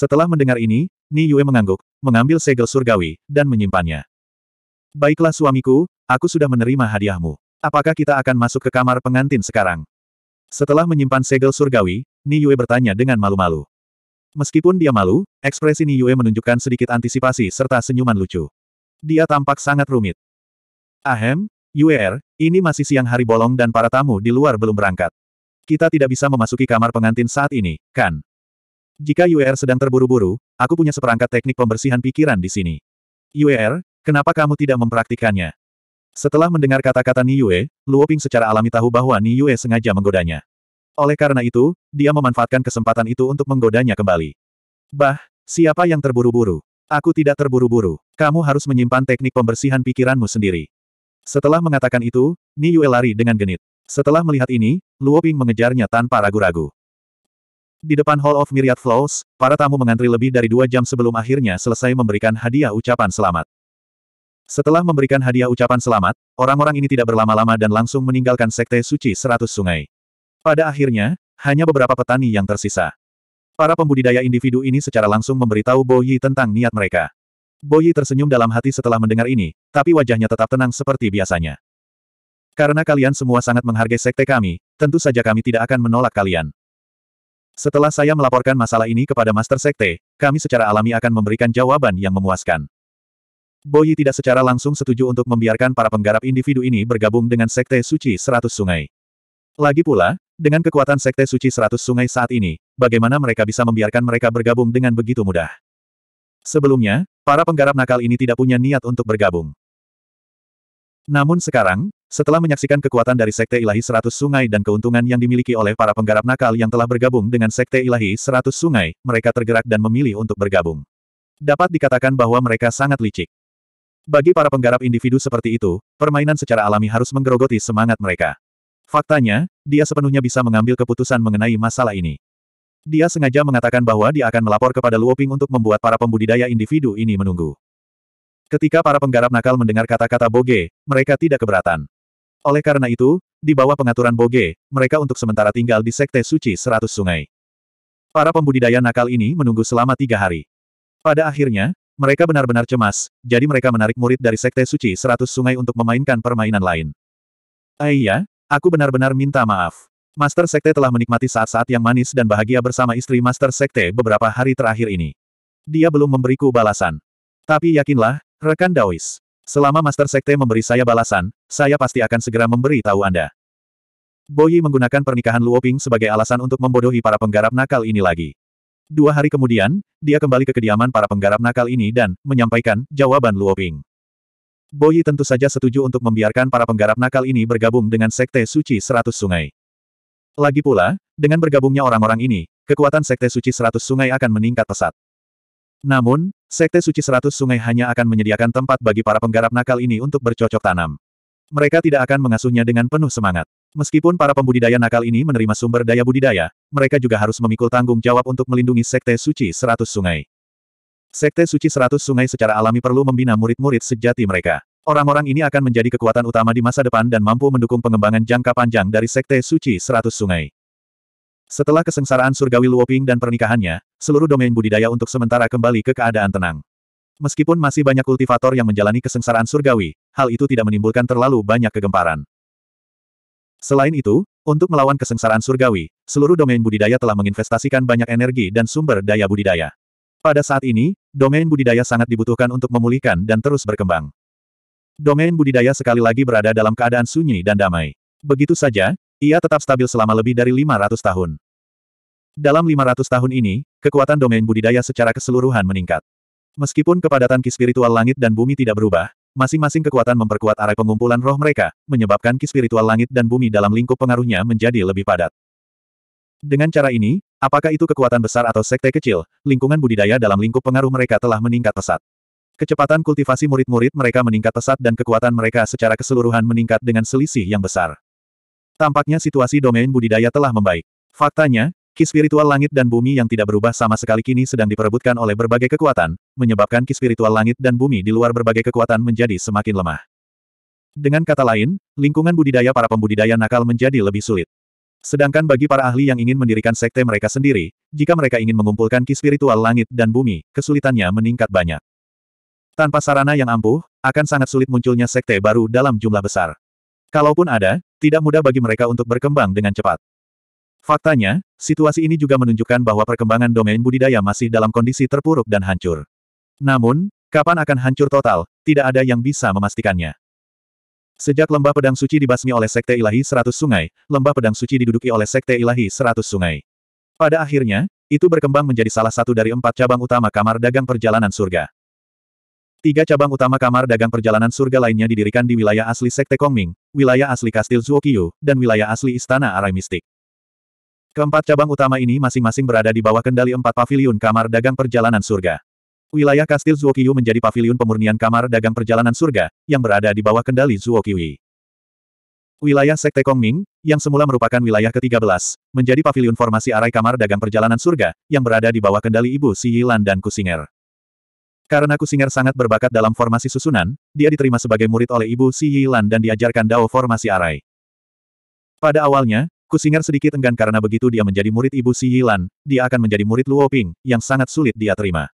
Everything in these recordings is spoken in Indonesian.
Setelah mendengar ini, Ni Yue mengangguk, mengambil segel surgawi, dan menyimpannya. Baiklah suamiku, aku sudah menerima hadiahmu. Apakah kita akan masuk ke kamar pengantin sekarang? Setelah menyimpan segel surgawi, Ni Yue bertanya dengan malu-malu. Meskipun dia malu, ekspresi Ni Yue menunjukkan sedikit antisipasi serta senyuman lucu. Dia tampak sangat rumit. Ahem, Yuer, er, ini masih siang hari bolong dan para tamu di luar belum berangkat. Kita tidak bisa memasuki kamar pengantin saat ini, kan? Jika UER sedang terburu-buru, aku punya seperangkat teknik pembersihan pikiran di sini. UER, kenapa kamu tidak mempraktikkannya? Setelah mendengar kata-kata Ni Yue, Luo Ping secara alami tahu bahwa Ni Yue sengaja menggodanya. Oleh karena itu, dia memanfaatkan kesempatan itu untuk menggodanya kembali. Bah, siapa yang terburu-buru? Aku tidak terburu-buru. Kamu harus menyimpan teknik pembersihan pikiranmu sendiri. Setelah mengatakan itu, Ni Yue lari dengan genit. Setelah melihat ini, Luo Ping mengejarnya tanpa ragu-ragu. Di depan Hall of Myriad Flows, para tamu mengantri lebih dari dua jam sebelum akhirnya selesai memberikan hadiah ucapan selamat. Setelah memberikan hadiah ucapan selamat, orang-orang ini tidak berlama-lama dan langsung meninggalkan Sekte Suci Seratus Sungai. Pada akhirnya, hanya beberapa petani yang tersisa. Para pembudidaya individu ini secara langsung memberitahu Bo Yi tentang niat mereka. Boyi tersenyum dalam hati setelah mendengar ini, tapi wajahnya tetap tenang seperti biasanya. Karena kalian semua sangat menghargai sekte kami, tentu saja kami tidak akan menolak kalian. Setelah saya melaporkan masalah ini kepada Master Sekte, kami secara alami akan memberikan jawaban yang memuaskan. Boyi tidak secara langsung setuju untuk membiarkan para penggarap individu ini bergabung dengan Sekte Suci Seratus Sungai. Lagi pula, dengan kekuatan Sekte Suci Seratus Sungai saat ini, bagaimana mereka bisa membiarkan mereka bergabung dengan begitu mudah? Sebelumnya, para penggarap nakal ini tidak punya niat untuk bergabung. Namun sekarang, setelah menyaksikan kekuatan dari Sekte Ilahi Seratus Sungai dan keuntungan yang dimiliki oleh para penggarap nakal yang telah bergabung dengan Sekte Ilahi Seratus Sungai, mereka tergerak dan memilih untuk bergabung. Dapat dikatakan bahwa mereka sangat licik. Bagi para penggarap individu seperti itu, permainan secara alami harus menggerogoti semangat mereka. Faktanya, dia sepenuhnya bisa mengambil keputusan mengenai masalah ini. Dia sengaja mengatakan bahwa dia akan melapor kepada Luoping untuk membuat para pembudidaya individu ini menunggu. Ketika para penggarap nakal mendengar kata-kata Boge, mereka tidak keberatan. Oleh karena itu, di bawah pengaturan Boge, mereka untuk sementara tinggal di Sekte Suci Seratus Sungai. Para pembudidaya nakal ini menunggu selama tiga hari. Pada akhirnya, mereka benar-benar cemas, jadi mereka menarik murid dari Sekte Suci Seratus Sungai untuk memainkan permainan lain. Aiyah, eh aku benar-benar minta maaf. Master Sekte telah menikmati saat-saat yang manis dan bahagia bersama istri Master Sekte beberapa hari terakhir ini. Dia belum memberiku balasan. Tapi yakinlah, rekan Daois. Selama Master Sekte memberi saya balasan, saya pasti akan segera memberi tahu Anda. Boyi menggunakan pernikahan Luoping sebagai alasan untuk membodohi para penggarap nakal ini lagi. Dua hari kemudian, dia kembali ke kediaman para penggarap nakal ini dan menyampaikan jawaban Luoping. Boyi tentu saja setuju untuk membiarkan para penggarap nakal ini bergabung dengan Sekte Suci Seratus Sungai. Lagi pula, dengan bergabungnya orang-orang ini, kekuatan Sekte Suci Seratus Sungai akan meningkat pesat. Namun, Sekte Suci Seratus Sungai hanya akan menyediakan tempat bagi para penggarap nakal ini untuk bercocok tanam. Mereka tidak akan mengasuhnya dengan penuh semangat. Meskipun para pembudidaya nakal ini menerima sumber daya budidaya, mereka juga harus memikul tanggung jawab untuk melindungi Sekte Suci Seratus Sungai. Sekte Suci Seratus Sungai secara alami perlu membina murid-murid sejati mereka. Orang-orang ini akan menjadi kekuatan utama di masa depan dan mampu mendukung pengembangan jangka panjang dari Sekte Suci Seratus Sungai. Setelah kesengsaraan surgawi Luoping dan pernikahannya, seluruh domain budidaya untuk sementara kembali ke keadaan tenang. Meskipun masih banyak kultivator yang menjalani kesengsaraan surgawi, hal itu tidak menimbulkan terlalu banyak kegemparan. Selain itu, untuk melawan kesengsaraan surgawi, seluruh domain budidaya telah menginvestasikan banyak energi dan sumber daya budidaya. Pada saat ini, domain budidaya sangat dibutuhkan untuk memulihkan dan terus berkembang. Domain budidaya sekali lagi berada dalam keadaan sunyi dan damai. Begitu saja, ia tetap stabil selama lebih dari 500 tahun. Dalam 500 tahun ini, kekuatan domain budidaya secara keseluruhan meningkat. Meskipun kepadatan ki spiritual langit dan bumi tidak berubah, masing-masing kekuatan memperkuat arah pengumpulan roh mereka, menyebabkan ki spiritual langit dan bumi dalam lingkup pengaruhnya menjadi lebih padat. Dengan cara ini, apakah itu kekuatan besar atau sekte kecil, lingkungan budidaya dalam lingkup pengaruh mereka telah meningkat pesat. Kecepatan kultivasi murid-murid mereka meningkat pesat dan kekuatan mereka secara keseluruhan meningkat dengan selisih yang besar. Tampaknya situasi domain budidaya telah membaik. Faktanya, ki spiritual langit dan bumi yang tidak berubah sama sekali kini sedang diperebutkan oleh berbagai kekuatan, menyebabkan ki spiritual langit dan bumi di luar berbagai kekuatan menjadi semakin lemah. Dengan kata lain, lingkungan budidaya para pembudidaya nakal menjadi lebih sulit. Sedangkan bagi para ahli yang ingin mendirikan sekte mereka sendiri, jika mereka ingin mengumpulkan ki spiritual langit dan bumi, kesulitannya meningkat banyak. Tanpa sarana yang ampuh, akan sangat sulit munculnya sekte baru dalam jumlah besar. Kalaupun ada, tidak mudah bagi mereka untuk berkembang dengan cepat. Faktanya, situasi ini juga menunjukkan bahwa perkembangan domain budidaya masih dalam kondisi terpuruk dan hancur. Namun, kapan akan hancur total, tidak ada yang bisa memastikannya. Sejak lembah pedang suci dibasmi oleh Sekte Ilahi Seratus Sungai, lembah pedang suci diduduki oleh Sekte Ilahi Seratus Sungai. Pada akhirnya, itu berkembang menjadi salah satu dari empat cabang utama kamar dagang perjalanan surga. Tiga cabang utama kamar dagang perjalanan surga lainnya didirikan di wilayah asli Sekte Kongming, wilayah asli Kastil Zuokyu, dan wilayah asli Istana Arai Mistik. Keempat cabang utama ini masing-masing berada di bawah kendali empat pavilion kamar dagang perjalanan surga. Wilayah Kastil Zuokyu menjadi pavilion pemurnian kamar dagang perjalanan surga, yang berada di bawah kendali Zuokyui. Wilayah Sekte Kongming, yang semula merupakan wilayah ke-13, menjadi pavilion formasi arai kamar dagang perjalanan surga, yang berada di bawah kendali Ibu Si Yilan dan Kusinger. Karena Kusinger sangat berbakat dalam formasi susunan, dia diterima sebagai murid oleh Ibu Si Yilan dan diajarkan Dao formasi arai. Pada awalnya, Kusinger sedikit enggan karena begitu dia menjadi murid Ibu Si Yilan, dia akan menjadi murid Luo Ping, yang sangat sulit dia terima.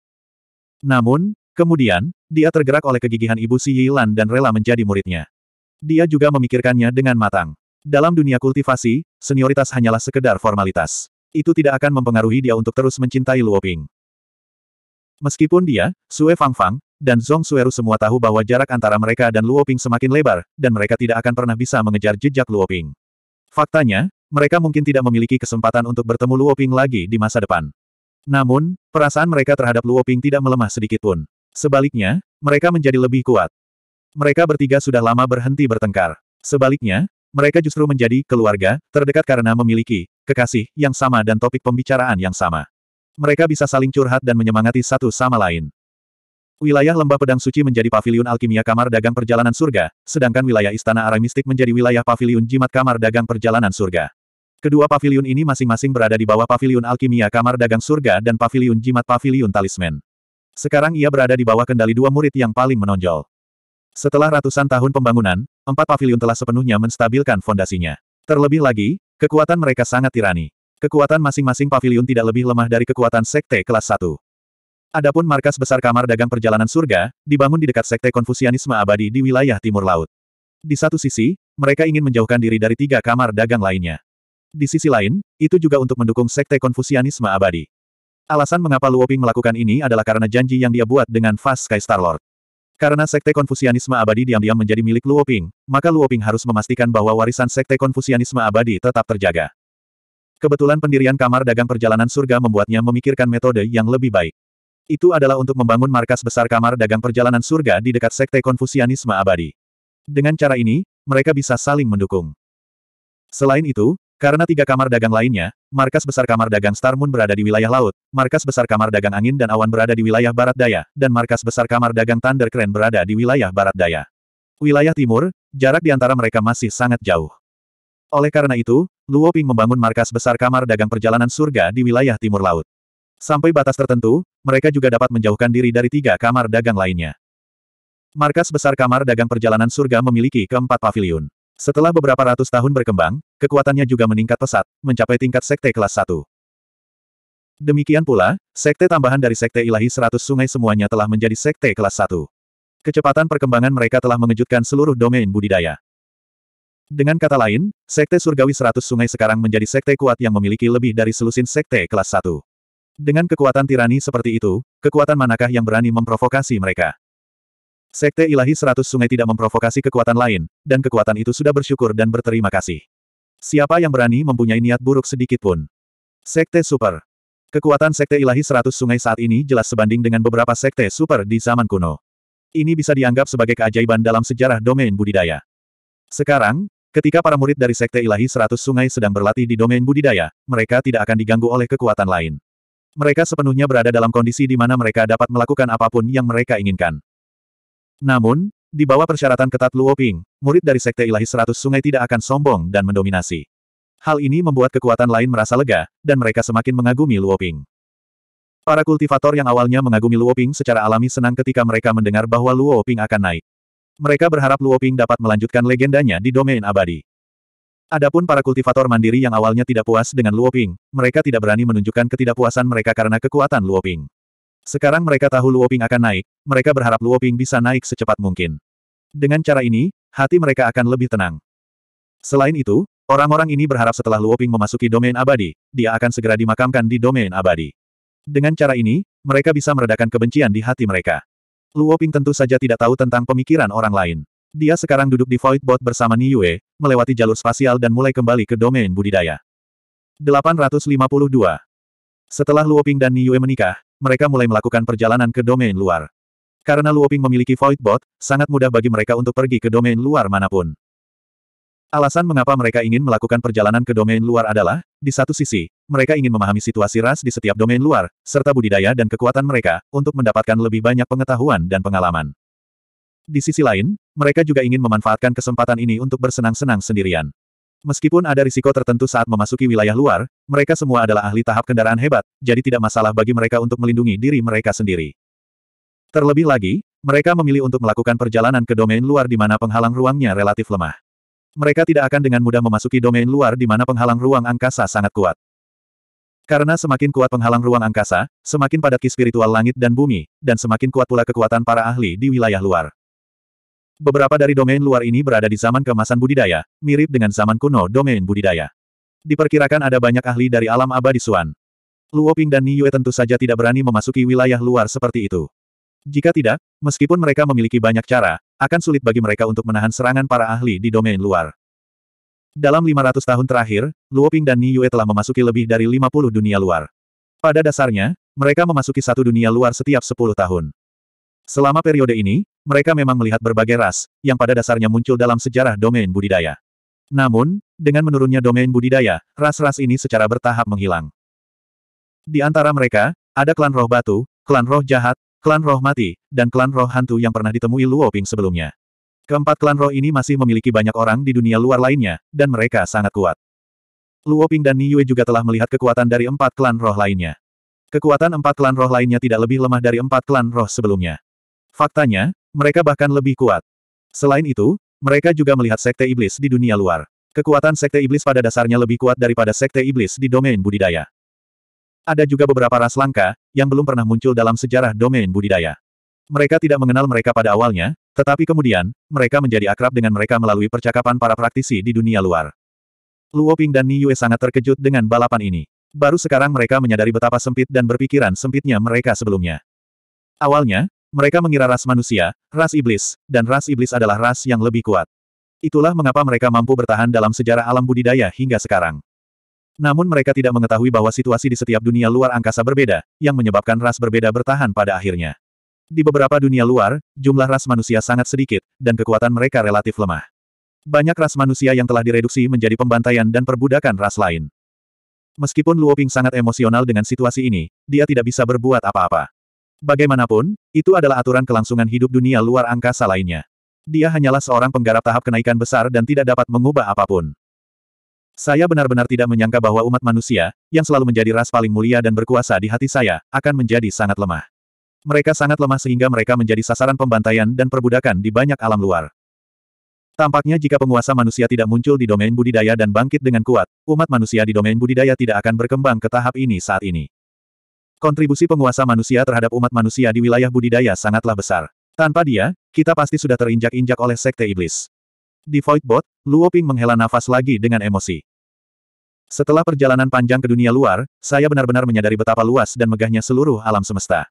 Namun, kemudian, dia tergerak oleh kegigihan Ibu Si Yilan dan rela menjadi muridnya. Dia juga memikirkannya dengan matang. Dalam dunia kultivasi, senioritas hanyalah sekedar formalitas. Itu tidak akan mempengaruhi dia untuk terus mencintai Luo Ping. Meskipun dia, Sue Fang Fang, dan Zong Sueru semua tahu bahwa jarak antara mereka dan Luoping semakin lebar, dan mereka tidak akan pernah bisa mengejar jejak Luoping. Faktanya, mereka mungkin tidak memiliki kesempatan untuk bertemu Luoping lagi di masa depan. Namun, perasaan mereka terhadap Luoping tidak melemah sedikit pun. Sebaliknya, mereka menjadi lebih kuat. Mereka bertiga sudah lama berhenti bertengkar. Sebaliknya, mereka justru menjadi keluarga terdekat karena memiliki kekasih yang sama dan topik pembicaraan yang sama. Mereka bisa saling curhat dan menyemangati satu sama lain. Wilayah Lembah Pedang Suci menjadi pavilion alkimia kamar dagang perjalanan surga, sedangkan wilayah Istana Arai Mistik menjadi wilayah pavilion jimat kamar dagang perjalanan surga. Kedua pavilion ini masing-masing berada di bawah pavilion alkimia kamar dagang surga dan pavilion jimat pavilion talisman. Sekarang ia berada di bawah kendali dua murid yang paling menonjol. Setelah ratusan tahun pembangunan, empat pavilion telah sepenuhnya menstabilkan fondasinya. Terlebih lagi, kekuatan mereka sangat tirani. Kekuatan masing-masing pavilion tidak lebih lemah dari kekuatan sekte kelas 1. Adapun markas besar kamar dagang perjalanan surga, dibangun di dekat sekte konfusianisme abadi di wilayah timur laut. Di satu sisi, mereka ingin menjauhkan diri dari tiga kamar dagang lainnya. Di sisi lain, itu juga untuk mendukung sekte konfusianisme abadi. Alasan mengapa Luoping melakukan ini adalah karena janji yang dia buat dengan Fast Sky Star Lord. Karena sekte konfusianisme abadi diam-diam menjadi milik Luoping, maka Luoping harus memastikan bahwa warisan sekte konfusianisme abadi tetap terjaga. Kebetulan pendirian kamar dagang perjalanan surga membuatnya memikirkan metode yang lebih baik. Itu adalah untuk membangun markas besar kamar dagang perjalanan surga di dekat sekte konfusianisme abadi. Dengan cara ini, mereka bisa saling mendukung. Selain itu, karena tiga kamar dagang lainnya, markas besar kamar dagang Star Moon berada di wilayah laut, markas besar kamar dagang angin dan awan berada di wilayah barat daya, dan markas besar kamar dagang Thunder Crane berada di wilayah barat daya. Wilayah timur, jarak di antara mereka masih sangat jauh. Oleh karena itu, Luo Ping membangun markas besar kamar dagang perjalanan surga di wilayah timur laut. Sampai batas tertentu, mereka juga dapat menjauhkan diri dari tiga kamar dagang lainnya. Markas besar kamar dagang perjalanan surga memiliki keempat paviliun. Setelah beberapa ratus tahun berkembang, kekuatannya juga meningkat pesat, mencapai tingkat sekte kelas 1. Demikian pula, sekte tambahan dari sekte ilahi seratus sungai semuanya telah menjadi sekte kelas 1. Kecepatan perkembangan mereka telah mengejutkan seluruh domain budidaya. Dengan kata lain, Sekte Surgawi Seratus Sungai sekarang menjadi sekte kuat yang memiliki lebih dari selusin sekte kelas Satu. Dengan kekuatan tirani seperti itu, kekuatan manakah yang berani memprovokasi mereka? Sekte Ilahi Seratus Sungai tidak memprovokasi kekuatan lain, dan kekuatan itu sudah bersyukur dan berterima kasih. Siapa yang berani mempunyai niat buruk sedikit pun? Sekte Super Kekuatan Sekte Ilahi Seratus Sungai saat ini jelas sebanding dengan beberapa sekte super di zaman kuno. Ini bisa dianggap sebagai keajaiban dalam sejarah domain budidaya. Sekarang, Ketika para murid dari Sekte Ilahi Seratus Sungai sedang berlatih di domain budidaya, mereka tidak akan diganggu oleh kekuatan lain. Mereka sepenuhnya berada dalam kondisi di mana mereka dapat melakukan apapun yang mereka inginkan. Namun, di bawah persyaratan ketat Luo Ping, murid dari Sekte Ilahi Seratus Sungai tidak akan sombong dan mendominasi. Hal ini membuat kekuatan lain merasa lega, dan mereka semakin mengagumi Luo Ping. Para kultivator yang awalnya mengagumi Luo Ping secara alami senang ketika mereka mendengar bahwa Luo Ping akan naik. Mereka berharap Luo Ping dapat melanjutkan legendanya di domain abadi. Adapun para kultivator mandiri yang awalnya tidak puas dengan Luo Ping, mereka tidak berani menunjukkan ketidakpuasan mereka karena kekuatan Luo Ping. Sekarang mereka tahu Luo Ping akan naik, mereka berharap Luo Ping bisa naik secepat mungkin. Dengan cara ini, hati mereka akan lebih tenang. Selain itu, orang-orang ini berharap setelah Luo Ping memasuki domain abadi, dia akan segera dimakamkan di domain abadi. Dengan cara ini, mereka bisa meredakan kebencian di hati mereka. Luo Ping tentu saja tidak tahu tentang pemikiran orang lain. Dia sekarang duduk di Void Boat bersama Yue, melewati jalur spasial dan mulai kembali ke domain budidaya. 852. Setelah Luo Ping dan Yue menikah, mereka mulai melakukan perjalanan ke domain luar. Karena Luo Ping memiliki Void Boat, sangat mudah bagi mereka untuk pergi ke domain luar manapun. Alasan mengapa mereka ingin melakukan perjalanan ke domain luar adalah, di satu sisi, mereka ingin memahami situasi ras di setiap domain luar, serta budidaya dan kekuatan mereka, untuk mendapatkan lebih banyak pengetahuan dan pengalaman. Di sisi lain, mereka juga ingin memanfaatkan kesempatan ini untuk bersenang-senang sendirian. Meskipun ada risiko tertentu saat memasuki wilayah luar, mereka semua adalah ahli tahap kendaraan hebat, jadi tidak masalah bagi mereka untuk melindungi diri mereka sendiri. Terlebih lagi, mereka memilih untuk melakukan perjalanan ke domain luar di mana penghalang ruangnya relatif lemah. Mereka tidak akan dengan mudah memasuki domain luar di mana penghalang ruang angkasa sangat kuat. Karena semakin kuat penghalang ruang angkasa, semakin padat ki spiritual langit dan bumi, dan semakin kuat pula kekuatan para ahli di wilayah luar. Beberapa dari domain luar ini berada di zaman kemasan budidaya, mirip dengan zaman kuno domain budidaya. Diperkirakan ada banyak ahli dari alam abadi Suan. Luoping dan Niyue tentu saja tidak berani memasuki wilayah luar seperti itu. Jika tidak, meskipun mereka memiliki banyak cara, akan sulit bagi mereka untuk menahan serangan para ahli di domain luar. Dalam 500 tahun terakhir, Luo Ping dan Ni Yue telah memasuki lebih dari 50 dunia luar. Pada dasarnya, mereka memasuki satu dunia luar setiap 10 tahun. Selama periode ini, mereka memang melihat berbagai ras, yang pada dasarnya muncul dalam sejarah domain budidaya. Namun, dengan menurunnya domain budidaya, ras-ras ini secara bertahap menghilang. Di antara mereka, ada klan roh batu, klan roh jahat, klan roh mati, dan klan roh hantu yang pernah ditemui Luo Ping sebelumnya. Keempat klan roh ini masih memiliki banyak orang di dunia luar lainnya, dan mereka sangat kuat. Luo Ping dan Niue juga telah melihat kekuatan dari empat klan roh lainnya. Kekuatan empat klan roh lainnya tidak lebih lemah dari empat klan roh sebelumnya. Faktanya, mereka bahkan lebih kuat. Selain itu, mereka juga melihat sekte iblis di dunia luar. Kekuatan sekte iblis pada dasarnya lebih kuat daripada sekte iblis di domain budidaya. Ada juga beberapa ras langka, yang belum pernah muncul dalam sejarah domain budidaya. Mereka tidak mengenal mereka pada awalnya, tetapi kemudian, mereka menjadi akrab dengan mereka melalui percakapan para praktisi di dunia luar. Luo Ping dan Ni Yue sangat terkejut dengan balapan ini. Baru sekarang mereka menyadari betapa sempit dan berpikiran sempitnya mereka sebelumnya. Awalnya, mereka mengira ras manusia, ras iblis, dan ras iblis adalah ras yang lebih kuat. Itulah mengapa mereka mampu bertahan dalam sejarah alam budidaya hingga sekarang. Namun mereka tidak mengetahui bahwa situasi di setiap dunia luar angkasa berbeda, yang menyebabkan ras berbeda bertahan pada akhirnya. Di beberapa dunia luar, jumlah ras manusia sangat sedikit, dan kekuatan mereka relatif lemah. Banyak ras manusia yang telah direduksi menjadi pembantaian dan perbudakan ras lain. Meskipun Luo Ping sangat emosional dengan situasi ini, dia tidak bisa berbuat apa-apa. Bagaimanapun, itu adalah aturan kelangsungan hidup dunia luar angkasa lainnya. Dia hanyalah seorang penggarap tahap kenaikan besar dan tidak dapat mengubah apapun. Saya benar-benar tidak menyangka bahwa umat manusia, yang selalu menjadi ras paling mulia dan berkuasa di hati saya, akan menjadi sangat lemah. Mereka sangat lemah sehingga mereka menjadi sasaran pembantaian dan perbudakan di banyak alam luar. Tampaknya jika penguasa manusia tidak muncul di domain budidaya dan bangkit dengan kuat, umat manusia di domain budidaya tidak akan berkembang ke tahap ini saat ini. Kontribusi penguasa manusia terhadap umat manusia di wilayah budidaya sangatlah besar. Tanpa dia, kita pasti sudah terinjak-injak oleh sekte iblis. Di Voidbot, Luo Ping menghela nafas lagi dengan emosi. Setelah perjalanan panjang ke dunia luar, saya benar-benar menyadari betapa luas dan megahnya seluruh alam semesta.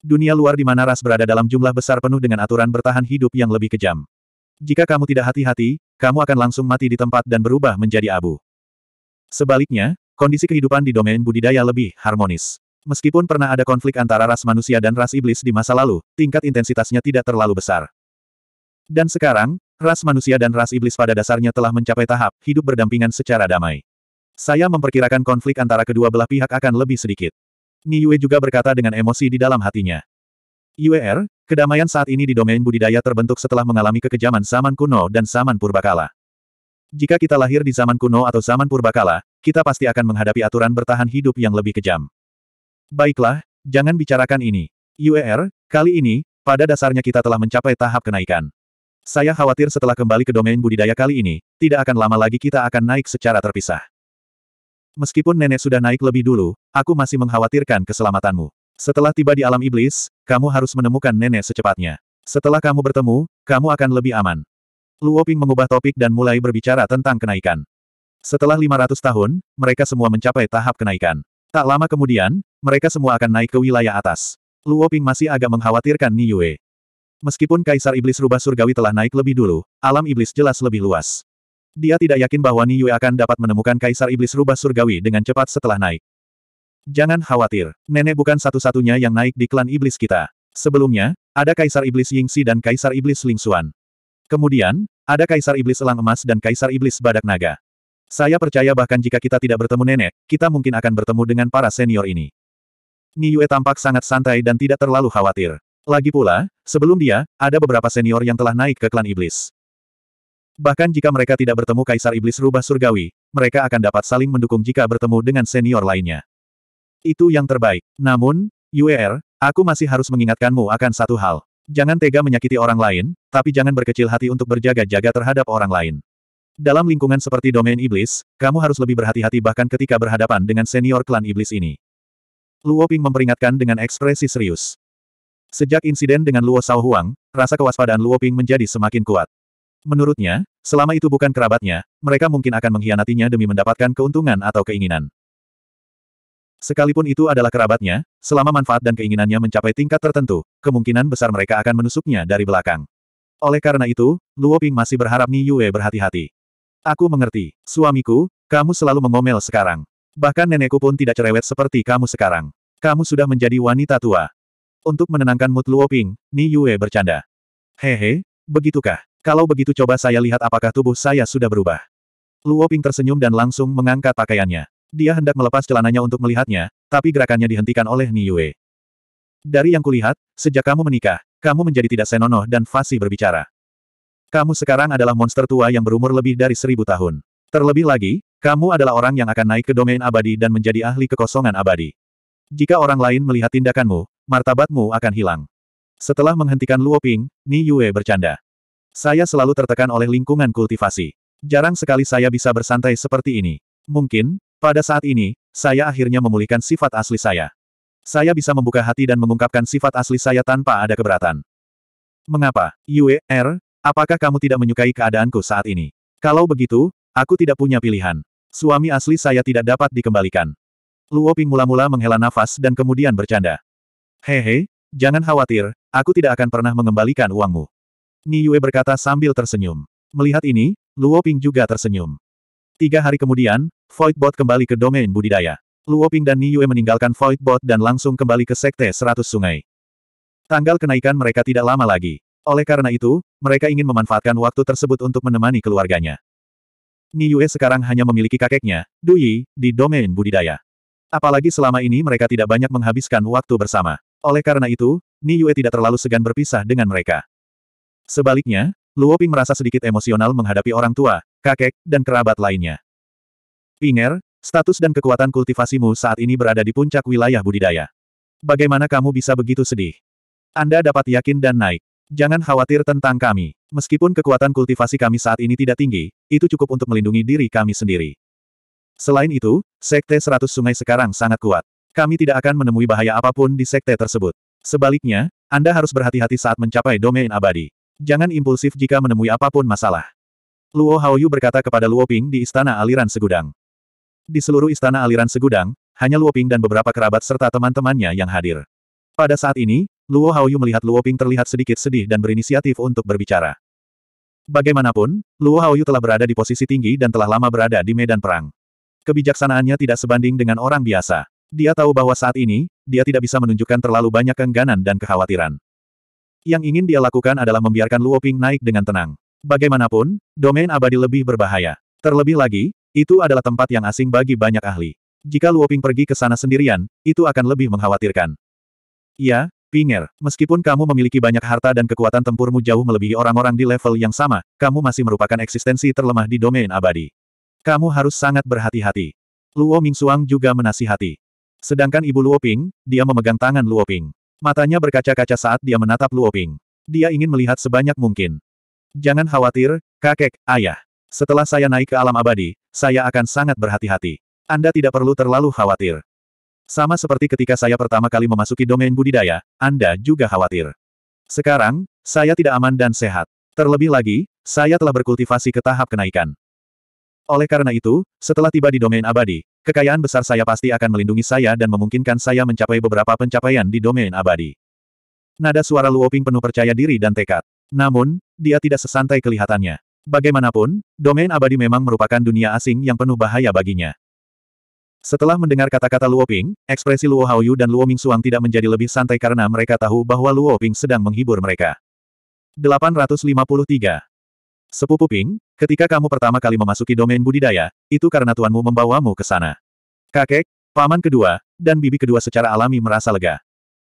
Dunia luar di mana ras berada dalam jumlah besar penuh dengan aturan bertahan hidup yang lebih kejam. Jika kamu tidak hati-hati, kamu akan langsung mati di tempat dan berubah menjadi abu. Sebaliknya, kondisi kehidupan di domain budidaya lebih harmonis. Meskipun pernah ada konflik antara ras manusia dan ras iblis di masa lalu, tingkat intensitasnya tidak terlalu besar. Dan sekarang, Ras manusia dan ras iblis pada dasarnya telah mencapai tahap hidup berdampingan secara damai. Saya memperkirakan konflik antara kedua belah pihak akan lebih sedikit. Ni Yue juga berkata dengan emosi di dalam hatinya. UER, kedamaian saat ini di domain budidaya terbentuk setelah mengalami kekejaman zaman kuno dan zaman purbakala. Jika kita lahir di zaman kuno atau zaman purbakala, kita pasti akan menghadapi aturan bertahan hidup yang lebih kejam. Baiklah, jangan bicarakan ini. UER, kali ini, pada dasarnya kita telah mencapai tahap kenaikan. Saya khawatir setelah kembali ke domain budidaya kali ini, tidak akan lama lagi kita akan naik secara terpisah. Meskipun nenek sudah naik lebih dulu, aku masih mengkhawatirkan keselamatanmu. Setelah tiba di alam iblis, kamu harus menemukan nenek secepatnya. Setelah kamu bertemu, kamu akan lebih aman. Luoping mengubah topik dan mulai berbicara tentang kenaikan. Setelah 500 tahun, mereka semua mencapai tahap kenaikan. Tak lama kemudian, mereka semua akan naik ke wilayah atas. Luoping masih agak mengkhawatirkan Niue. Meskipun Kaisar Iblis Rubah Surgawi telah naik lebih dulu, alam iblis jelas lebih luas. Dia tidak yakin bahwa Ni Yue akan dapat menemukan Kaisar Iblis Rubah Surgawi dengan cepat setelah naik. Jangan khawatir, nenek bukan satu-satunya yang naik di klan iblis kita. Sebelumnya, ada Kaisar Iblis Yingxi dan Kaisar Iblis Xuan. Kemudian, ada Kaisar Iblis Elang Emas dan Kaisar Iblis Badak Naga. Saya percaya bahkan jika kita tidak bertemu nenek, kita mungkin akan bertemu dengan para senior ini. Ni Yue tampak sangat santai dan tidak terlalu khawatir. Lagi pula, sebelum dia, ada beberapa senior yang telah naik ke klan iblis. Bahkan jika mereka tidak bertemu Kaisar Iblis Rubah Surgawi, mereka akan dapat saling mendukung jika bertemu dengan senior lainnya. Itu yang terbaik. Namun, UER, aku masih harus mengingatkanmu akan satu hal. Jangan tega menyakiti orang lain, tapi jangan berkecil hati untuk berjaga-jaga terhadap orang lain. Dalam lingkungan seperti domain iblis, kamu harus lebih berhati-hati bahkan ketika berhadapan dengan senior klan iblis ini. Luoping memperingatkan dengan ekspresi serius. Sejak insiden dengan Luo Sao Huang, rasa kewaspadaan Luo Ping menjadi semakin kuat. Menurutnya, selama itu bukan kerabatnya, mereka mungkin akan mengkhianatinya demi mendapatkan keuntungan atau keinginan. Sekalipun itu adalah kerabatnya, selama manfaat dan keinginannya mencapai tingkat tertentu, kemungkinan besar mereka akan menusuknya dari belakang. Oleh karena itu, Luo Ping masih berharap Ni Yue berhati-hati. Aku mengerti, suamiku, kamu selalu mengomel sekarang. Bahkan nenekku pun tidak cerewet seperti kamu sekarang. Kamu sudah menjadi wanita tua. Untuk menenangkan mood Luoping, Ni Yue bercanda. Hehe, begitukah? Kalau begitu coba saya lihat apakah tubuh saya sudah berubah. Luoping tersenyum dan langsung mengangkat pakaiannya. Dia hendak melepas celananya untuk melihatnya, tapi gerakannya dihentikan oleh Ni Yue. Dari yang kulihat, sejak kamu menikah, kamu menjadi tidak senonoh dan fasih berbicara. Kamu sekarang adalah monster tua yang berumur lebih dari seribu tahun. Terlebih lagi, kamu adalah orang yang akan naik ke domain abadi dan menjadi ahli kekosongan abadi. Jika orang lain melihat tindakanmu, martabatmu akan hilang. Setelah menghentikan Luoping, Ping, Ni Yue bercanda. Saya selalu tertekan oleh lingkungan kultivasi. Jarang sekali saya bisa bersantai seperti ini. Mungkin, pada saat ini, saya akhirnya memulihkan sifat asli saya. Saya bisa membuka hati dan mengungkapkan sifat asli saya tanpa ada keberatan. Mengapa, Yue, R, er, apakah kamu tidak menyukai keadaanku saat ini? Kalau begitu, aku tidak punya pilihan. Suami asli saya tidak dapat dikembalikan. Luoping mula-mula menghela nafas dan kemudian bercanda. Hehe, jangan khawatir, aku tidak akan pernah mengembalikan uangmu. Ni Yue berkata sambil tersenyum. Melihat ini, Luo Ping juga tersenyum. Tiga hari kemudian, Voidbot kembali ke domain budidaya. Luo Ping dan Ni Yue meninggalkan Voidbot dan langsung kembali ke Sekte Seratus Sungai. Tanggal kenaikan mereka tidak lama lagi. Oleh karena itu, mereka ingin memanfaatkan waktu tersebut untuk menemani keluarganya. Ni Yue sekarang hanya memiliki kakeknya, Dui, di domain budidaya. Apalagi selama ini mereka tidak banyak menghabiskan waktu bersama. Oleh karena itu, Ni Yue tidak terlalu segan berpisah dengan mereka. Sebaliknya, Luo Ping merasa sedikit emosional menghadapi orang tua, kakek, dan kerabat lainnya. Pinger, status dan kekuatan kultivasimu saat ini berada di puncak wilayah budidaya. Bagaimana kamu bisa begitu sedih? Anda dapat yakin dan naik. Jangan khawatir tentang kami. Meskipun kekuatan kultivasi kami saat ini tidak tinggi, itu cukup untuk melindungi diri kami sendiri. Selain itu, Sekte Seratus Sungai sekarang sangat kuat. Kami tidak akan menemui bahaya apapun di sekte tersebut. Sebaliknya, Anda harus berhati-hati saat mencapai domain abadi. Jangan impulsif jika menemui apapun masalah. Luo Haoyu berkata kepada Luo Ping di Istana Aliran Segudang. Di seluruh Istana Aliran Segudang, hanya Luo Ping dan beberapa kerabat serta teman-temannya yang hadir. Pada saat ini, Luo Haoyu melihat Luo Ping terlihat sedikit sedih dan berinisiatif untuk berbicara. Bagaimanapun, Luo Haoyu telah berada di posisi tinggi dan telah lama berada di medan perang. Kebijaksanaannya tidak sebanding dengan orang biasa. Dia tahu bahwa saat ini, dia tidak bisa menunjukkan terlalu banyak kengganan dan kekhawatiran. Yang ingin dia lakukan adalah membiarkan Luoping naik dengan tenang. Bagaimanapun, domain abadi lebih berbahaya. Terlebih lagi, itu adalah tempat yang asing bagi banyak ahli. Jika Luoping pergi ke sana sendirian, itu akan lebih mengkhawatirkan. Ya, Pinger, meskipun kamu memiliki banyak harta dan kekuatan tempurmu jauh melebihi orang-orang di level yang sama, kamu masih merupakan eksistensi terlemah di domain abadi. Kamu harus sangat berhati-hati. Luo Suang juga menasihati. Sedangkan ibu Luoping, dia memegang tangan Luoping. Matanya berkaca-kaca saat dia menatap Luoping. Dia ingin melihat sebanyak mungkin. Jangan khawatir, kakek, ayah. Setelah saya naik ke alam abadi, saya akan sangat berhati-hati. Anda tidak perlu terlalu khawatir. Sama seperti ketika saya pertama kali memasuki domain budidaya, Anda juga khawatir. Sekarang, saya tidak aman dan sehat. Terlebih lagi, saya telah berkultivasi ke tahap kenaikan. Oleh karena itu, setelah tiba di domain abadi, kekayaan besar saya pasti akan melindungi saya dan memungkinkan saya mencapai beberapa pencapaian di domain abadi. Nada suara Luoping penuh percaya diri dan tekad. Namun, dia tidak sesantai kelihatannya. Bagaimanapun, domain abadi memang merupakan dunia asing yang penuh bahaya baginya. Setelah mendengar kata-kata Luoping, ekspresi Luo Haoyu dan Luo Mingsuang tidak menjadi lebih santai karena mereka tahu bahwa Luoping sedang menghibur mereka. 853. Sepupu Ping, Ketika kamu pertama kali memasuki domain budidaya, itu karena tuanmu membawamu ke sana. Kakek, paman kedua, dan bibi kedua secara alami merasa lega.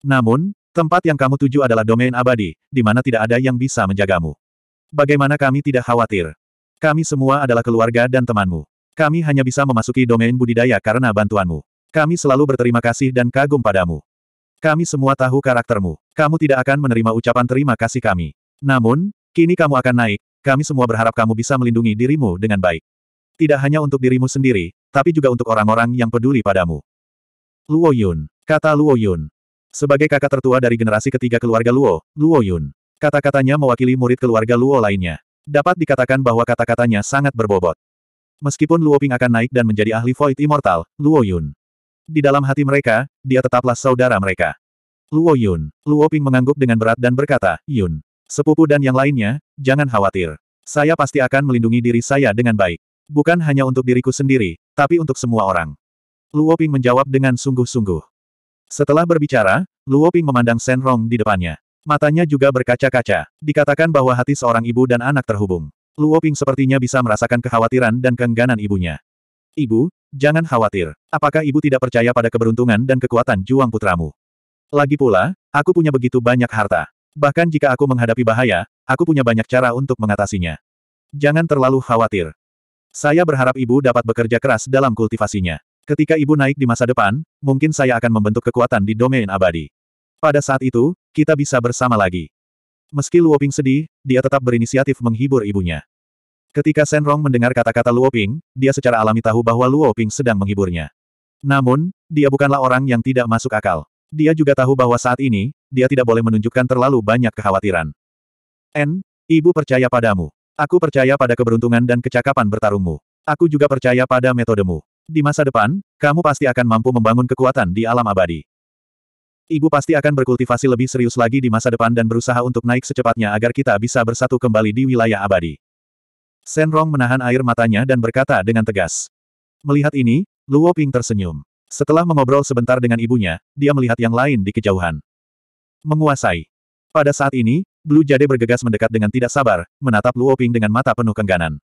Namun, tempat yang kamu tuju adalah domain abadi, di mana tidak ada yang bisa menjagamu. Bagaimana kami tidak khawatir? Kami semua adalah keluarga dan temanmu. Kami hanya bisa memasuki domain budidaya karena bantuanmu. Kami selalu berterima kasih dan kagum padamu. Kami semua tahu karaktermu. Kamu tidak akan menerima ucapan terima kasih kami. Namun, kini kamu akan naik, kami semua berharap kamu bisa melindungi dirimu dengan baik. Tidak hanya untuk dirimu sendiri, tapi juga untuk orang-orang yang peduli padamu. Luo Yun. Kata Luo Yun. Sebagai kakak tertua dari generasi ketiga keluarga Luo, Luo Yun. Kata-katanya mewakili murid keluarga Luo lainnya. Dapat dikatakan bahwa kata-katanya sangat berbobot. Meskipun Luo Ping akan naik dan menjadi ahli Void Immortal, Luo Yun. Di dalam hati mereka, dia tetaplah saudara mereka. Luo Yun. Luo Ping mengangguk dengan berat dan berkata, Yun. Sepupu dan yang lainnya, jangan khawatir. Saya pasti akan melindungi diri saya dengan baik. Bukan hanya untuk diriku sendiri, tapi untuk semua orang. Luo Ping menjawab dengan sungguh-sungguh. Setelah berbicara, Luo Ping memandang Shen Rong di depannya. Matanya juga berkaca-kaca. Dikatakan bahwa hati seorang ibu dan anak terhubung. Luo Ping sepertinya bisa merasakan kekhawatiran dan keengganan ibunya. Ibu, jangan khawatir. Apakah ibu tidak percaya pada keberuntungan dan kekuatan juang putramu? Lagi pula, aku punya begitu banyak harta. Bahkan jika aku menghadapi bahaya, aku punya banyak cara untuk mengatasinya. Jangan terlalu khawatir. Saya berharap ibu dapat bekerja keras dalam kultivasinya. Ketika ibu naik di masa depan, mungkin saya akan membentuk kekuatan di domain abadi. Pada saat itu, kita bisa bersama lagi. Meski Luoping sedih, dia tetap berinisiatif menghibur ibunya. Ketika Senrong mendengar kata-kata Luoping, dia secara alami tahu bahwa Luoping sedang menghiburnya. Namun, dia bukanlah orang yang tidak masuk akal. Dia juga tahu bahwa saat ini, dia tidak boleh menunjukkan terlalu banyak kekhawatiran. N, ibu percaya padamu. Aku percaya pada keberuntungan dan kecakapan bertarungmu. Aku juga percaya pada metodemu. Di masa depan, kamu pasti akan mampu membangun kekuatan di alam abadi. Ibu pasti akan berkultivasi lebih serius lagi di masa depan dan berusaha untuk naik secepatnya agar kita bisa bersatu kembali di wilayah abadi. Senrong menahan air matanya dan berkata dengan tegas. Melihat ini, Luo Ping tersenyum. Setelah mengobrol sebentar dengan ibunya, dia melihat yang lain di kejauhan menguasai. Pada saat ini, Blue Jade bergegas mendekat dengan tidak sabar, menatap Luo Ping dengan mata penuh kengganan.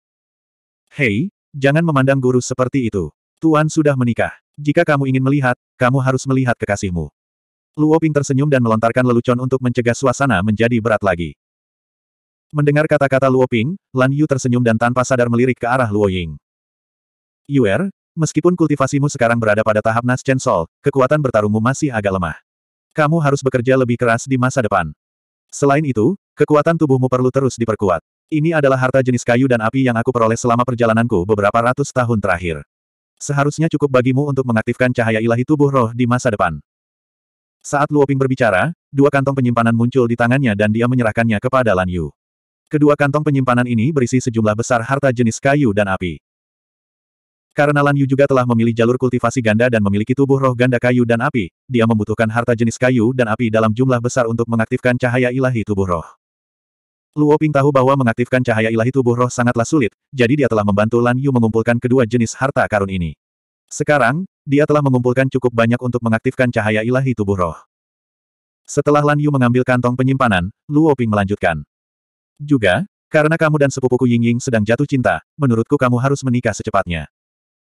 Hei, jangan memandang guru seperti itu. Tuan sudah menikah. Jika kamu ingin melihat, kamu harus melihat kekasihmu. Luo Ping tersenyum dan melontarkan lelucon untuk mencegah suasana menjadi berat lagi. Mendengar kata-kata Luo Ping, Lan Yu tersenyum dan tanpa sadar melirik ke arah Luo Ying. Yuer, meskipun kultivasimu sekarang berada pada tahap Nas Sol, kekuatan bertarungmu masih agak lemah. Kamu harus bekerja lebih keras di masa depan. Selain itu, kekuatan tubuhmu perlu terus diperkuat. Ini adalah harta jenis kayu dan api yang aku peroleh selama perjalananku beberapa ratus tahun terakhir. Seharusnya cukup bagimu untuk mengaktifkan cahaya ilahi tubuh roh di masa depan. Saat Luoping berbicara, dua kantong penyimpanan muncul di tangannya dan dia menyerahkannya kepada Lan Yu. Kedua kantong penyimpanan ini berisi sejumlah besar harta jenis kayu dan api. Karena Lan Yu juga telah memilih jalur kultivasi ganda dan memiliki tubuh roh ganda kayu dan api, dia membutuhkan harta jenis kayu dan api dalam jumlah besar untuk mengaktifkan cahaya ilahi tubuh roh. Luo Ping tahu bahwa mengaktifkan cahaya ilahi tubuh roh sangatlah sulit, jadi dia telah membantu Lan Yu mengumpulkan kedua jenis harta karun ini. Sekarang, dia telah mengumpulkan cukup banyak untuk mengaktifkan cahaya ilahi tubuh roh. Setelah Lan Yu mengambil kantong penyimpanan, Luo Ping melanjutkan. Juga, karena kamu dan sepupuku Ying Ying sedang jatuh cinta, menurutku kamu harus menikah secepatnya.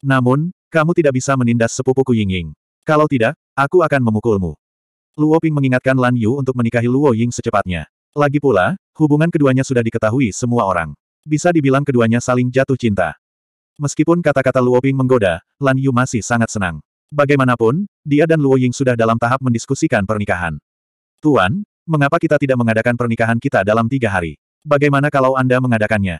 Namun, kamu tidak bisa menindas sepupuku Yingying. Kalau tidak, aku akan memukulmu. Luo Ping mengingatkan Lan Yu untuk menikahi Luo Ying secepatnya. Lagi pula, hubungan keduanya sudah diketahui semua orang. Bisa dibilang keduanya saling jatuh cinta. Meskipun kata-kata Luo Ping menggoda, Lan Yu masih sangat senang. Bagaimanapun, dia dan Luo Ying sudah dalam tahap mendiskusikan pernikahan. Tuan, mengapa kita tidak mengadakan pernikahan kita dalam tiga hari? Bagaimana kalau Anda mengadakannya?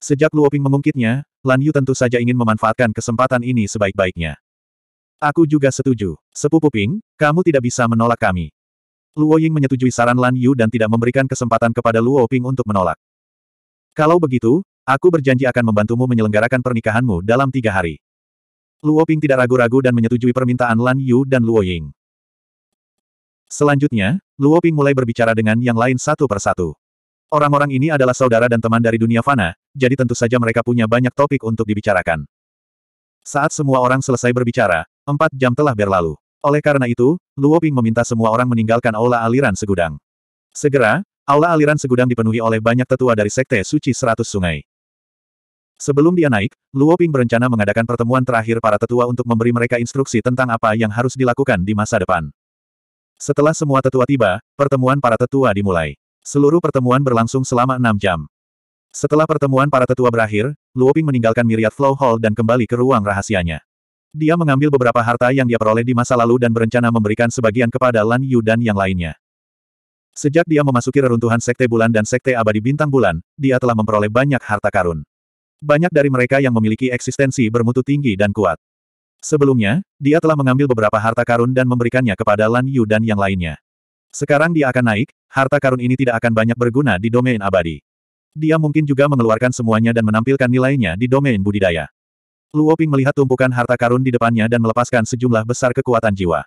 Sejak Luoping mengungkitnya, Lan Yu tentu saja ingin memanfaatkan kesempatan ini sebaik-baiknya. Aku juga setuju. Sepupu Ping, kamu tidak bisa menolak kami. Luo Ying menyetujui saran Lan Yu dan tidak memberikan kesempatan kepada Luo Ping untuk menolak. Kalau begitu, aku berjanji akan membantumu menyelenggarakan pernikahanmu dalam tiga hari. Luo Ping tidak ragu-ragu dan menyetujui permintaan Lan Yu dan Luo Ying. Selanjutnya, Luo Ping mulai berbicara dengan yang lain satu persatu. Orang-orang ini adalah saudara dan teman dari dunia fana, jadi tentu saja mereka punya banyak topik untuk dibicarakan. Saat semua orang selesai berbicara, empat jam telah berlalu. Oleh karena itu, Luo Ping meminta semua orang meninggalkan aula aliran segudang. Segera, aula aliran segudang dipenuhi oleh banyak tetua dari Sekte Suci Seratus Sungai. Sebelum dia naik, Luo Ping berencana mengadakan pertemuan terakhir para tetua untuk memberi mereka instruksi tentang apa yang harus dilakukan di masa depan. Setelah semua tetua tiba, pertemuan para tetua dimulai. Seluruh pertemuan berlangsung selama enam jam. Setelah pertemuan para tetua berakhir, Luo Ping meninggalkan Myriad Flow Hall dan kembali ke ruang rahasianya. Dia mengambil beberapa harta yang dia peroleh di masa lalu dan berencana memberikan sebagian kepada Lan Yu dan yang lainnya. Sejak dia memasuki reruntuhan Sekte Bulan dan Sekte Abadi Bintang Bulan, dia telah memperoleh banyak harta karun. Banyak dari mereka yang memiliki eksistensi bermutu tinggi dan kuat. Sebelumnya, dia telah mengambil beberapa harta karun dan memberikannya kepada Lan Yu dan yang lainnya. Sekarang dia akan naik, harta karun ini tidak akan banyak berguna di domain abadi. Dia mungkin juga mengeluarkan semuanya dan menampilkan nilainya di domain budidaya. Luo Ping melihat tumpukan harta karun di depannya dan melepaskan sejumlah besar kekuatan jiwa.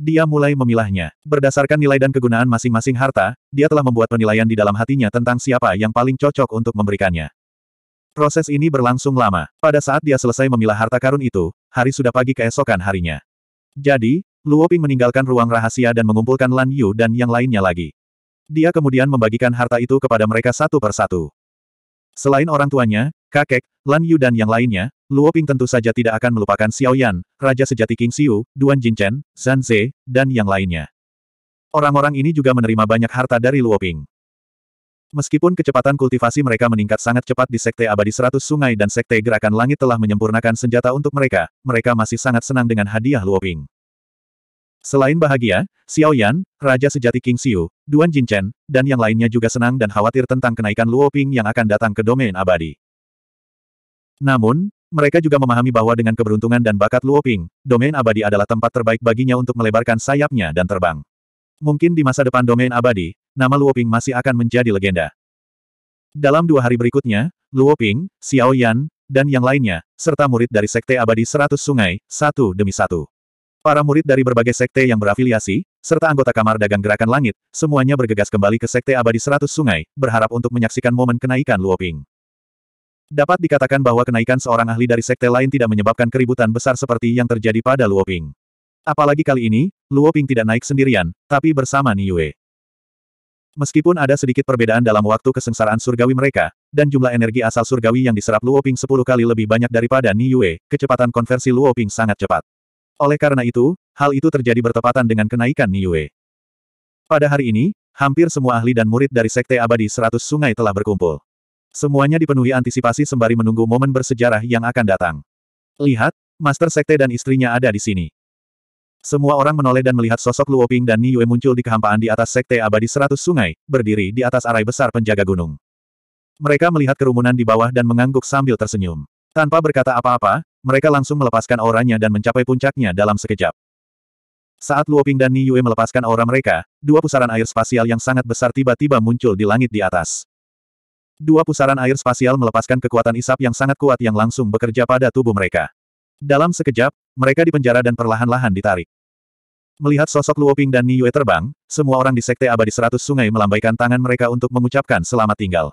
Dia mulai memilahnya. Berdasarkan nilai dan kegunaan masing-masing harta, dia telah membuat penilaian di dalam hatinya tentang siapa yang paling cocok untuk memberikannya. Proses ini berlangsung lama. Pada saat dia selesai memilah harta karun itu, hari sudah pagi keesokan harinya. Jadi, Luo Ping meninggalkan ruang rahasia dan mengumpulkan Lan Yu dan yang lainnya lagi. Dia kemudian membagikan harta itu kepada mereka satu per satu. Selain orang tuanya, kakek, Lan Yu dan yang lainnya, Luo Ping tentu saja tidak akan melupakan Xiao Yan, Raja Sejati King Xiu, Duan Jin Chen, Zan Ze, dan yang lainnya. Orang-orang ini juga menerima banyak harta dari Luo Ping. Meskipun kecepatan kultivasi mereka meningkat sangat cepat di Sekte Abadi Seratus Sungai dan Sekte Gerakan Langit telah menyempurnakan senjata untuk mereka, mereka masih sangat senang dengan hadiah Luo Ping. Selain bahagia, Xiao Yan, Raja Sejati King Xiu, Duan Jinchen, dan yang lainnya juga senang dan khawatir tentang kenaikan Luo Ping yang akan datang ke domain abadi. Namun, mereka juga memahami bahwa dengan keberuntungan dan bakat Luo Ping, domain abadi adalah tempat terbaik baginya untuk melebarkan sayapnya dan terbang. Mungkin di masa depan domain abadi, nama Luo Ping masih akan menjadi legenda. Dalam dua hari berikutnya, Luo Ping, Xiao Yan, dan yang lainnya, serta murid dari Sekte Abadi Seratus Sungai, satu demi satu. Para murid dari berbagai sekte yang berafiliasi, serta anggota kamar dagang gerakan langit, semuanya bergegas kembali ke sekte abadi seratus sungai, berharap untuk menyaksikan momen kenaikan Luoping. Dapat dikatakan bahwa kenaikan seorang ahli dari sekte lain tidak menyebabkan keributan besar seperti yang terjadi pada Luoping. Apalagi kali ini, Luoping tidak naik sendirian, tapi bersama Niue. Meskipun ada sedikit perbedaan dalam waktu kesengsaraan surgawi mereka, dan jumlah energi asal surgawi yang diserap Luoping 10 kali lebih banyak daripada Niue, kecepatan konversi Luoping sangat cepat. Oleh karena itu, hal itu terjadi bertepatan dengan kenaikan Yue. Pada hari ini, hampir semua ahli dan murid dari Sekte Abadi Seratus Sungai telah berkumpul. Semuanya dipenuhi antisipasi sembari menunggu momen bersejarah yang akan datang. Lihat, Master Sekte dan istrinya ada di sini. Semua orang menoleh dan melihat sosok Luoping dan Yue muncul di kehampaan di atas Sekte Abadi Seratus Sungai, berdiri di atas arai besar penjaga gunung. Mereka melihat kerumunan di bawah dan mengangguk sambil tersenyum. Tanpa berkata apa-apa, mereka langsung melepaskan auranya dan mencapai puncaknya dalam sekejap. Saat Luoping dan Ni Yue melepaskan aura mereka, dua pusaran air spasial yang sangat besar tiba-tiba muncul di langit di atas. Dua pusaran air spasial melepaskan kekuatan isap yang sangat kuat yang langsung bekerja pada tubuh mereka. Dalam sekejap, mereka dipenjara dan perlahan-lahan ditarik. Melihat sosok Luoping dan Ni Yue terbang, semua orang di Sekte Abadi Seratus Sungai melambaikan tangan mereka untuk mengucapkan selamat tinggal.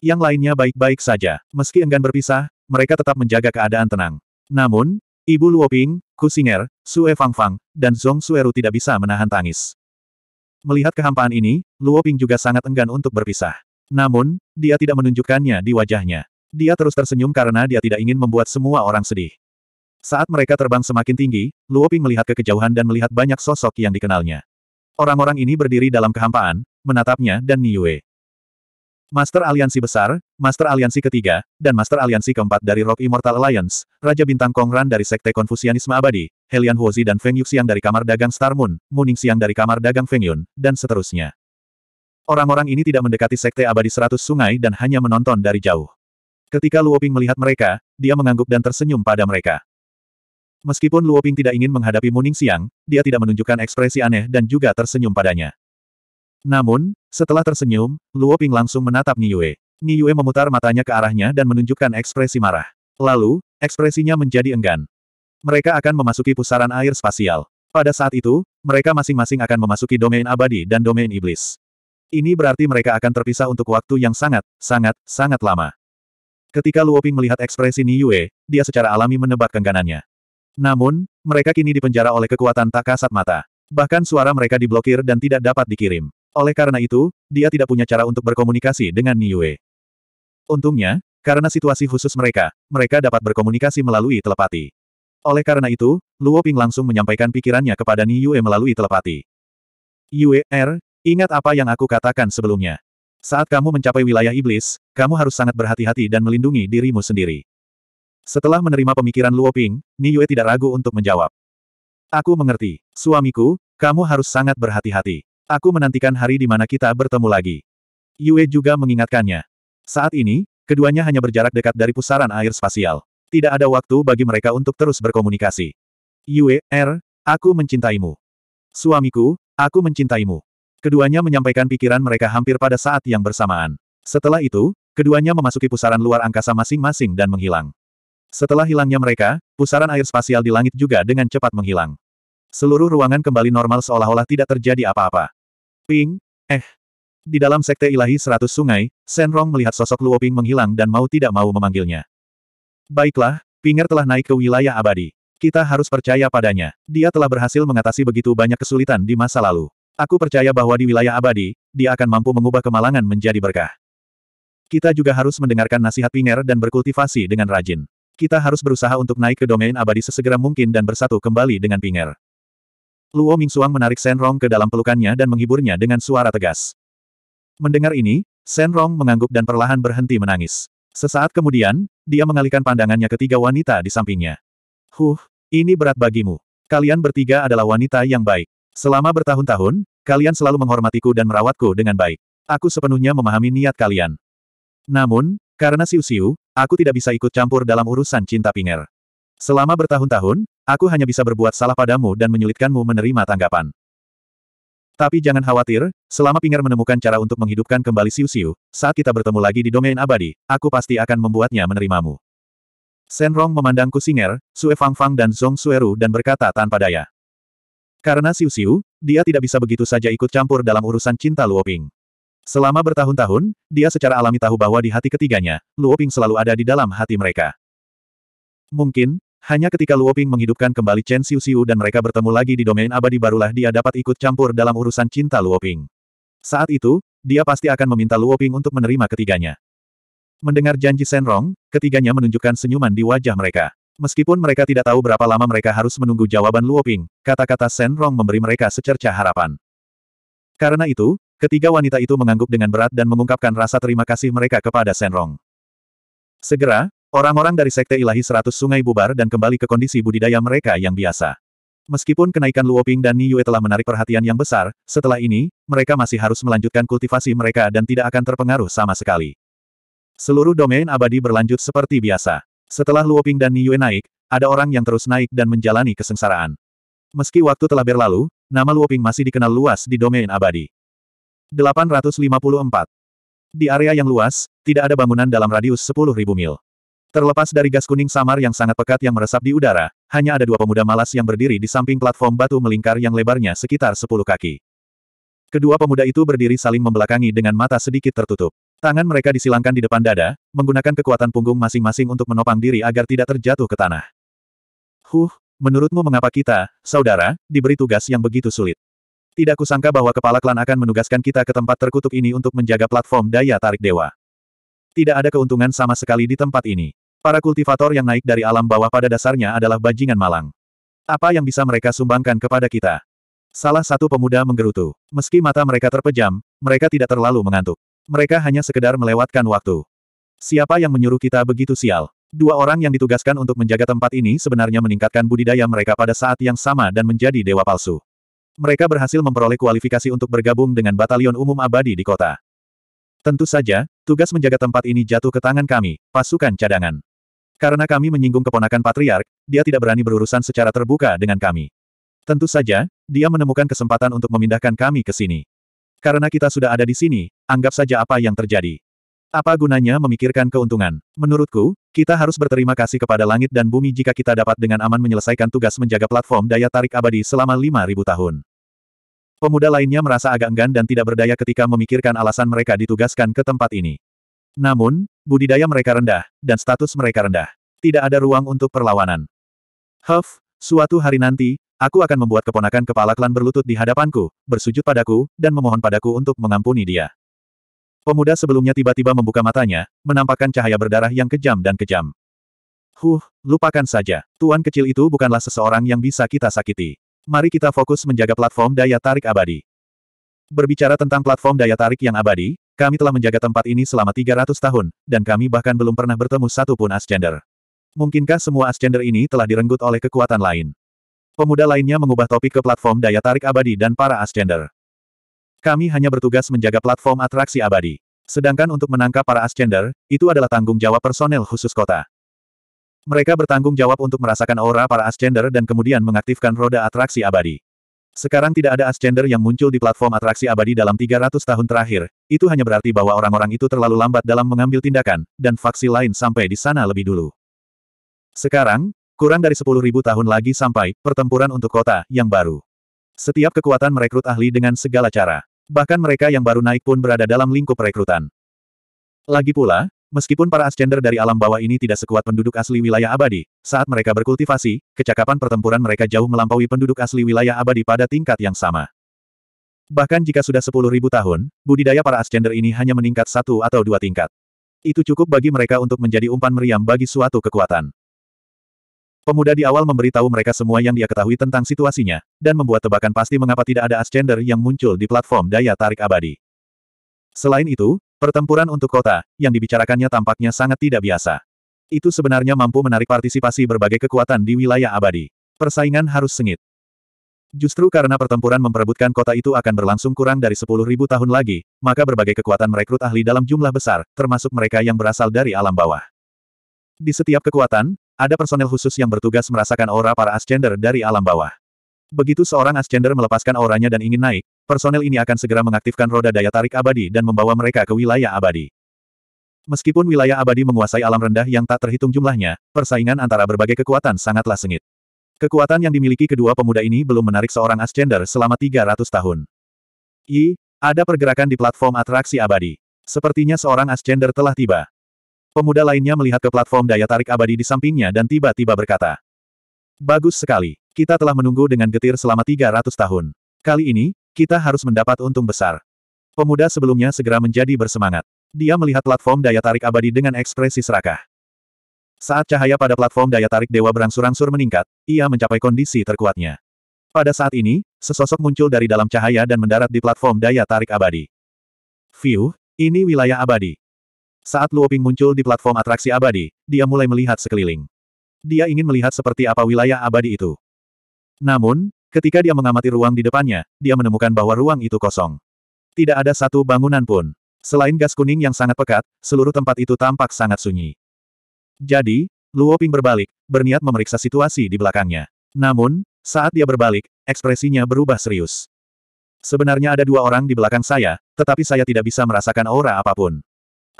Yang lainnya baik-baik saja. Meski enggan berpisah, mereka tetap menjaga keadaan tenang. Namun, Ibu Luoping, Kusinger, Sue Fangfang, dan Zhong Sueru tidak bisa menahan tangis. Melihat kehampaan ini, Luoping juga sangat enggan untuk berpisah. Namun, dia tidak menunjukkannya di wajahnya. Dia terus tersenyum karena dia tidak ingin membuat semua orang sedih. Saat mereka terbang semakin tinggi, Luoping melihat ke kejauhan dan melihat banyak sosok yang dikenalnya. Orang-orang ini berdiri dalam kehampaan, menatapnya dan Niue. Master Aliansi Besar, Master Aliansi Ketiga, dan Master Aliansi Keempat dari Rock Immortal Alliance, Raja Bintang Kongran dari Sekte Konfusianisme Abadi, Helian Huozi dan Feng Yuxiang dari Kamar Dagang Star Moon, Muning Xiang dari Kamar Dagang Feng Yun, dan seterusnya. Orang-orang ini tidak mendekati Sekte Abadi Seratus Sungai dan hanya menonton dari jauh. Ketika Luoping melihat mereka, dia mengangguk dan tersenyum pada mereka. Meskipun Luoping tidak ingin menghadapi Muning Xiang, dia tidak menunjukkan ekspresi aneh dan juga tersenyum padanya. Namun, setelah tersenyum, Luo Ping langsung menatap Niue. Yue memutar matanya ke arahnya dan menunjukkan ekspresi marah. Lalu, ekspresinya menjadi enggan. Mereka akan memasuki pusaran air spasial. Pada saat itu, mereka masing-masing akan memasuki domain abadi dan domain iblis. Ini berarti mereka akan terpisah untuk waktu yang sangat, sangat, sangat lama. Ketika Luo Ping melihat ekspresi Yue, dia secara alami menebak kengganannya. Namun, mereka kini dipenjara oleh kekuatan tak kasat mata. Bahkan suara mereka diblokir dan tidak dapat dikirim. Oleh karena itu, dia tidak punya cara untuk berkomunikasi dengan Niue. Untungnya, karena situasi khusus mereka, mereka dapat berkomunikasi melalui telepati. Oleh karena itu, Luo Ping langsung menyampaikan pikirannya kepada Niue melalui telepati. Yue, R, er, ingat apa yang aku katakan sebelumnya. Saat kamu mencapai wilayah iblis, kamu harus sangat berhati-hati dan melindungi dirimu sendiri. Setelah menerima pemikiran Luo Ping, Yue tidak ragu untuk menjawab. Aku mengerti, suamiku, kamu harus sangat berhati-hati. Aku menantikan hari di mana kita bertemu lagi. Yue juga mengingatkannya. Saat ini, keduanya hanya berjarak dekat dari pusaran air spasial. Tidak ada waktu bagi mereka untuk terus berkomunikasi. Yue, Er, aku mencintaimu. Suamiku, aku mencintaimu. Keduanya menyampaikan pikiran mereka hampir pada saat yang bersamaan. Setelah itu, keduanya memasuki pusaran luar angkasa masing-masing dan menghilang. Setelah hilangnya mereka, pusaran air spasial di langit juga dengan cepat menghilang. Seluruh ruangan kembali normal seolah-olah tidak terjadi apa-apa. Ping, eh. Di dalam sekte ilahi seratus sungai, Senrong melihat sosok Luoping menghilang dan mau tidak mau memanggilnya. Baiklah, Pinger telah naik ke wilayah abadi. Kita harus percaya padanya. Dia telah berhasil mengatasi begitu banyak kesulitan di masa lalu. Aku percaya bahwa di wilayah abadi, dia akan mampu mengubah kemalangan menjadi berkah. Kita juga harus mendengarkan nasihat Pinger dan berkultivasi dengan rajin. Kita harus berusaha untuk naik ke domain abadi sesegera mungkin dan bersatu kembali dengan Pinger. Luo Mingsuang menarik Rong ke dalam pelukannya dan menghiburnya dengan suara tegas. Mendengar ini, Rong mengangguk dan perlahan berhenti menangis. Sesaat kemudian, dia mengalihkan pandangannya ke tiga wanita di sampingnya. Huh, ini berat bagimu. Kalian bertiga adalah wanita yang baik. Selama bertahun-tahun, kalian selalu menghormatiku dan merawatku dengan baik. Aku sepenuhnya memahami niat kalian. Namun, karena siu-siu, aku tidak bisa ikut campur dalam urusan cinta Pinger. Selama bertahun-tahun, Aku hanya bisa berbuat salah padamu dan menyulitkanmu menerima tanggapan. Tapi jangan khawatir, selama Pingar menemukan cara untuk menghidupkan kembali Siu-Siu, saat kita bertemu lagi di domain abadi, aku pasti akan membuatnya menerimamu. Senrong memandang Kusinger, Sue Fang dan Zong Sueru dan berkata tanpa daya. Karena Siu-Siu, dia tidak bisa begitu saja ikut campur dalam urusan cinta Luoping. Selama bertahun-tahun, dia secara alami tahu bahwa di hati ketiganya, Luoping selalu ada di dalam hati mereka. Mungkin, hanya ketika Luo Ping menghidupkan kembali Chen Xiu Xiu dan mereka bertemu lagi di domain abadi barulah dia dapat ikut campur dalam urusan cinta Luo Ping. Saat itu, dia pasti akan meminta Luo Ping untuk menerima ketiganya. Mendengar janji Senrong, ketiganya menunjukkan senyuman di wajah mereka. Meskipun mereka tidak tahu berapa lama mereka harus menunggu jawaban Luo Ping, kata-kata Senrong memberi mereka secerca harapan. Karena itu, ketiga wanita itu mengangguk dengan berat dan mengungkapkan rasa terima kasih mereka kepada Senrong. Segera, Orang-orang dari Sekte Ilahi Seratus Sungai bubar dan kembali ke kondisi budidaya mereka yang biasa. Meskipun kenaikan Luoping dan Niue telah menarik perhatian yang besar, setelah ini, mereka masih harus melanjutkan kultivasi mereka dan tidak akan terpengaruh sama sekali. Seluruh domain abadi berlanjut seperti biasa. Setelah Luoping dan Niue naik, ada orang yang terus naik dan menjalani kesengsaraan. Meski waktu telah berlalu, nama Luoping masih dikenal luas di domain abadi. 854. Di area yang luas, tidak ada bangunan dalam radius 10.000 mil. Terlepas dari gas kuning samar yang sangat pekat yang meresap di udara, hanya ada dua pemuda malas yang berdiri di samping platform batu melingkar yang lebarnya sekitar sepuluh kaki. Kedua pemuda itu berdiri saling membelakangi dengan mata sedikit tertutup. Tangan mereka disilangkan di depan dada, menggunakan kekuatan punggung masing-masing untuk menopang diri agar tidak terjatuh ke tanah. Huh, menurutmu mengapa kita, saudara, diberi tugas yang begitu sulit? Tidak kusangka bahwa kepala klan akan menugaskan kita ke tempat terkutuk ini untuk menjaga platform daya tarik dewa. Tidak ada keuntungan sama sekali di tempat ini. Para kultivator yang naik dari alam bawah pada dasarnya adalah bajingan malang. Apa yang bisa mereka sumbangkan kepada kita? Salah satu pemuda menggerutu. Meski mata mereka terpejam, mereka tidak terlalu mengantuk. Mereka hanya sekedar melewatkan waktu. Siapa yang menyuruh kita begitu sial? Dua orang yang ditugaskan untuk menjaga tempat ini sebenarnya meningkatkan budidaya mereka pada saat yang sama dan menjadi dewa palsu. Mereka berhasil memperoleh kualifikasi untuk bergabung dengan batalion umum abadi di kota. Tentu saja, tugas menjaga tempat ini jatuh ke tangan kami, pasukan cadangan. Karena kami menyinggung keponakan patriark, dia tidak berani berurusan secara terbuka dengan kami. Tentu saja, dia menemukan kesempatan untuk memindahkan kami ke sini. Karena kita sudah ada di sini, anggap saja apa yang terjadi. Apa gunanya memikirkan keuntungan? Menurutku, kita harus berterima kasih kepada langit dan bumi jika kita dapat dengan aman menyelesaikan tugas menjaga platform daya tarik abadi selama 5.000 tahun. Pemuda lainnya merasa agak enggan dan tidak berdaya ketika memikirkan alasan mereka ditugaskan ke tempat ini. Namun, budidaya mereka rendah, dan status mereka rendah. Tidak ada ruang untuk perlawanan. Huff, suatu hari nanti, aku akan membuat keponakan kepala klan berlutut di hadapanku, bersujud padaku, dan memohon padaku untuk mengampuni dia. Pemuda sebelumnya tiba-tiba membuka matanya, menampakkan cahaya berdarah yang kejam dan kejam. Huh, lupakan saja. Tuan kecil itu bukanlah seseorang yang bisa kita sakiti. Mari kita fokus menjaga platform daya tarik abadi. Berbicara tentang platform daya tarik yang abadi, kami telah menjaga tempat ini selama 300 tahun, dan kami bahkan belum pernah bertemu satupun Ascender. Mungkinkah semua Ascender ini telah direnggut oleh kekuatan lain? Pemuda lainnya mengubah topik ke platform daya tarik abadi dan para Ascender. Kami hanya bertugas menjaga platform atraksi abadi. Sedangkan untuk menangkap para Ascender, itu adalah tanggung jawab personel khusus kota. Mereka bertanggung jawab untuk merasakan aura para Ascender dan kemudian mengaktifkan roda atraksi abadi. Sekarang tidak ada Ascender yang muncul di platform atraksi abadi dalam 300 tahun terakhir, itu hanya berarti bahwa orang-orang itu terlalu lambat dalam mengambil tindakan, dan faksi lain sampai di sana lebih dulu. Sekarang, kurang dari 10.000 tahun lagi sampai, pertempuran untuk kota, yang baru. Setiap kekuatan merekrut ahli dengan segala cara. Bahkan mereka yang baru naik pun berada dalam lingkup rekrutan. Lagi pula, Meskipun para Ascender dari alam bawah ini tidak sekuat penduduk asli wilayah abadi, saat mereka berkultivasi, kecakapan pertempuran mereka jauh melampaui penduduk asli wilayah abadi pada tingkat yang sama. Bahkan jika sudah 10.000 tahun, budidaya para Ascender ini hanya meningkat satu atau dua tingkat. Itu cukup bagi mereka untuk menjadi umpan meriam bagi suatu kekuatan. Pemuda di awal memberitahu mereka semua yang dia ketahui tentang situasinya, dan membuat tebakan pasti mengapa tidak ada Ascender yang muncul di platform daya tarik abadi. Selain itu, Pertempuran untuk kota, yang dibicarakannya tampaknya sangat tidak biasa. Itu sebenarnya mampu menarik partisipasi berbagai kekuatan di wilayah abadi. Persaingan harus sengit. Justru karena pertempuran memperebutkan kota itu akan berlangsung kurang dari 10.000 tahun lagi, maka berbagai kekuatan merekrut ahli dalam jumlah besar, termasuk mereka yang berasal dari alam bawah. Di setiap kekuatan, ada personel khusus yang bertugas merasakan aura para Ascender dari alam bawah. Begitu seorang Ascender melepaskan auranya dan ingin naik, Personel ini akan segera mengaktifkan roda daya tarik abadi dan membawa mereka ke wilayah abadi. Meskipun wilayah abadi menguasai alam rendah yang tak terhitung jumlahnya, persaingan antara berbagai kekuatan sangatlah sengit. Kekuatan yang dimiliki kedua pemuda ini belum menarik seorang Ascender selama 300 tahun. I, ada pergerakan di platform atraksi abadi. Sepertinya seorang Ascender telah tiba. Pemuda lainnya melihat ke platform daya tarik abadi di sampingnya dan tiba-tiba berkata. Bagus sekali. Kita telah menunggu dengan getir selama 300 tahun. Kali ini, kita harus mendapat untung besar. Pemuda sebelumnya segera menjadi bersemangat. Dia melihat platform daya tarik abadi dengan ekspresi serakah. Saat cahaya pada platform daya tarik dewa berangsur-angsur meningkat, ia mencapai kondisi terkuatnya. Pada saat ini, sesosok muncul dari dalam cahaya dan mendarat di platform daya tarik abadi. View, ini wilayah abadi. Saat Luoping muncul di platform atraksi abadi, dia mulai melihat sekeliling. Dia ingin melihat seperti apa wilayah abadi itu. Namun, Ketika dia mengamati ruang di depannya, dia menemukan bahwa ruang itu kosong. Tidak ada satu bangunan pun. Selain gas kuning yang sangat pekat, seluruh tempat itu tampak sangat sunyi. Jadi, Luo Ping berbalik, berniat memeriksa situasi di belakangnya. Namun, saat dia berbalik, ekspresinya berubah serius. Sebenarnya ada dua orang di belakang saya, tetapi saya tidak bisa merasakan aura apapun.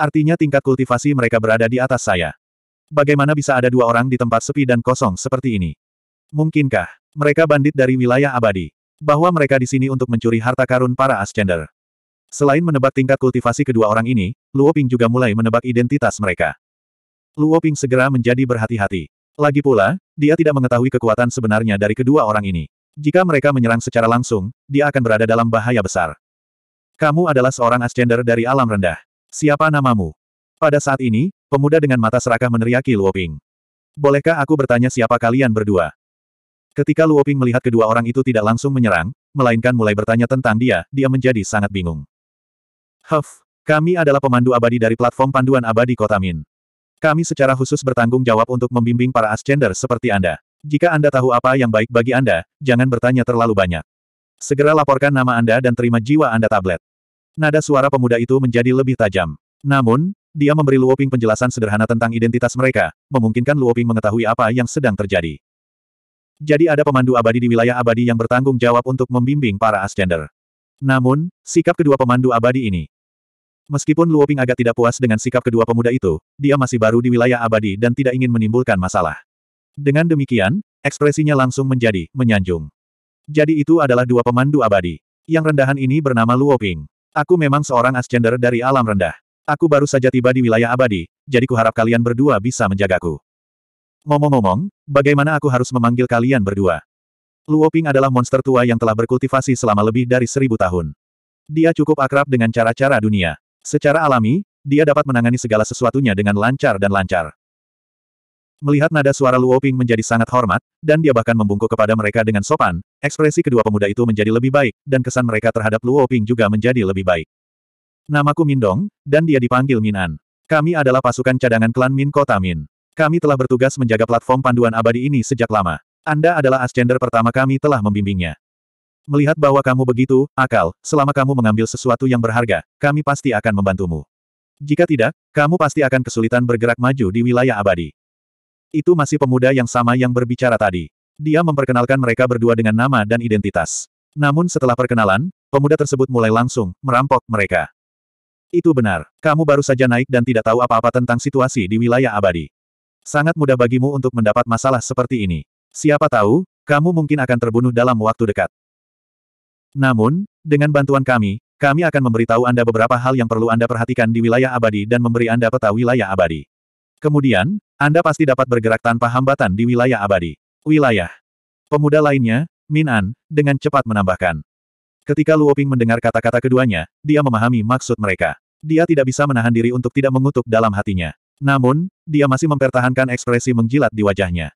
Artinya tingkat kultivasi mereka berada di atas saya. Bagaimana bisa ada dua orang di tempat sepi dan kosong seperti ini? Mungkinkah? Mereka bandit dari wilayah abadi. Bahwa mereka di sini untuk mencuri harta karun para Ascender. Selain menebak tingkat kultivasi kedua orang ini, Luo Ping juga mulai menebak identitas mereka. Luo Ping segera menjadi berhati-hati. Lagi pula, dia tidak mengetahui kekuatan sebenarnya dari kedua orang ini. Jika mereka menyerang secara langsung, dia akan berada dalam bahaya besar. Kamu adalah seorang ascender dari alam rendah. Siapa namamu? Pada saat ini, pemuda dengan mata serakah meneriaki Luo Ping. Bolehkah aku bertanya siapa kalian berdua? Ketika Luoping melihat kedua orang itu tidak langsung menyerang, melainkan mulai bertanya tentang dia, dia menjadi sangat bingung. Huff, kami adalah pemandu abadi dari platform panduan abadi Kota Min. Kami secara khusus bertanggung jawab untuk membimbing para ascender seperti Anda. Jika Anda tahu apa yang baik bagi Anda, jangan bertanya terlalu banyak. Segera laporkan nama Anda dan terima jiwa Anda tablet. Nada suara pemuda itu menjadi lebih tajam. Namun, dia memberi Luoping penjelasan sederhana tentang identitas mereka, memungkinkan Luoping mengetahui apa yang sedang terjadi. Jadi ada pemandu abadi di wilayah abadi yang bertanggung jawab untuk membimbing para Ascender. Namun, sikap kedua pemandu abadi ini. Meskipun Luoping agak tidak puas dengan sikap kedua pemuda itu, dia masih baru di wilayah abadi dan tidak ingin menimbulkan masalah. Dengan demikian, ekspresinya langsung menjadi menyanjung. Jadi itu adalah dua pemandu abadi. Yang rendahan ini bernama Luoping. Aku memang seorang Ascender dari alam rendah. Aku baru saja tiba di wilayah abadi, jadi kuharap kalian berdua bisa menjagaku. Ngomong-ngomong, bagaimana aku harus memanggil kalian berdua? Luoping adalah monster tua yang telah berkultivasi selama lebih dari seribu tahun. Dia cukup akrab dengan cara-cara dunia. Secara alami, dia dapat menangani segala sesuatunya dengan lancar dan lancar. Melihat nada suara Luoping menjadi sangat hormat, dan dia bahkan membungkuk kepada mereka dengan sopan, ekspresi kedua pemuda itu menjadi lebih baik, dan kesan mereka terhadap Luoping juga menjadi lebih baik. Namaku Mindong, dan dia dipanggil Minan. Kami adalah pasukan cadangan klan Min Kota Min. Kami telah bertugas menjaga platform panduan abadi ini sejak lama. Anda adalah ascender pertama kami telah membimbingnya. Melihat bahwa kamu begitu, akal, selama kamu mengambil sesuatu yang berharga, kami pasti akan membantumu. Jika tidak, kamu pasti akan kesulitan bergerak maju di wilayah abadi. Itu masih pemuda yang sama yang berbicara tadi. Dia memperkenalkan mereka berdua dengan nama dan identitas. Namun setelah perkenalan, pemuda tersebut mulai langsung merampok mereka. Itu benar, kamu baru saja naik dan tidak tahu apa-apa tentang situasi di wilayah abadi. Sangat mudah bagimu untuk mendapat masalah seperti ini. Siapa tahu, kamu mungkin akan terbunuh dalam waktu dekat. Namun, dengan bantuan kami, kami akan memberitahu Anda beberapa hal yang perlu Anda perhatikan di wilayah abadi dan memberi Anda peta wilayah abadi. Kemudian, Anda pasti dapat bergerak tanpa hambatan di wilayah abadi. Wilayah. Pemuda lainnya, Min An, dengan cepat menambahkan. Ketika Luoping mendengar kata-kata keduanya, dia memahami maksud mereka. Dia tidak bisa menahan diri untuk tidak mengutuk dalam hatinya. Namun, dia masih mempertahankan ekspresi menjilat di wajahnya.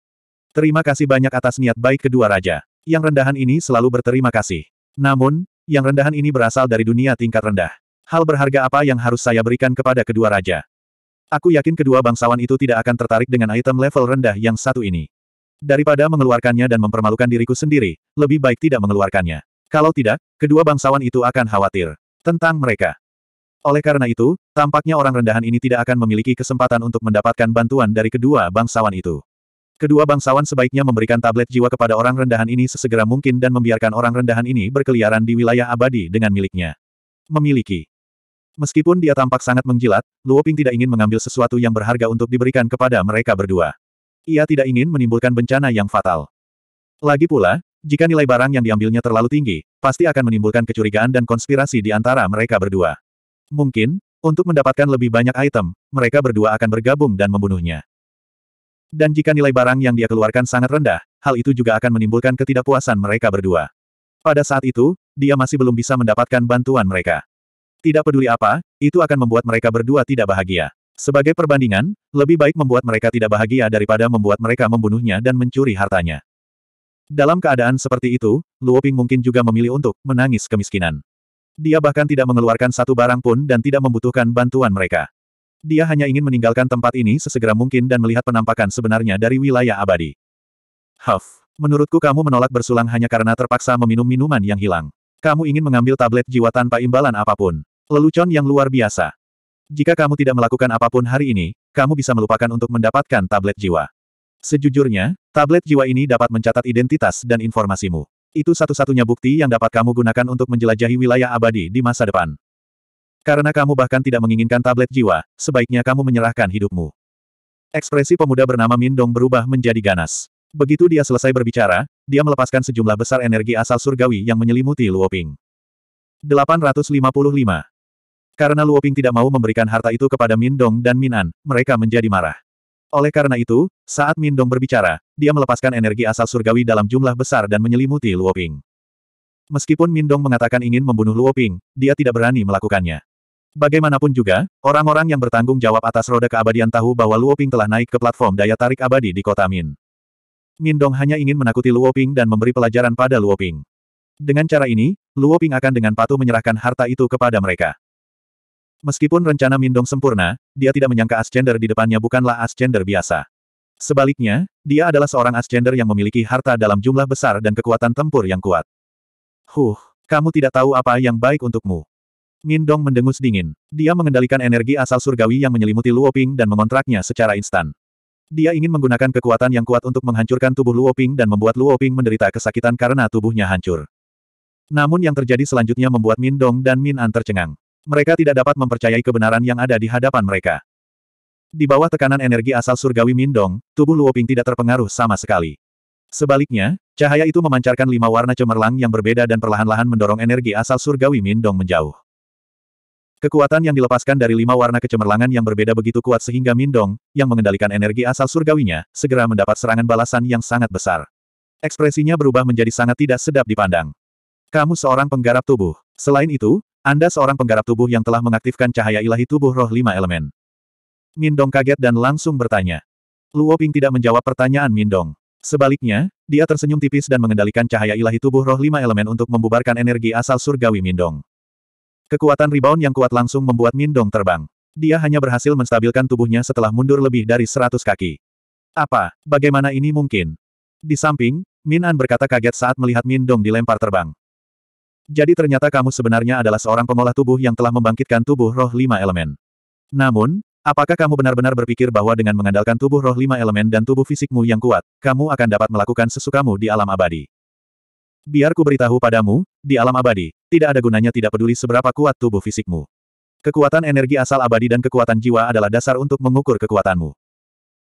Terima kasih banyak atas niat baik kedua raja. Yang rendahan ini selalu berterima kasih. Namun, yang rendahan ini berasal dari dunia tingkat rendah. Hal berharga apa yang harus saya berikan kepada kedua raja? Aku yakin kedua bangsawan itu tidak akan tertarik dengan item level rendah yang satu ini. Daripada mengeluarkannya dan mempermalukan diriku sendiri, lebih baik tidak mengeluarkannya. Kalau tidak, kedua bangsawan itu akan khawatir tentang mereka. Oleh karena itu, tampaknya orang rendahan ini tidak akan memiliki kesempatan untuk mendapatkan bantuan dari kedua bangsawan itu. Kedua bangsawan sebaiknya memberikan tablet jiwa kepada orang rendahan ini sesegera mungkin dan membiarkan orang rendahan ini berkeliaran di wilayah abadi dengan miliknya. Memiliki. Meskipun dia tampak sangat menjilat, Luo Ping tidak ingin mengambil sesuatu yang berharga untuk diberikan kepada mereka berdua. Ia tidak ingin menimbulkan bencana yang fatal. Lagi pula, jika nilai barang yang diambilnya terlalu tinggi, pasti akan menimbulkan kecurigaan dan konspirasi di antara mereka berdua. Mungkin, untuk mendapatkan lebih banyak item, mereka berdua akan bergabung dan membunuhnya. Dan jika nilai barang yang dia keluarkan sangat rendah, hal itu juga akan menimbulkan ketidakpuasan mereka berdua. Pada saat itu, dia masih belum bisa mendapatkan bantuan mereka. Tidak peduli apa, itu akan membuat mereka berdua tidak bahagia. Sebagai perbandingan, lebih baik membuat mereka tidak bahagia daripada membuat mereka membunuhnya dan mencuri hartanya. Dalam keadaan seperti itu, Luoping mungkin juga memilih untuk menangis kemiskinan. Dia bahkan tidak mengeluarkan satu barang pun dan tidak membutuhkan bantuan mereka. Dia hanya ingin meninggalkan tempat ini sesegera mungkin dan melihat penampakan sebenarnya dari wilayah abadi. Huff, menurutku kamu menolak bersulang hanya karena terpaksa meminum minuman yang hilang. Kamu ingin mengambil tablet jiwa tanpa imbalan apapun. Lelucon yang luar biasa. Jika kamu tidak melakukan apapun hari ini, kamu bisa melupakan untuk mendapatkan tablet jiwa. Sejujurnya, tablet jiwa ini dapat mencatat identitas dan informasimu. Itu satu-satunya bukti yang dapat kamu gunakan untuk menjelajahi wilayah abadi di masa depan. Karena kamu bahkan tidak menginginkan tablet jiwa, sebaiknya kamu menyerahkan hidupmu. Ekspresi pemuda bernama Min Dong berubah menjadi ganas. Begitu dia selesai berbicara, dia melepaskan sejumlah besar energi asal surgawi yang menyelimuti Luoping. 855. Karena Luoping tidak mau memberikan harta itu kepada Min Dong dan Min An, mereka menjadi marah. Oleh karena itu, saat Mindong berbicara, dia melepaskan energi asal surgawi dalam jumlah besar dan menyelimuti Luoping. Meskipun Mindong mengatakan ingin membunuh Luoping, dia tidak berani melakukannya. Bagaimanapun juga, orang-orang yang bertanggung jawab atas roda keabadian tahu bahwa Luoping telah naik ke platform daya tarik abadi di kota Min. Dong hanya ingin menakuti Luoping dan memberi pelajaran pada Luoping. Dengan cara ini, Luoping akan dengan patuh menyerahkan harta itu kepada mereka. Meskipun rencana Mindong sempurna, dia tidak menyangka Ascender di depannya bukanlah Ascender biasa. Sebaliknya, dia adalah seorang Ascender yang memiliki harta dalam jumlah besar dan kekuatan tempur yang kuat. Huh, kamu tidak tahu apa yang baik untukmu. Mindong mendengus dingin. Dia mengendalikan energi asal surgawi yang menyelimuti Luoping dan mengontraknya secara instan. Dia ingin menggunakan kekuatan yang kuat untuk menghancurkan tubuh Luoping dan membuat Luoping menderita kesakitan karena tubuhnya hancur. Namun yang terjadi selanjutnya membuat Mindong dan Min An tercengang. Mereka tidak dapat mempercayai kebenaran yang ada di hadapan mereka. Di bawah tekanan energi asal surgawi Mindong, tubuh Luoping tidak terpengaruh sama sekali. Sebaliknya, cahaya itu memancarkan lima warna cemerlang yang berbeda dan perlahan-lahan mendorong energi asal surgawi Mindong menjauh. Kekuatan yang dilepaskan dari lima warna kecemerlangan yang berbeda begitu kuat sehingga Mindong, yang mengendalikan energi asal surgawinya, segera mendapat serangan balasan yang sangat besar. Ekspresinya berubah menjadi sangat tidak sedap dipandang. Kamu seorang penggarap tubuh. Selain itu, anda seorang penggarap tubuh yang telah mengaktifkan cahaya ilahi tubuh roh lima elemen. Min Dong kaget dan langsung bertanya. Luo Ping tidak menjawab pertanyaan Min Dong. Sebaliknya, dia tersenyum tipis dan mengendalikan cahaya ilahi tubuh roh lima elemen untuk membubarkan energi asal surgawi Min Dong. Kekuatan rebound yang kuat langsung membuat Min Dong terbang. Dia hanya berhasil menstabilkan tubuhnya setelah mundur lebih dari seratus kaki. Apa? Bagaimana ini mungkin? Di samping, Min An berkata kaget saat melihat Min Dong dilempar terbang. Jadi ternyata kamu sebenarnya adalah seorang pengolah tubuh yang telah membangkitkan tubuh roh lima elemen. Namun, apakah kamu benar-benar berpikir bahwa dengan mengandalkan tubuh roh lima elemen dan tubuh fisikmu yang kuat, kamu akan dapat melakukan sesukamu di alam abadi? Biar ku beritahu padamu, di alam abadi, tidak ada gunanya tidak peduli seberapa kuat tubuh fisikmu. Kekuatan energi asal abadi dan kekuatan jiwa adalah dasar untuk mengukur kekuatanmu.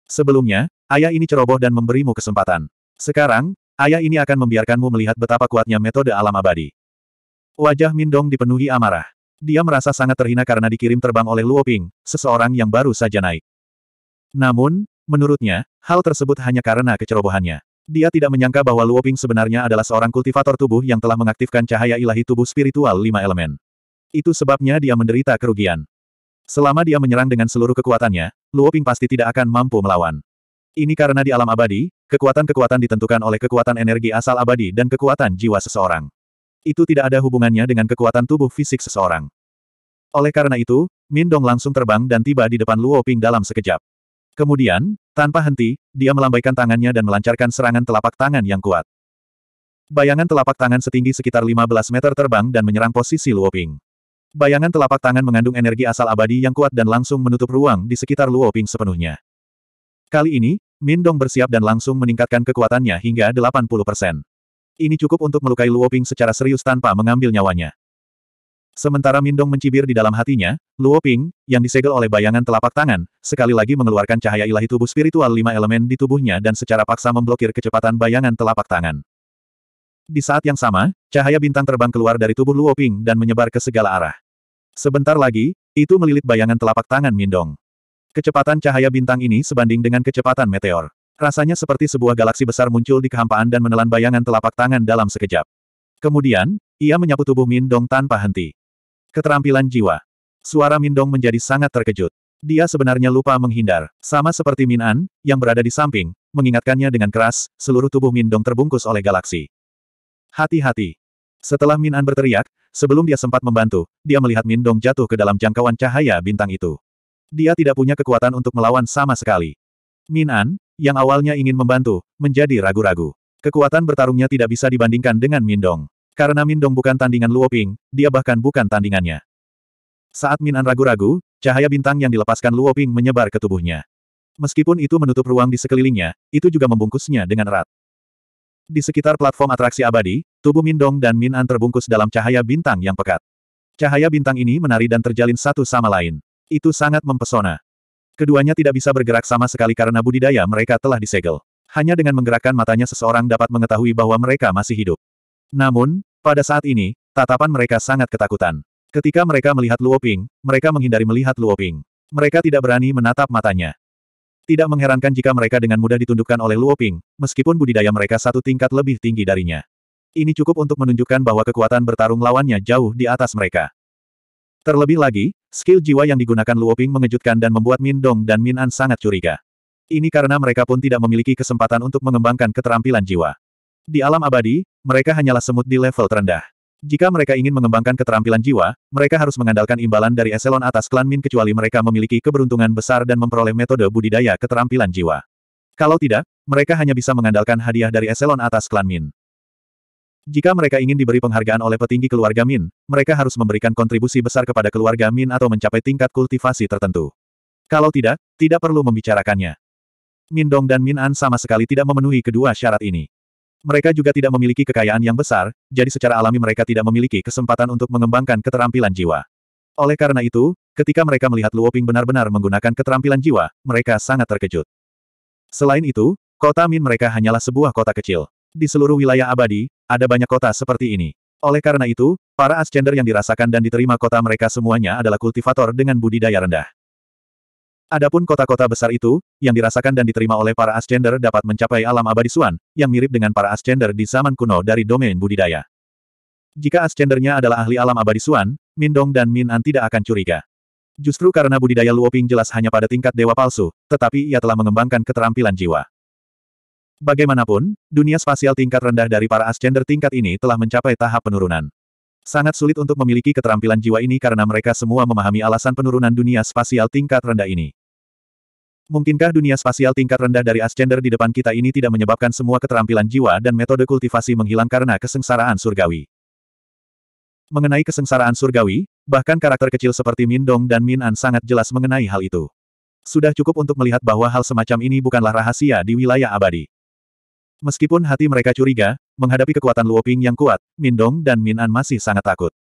Sebelumnya, ayah ini ceroboh dan memberimu kesempatan. Sekarang, ayah ini akan membiarkanmu melihat betapa kuatnya metode alam abadi. Wajah Mindong dipenuhi amarah. Dia merasa sangat terhina karena dikirim terbang oleh Luo Ping, seseorang yang baru saja naik. Namun, menurutnya, hal tersebut hanya karena kecerobohannya. Dia tidak menyangka bahwa Luo Ping sebenarnya adalah seorang kultivator tubuh yang telah mengaktifkan cahaya ilahi tubuh spiritual lima elemen. Itu sebabnya dia menderita kerugian. Selama dia menyerang dengan seluruh kekuatannya, Luo Ping pasti tidak akan mampu melawan. Ini karena di alam abadi, kekuatan-kekuatan ditentukan oleh kekuatan energi asal abadi dan kekuatan jiwa seseorang itu tidak ada hubungannya dengan kekuatan tubuh fisik seseorang. Oleh karena itu, Min Dong langsung terbang dan tiba di depan Luo Ping dalam sekejap. Kemudian, tanpa henti, dia melambaikan tangannya dan melancarkan serangan telapak tangan yang kuat. Bayangan telapak tangan setinggi sekitar 15 meter terbang dan menyerang posisi Luo Ping. Bayangan telapak tangan mengandung energi asal abadi yang kuat dan langsung menutup ruang di sekitar Luo Ping sepenuhnya. Kali ini, Min Dong bersiap dan langsung meningkatkan kekuatannya hingga 80%. Ini cukup untuk melukai Luoping secara serius tanpa mengambil nyawanya. Sementara Mindong mencibir di dalam hatinya, Luoping, yang disegel oleh bayangan telapak tangan, sekali lagi mengeluarkan cahaya ilahi tubuh spiritual lima elemen di tubuhnya dan secara paksa memblokir kecepatan bayangan telapak tangan. Di saat yang sama, cahaya bintang terbang keluar dari tubuh Luoping dan menyebar ke segala arah. Sebentar lagi, itu melilit bayangan telapak tangan Mindong. Kecepatan cahaya bintang ini sebanding dengan kecepatan meteor. Rasanya seperti sebuah galaksi besar muncul di kehampaan dan menelan bayangan telapak tangan dalam sekejap. Kemudian, ia menyapu tubuh Min Dong tanpa henti. Keterampilan jiwa. Suara Min Dong menjadi sangat terkejut. Dia sebenarnya lupa menghindar, sama seperti Min An, yang berada di samping, mengingatkannya dengan keras, seluruh tubuh Min Dong terbungkus oleh galaksi. Hati-hati. Setelah Min An berteriak, sebelum dia sempat membantu, dia melihat Min Dong jatuh ke dalam jangkauan cahaya bintang itu. Dia tidak punya kekuatan untuk melawan sama sekali. Min An, yang awalnya ingin membantu, menjadi ragu-ragu. Kekuatan bertarungnya tidak bisa dibandingkan dengan Min Dong. Karena Min Dong bukan tandingan Luoping, dia bahkan bukan tandingannya. Saat Minan ragu-ragu, cahaya bintang yang dilepaskan Luoping menyebar ke tubuhnya. Meskipun itu menutup ruang di sekelilingnya, itu juga membungkusnya dengan erat. Di sekitar platform atraksi abadi, tubuh Min Dong dan Minan terbungkus dalam cahaya bintang yang pekat. Cahaya bintang ini menari dan terjalin satu sama lain. Itu sangat mempesona. Keduanya tidak bisa bergerak sama sekali karena budidaya mereka telah disegel. Hanya dengan menggerakkan matanya seseorang dapat mengetahui bahwa mereka masih hidup. Namun, pada saat ini, tatapan mereka sangat ketakutan. Ketika mereka melihat Luoping, mereka menghindari melihat Luoping. Mereka tidak berani menatap matanya. Tidak mengherankan jika mereka dengan mudah ditundukkan oleh Luoping, meskipun budidaya mereka satu tingkat lebih tinggi darinya. Ini cukup untuk menunjukkan bahwa kekuatan bertarung lawannya jauh di atas mereka. Terlebih lagi, skill jiwa yang digunakan Luoping mengejutkan dan membuat Min Dong dan Min An sangat curiga. Ini karena mereka pun tidak memiliki kesempatan untuk mengembangkan keterampilan jiwa. Di alam abadi, mereka hanyalah semut di level terendah. Jika mereka ingin mengembangkan keterampilan jiwa, mereka harus mengandalkan imbalan dari eselon atas klan Min kecuali mereka memiliki keberuntungan besar dan memperoleh metode budidaya keterampilan jiwa. Kalau tidak, mereka hanya bisa mengandalkan hadiah dari eselon atas klan Min. Jika mereka ingin diberi penghargaan oleh petinggi keluarga Min, mereka harus memberikan kontribusi besar kepada keluarga Min atau mencapai tingkat kultivasi tertentu. Kalau tidak, tidak perlu membicarakannya. Min Dong dan Min An sama sekali tidak memenuhi kedua syarat ini. Mereka juga tidak memiliki kekayaan yang besar, jadi secara alami mereka tidak memiliki kesempatan untuk mengembangkan keterampilan jiwa. Oleh karena itu, ketika mereka melihat Luoping benar-benar menggunakan keterampilan jiwa, mereka sangat terkejut. Selain itu, Kota Min mereka hanyalah sebuah kota kecil. Di seluruh wilayah abadi, ada banyak kota seperti ini. Oleh karena itu, para Ascender yang dirasakan dan diterima kota mereka semuanya adalah kultivator dengan budidaya rendah. Adapun kota-kota besar itu, yang dirasakan dan diterima oleh para Ascender dapat mencapai alam abadi Suan, yang mirip dengan para Ascender di zaman kuno dari domain budidaya. Jika Ascendernya adalah ahli alam abadi Suan, Min Dong dan Min An tidak akan curiga. Justru karena budidaya Luoping jelas hanya pada tingkat dewa palsu, tetapi ia telah mengembangkan keterampilan jiwa. Bagaimanapun, dunia spasial tingkat rendah dari para Ascender tingkat ini telah mencapai tahap penurunan. Sangat sulit untuk memiliki keterampilan jiwa ini karena mereka semua memahami alasan penurunan dunia spasial tingkat rendah ini. Mungkinkah dunia spasial tingkat rendah dari Ascender di depan kita ini tidak menyebabkan semua keterampilan jiwa dan metode kultivasi menghilang karena kesengsaraan surgawi? Mengenai kesengsaraan surgawi, bahkan karakter kecil seperti Min Dong dan Min An sangat jelas mengenai hal itu. Sudah cukup untuk melihat bahwa hal semacam ini bukanlah rahasia di wilayah abadi. Meskipun hati mereka curiga, menghadapi kekuatan Luoping yang kuat, Min Dong dan Min An masih sangat takut.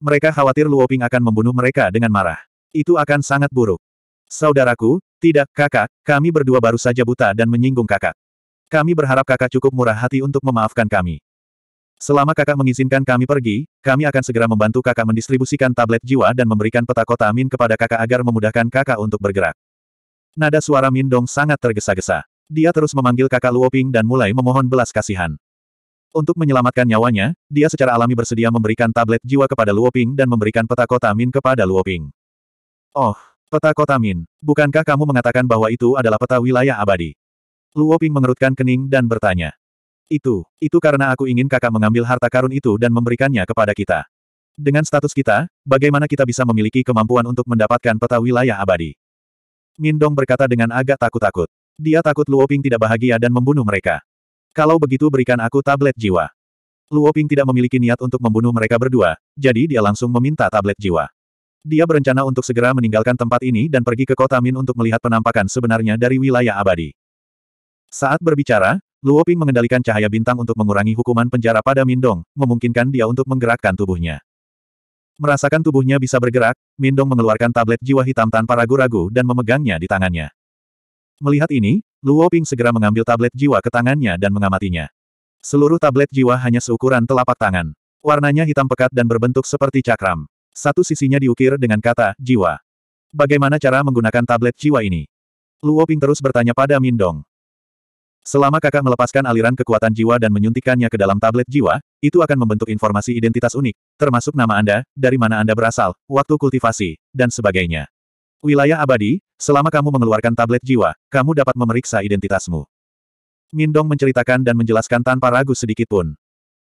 Mereka khawatir Luoping akan membunuh mereka dengan marah. Itu akan sangat buruk. Saudaraku, tidak, kakak, kami berdua baru saja buta dan menyinggung kakak. Kami berharap kakak cukup murah hati untuk memaafkan kami. Selama kakak mengizinkan kami pergi, kami akan segera membantu kakak mendistribusikan tablet jiwa dan memberikan peta kota Min kepada kakak agar memudahkan kakak untuk bergerak. Nada suara Min Dong sangat tergesa-gesa. Dia terus memanggil kakak Luoping dan mulai memohon belas kasihan. Untuk menyelamatkan nyawanya, dia secara alami bersedia memberikan tablet jiwa kepada Luoping dan memberikan peta kota Min kepada Luoping. Oh, peta kota Min. Bukankah kamu mengatakan bahwa itu adalah peta wilayah abadi? Luoping mengerutkan kening dan bertanya. Itu, itu karena aku ingin kakak mengambil harta karun itu dan memberikannya kepada kita. Dengan status kita, bagaimana kita bisa memiliki kemampuan untuk mendapatkan peta wilayah abadi? Min Dong berkata dengan agak takut-takut. Dia takut Luoping tidak bahagia dan membunuh mereka. Kalau begitu berikan aku tablet jiwa. Luoping tidak memiliki niat untuk membunuh mereka berdua, jadi dia langsung meminta tablet jiwa. Dia berencana untuk segera meninggalkan tempat ini dan pergi ke kota Min untuk melihat penampakan sebenarnya dari wilayah abadi. Saat berbicara, Luoping mengendalikan cahaya bintang untuk mengurangi hukuman penjara pada Mindong, memungkinkan dia untuk menggerakkan tubuhnya. Merasakan tubuhnya bisa bergerak, Mindong mengeluarkan tablet jiwa hitam tanpa ragu-ragu dan memegangnya di tangannya. Melihat ini, Luo Ping segera mengambil tablet jiwa ke tangannya dan mengamatinya. Seluruh tablet jiwa hanya seukuran telapak tangan. Warnanya hitam pekat dan berbentuk seperti cakram. Satu sisinya diukir dengan kata, jiwa. Bagaimana cara menggunakan tablet jiwa ini? Luo Ping terus bertanya pada Min Dong. Selama kakak melepaskan aliran kekuatan jiwa dan menyuntikannya ke dalam tablet jiwa, itu akan membentuk informasi identitas unik, termasuk nama Anda, dari mana Anda berasal, waktu kultivasi, dan sebagainya. Wilayah abadi, selama kamu mengeluarkan tablet jiwa, kamu dapat memeriksa identitasmu. Mindong menceritakan dan menjelaskan tanpa ragu sedikitpun.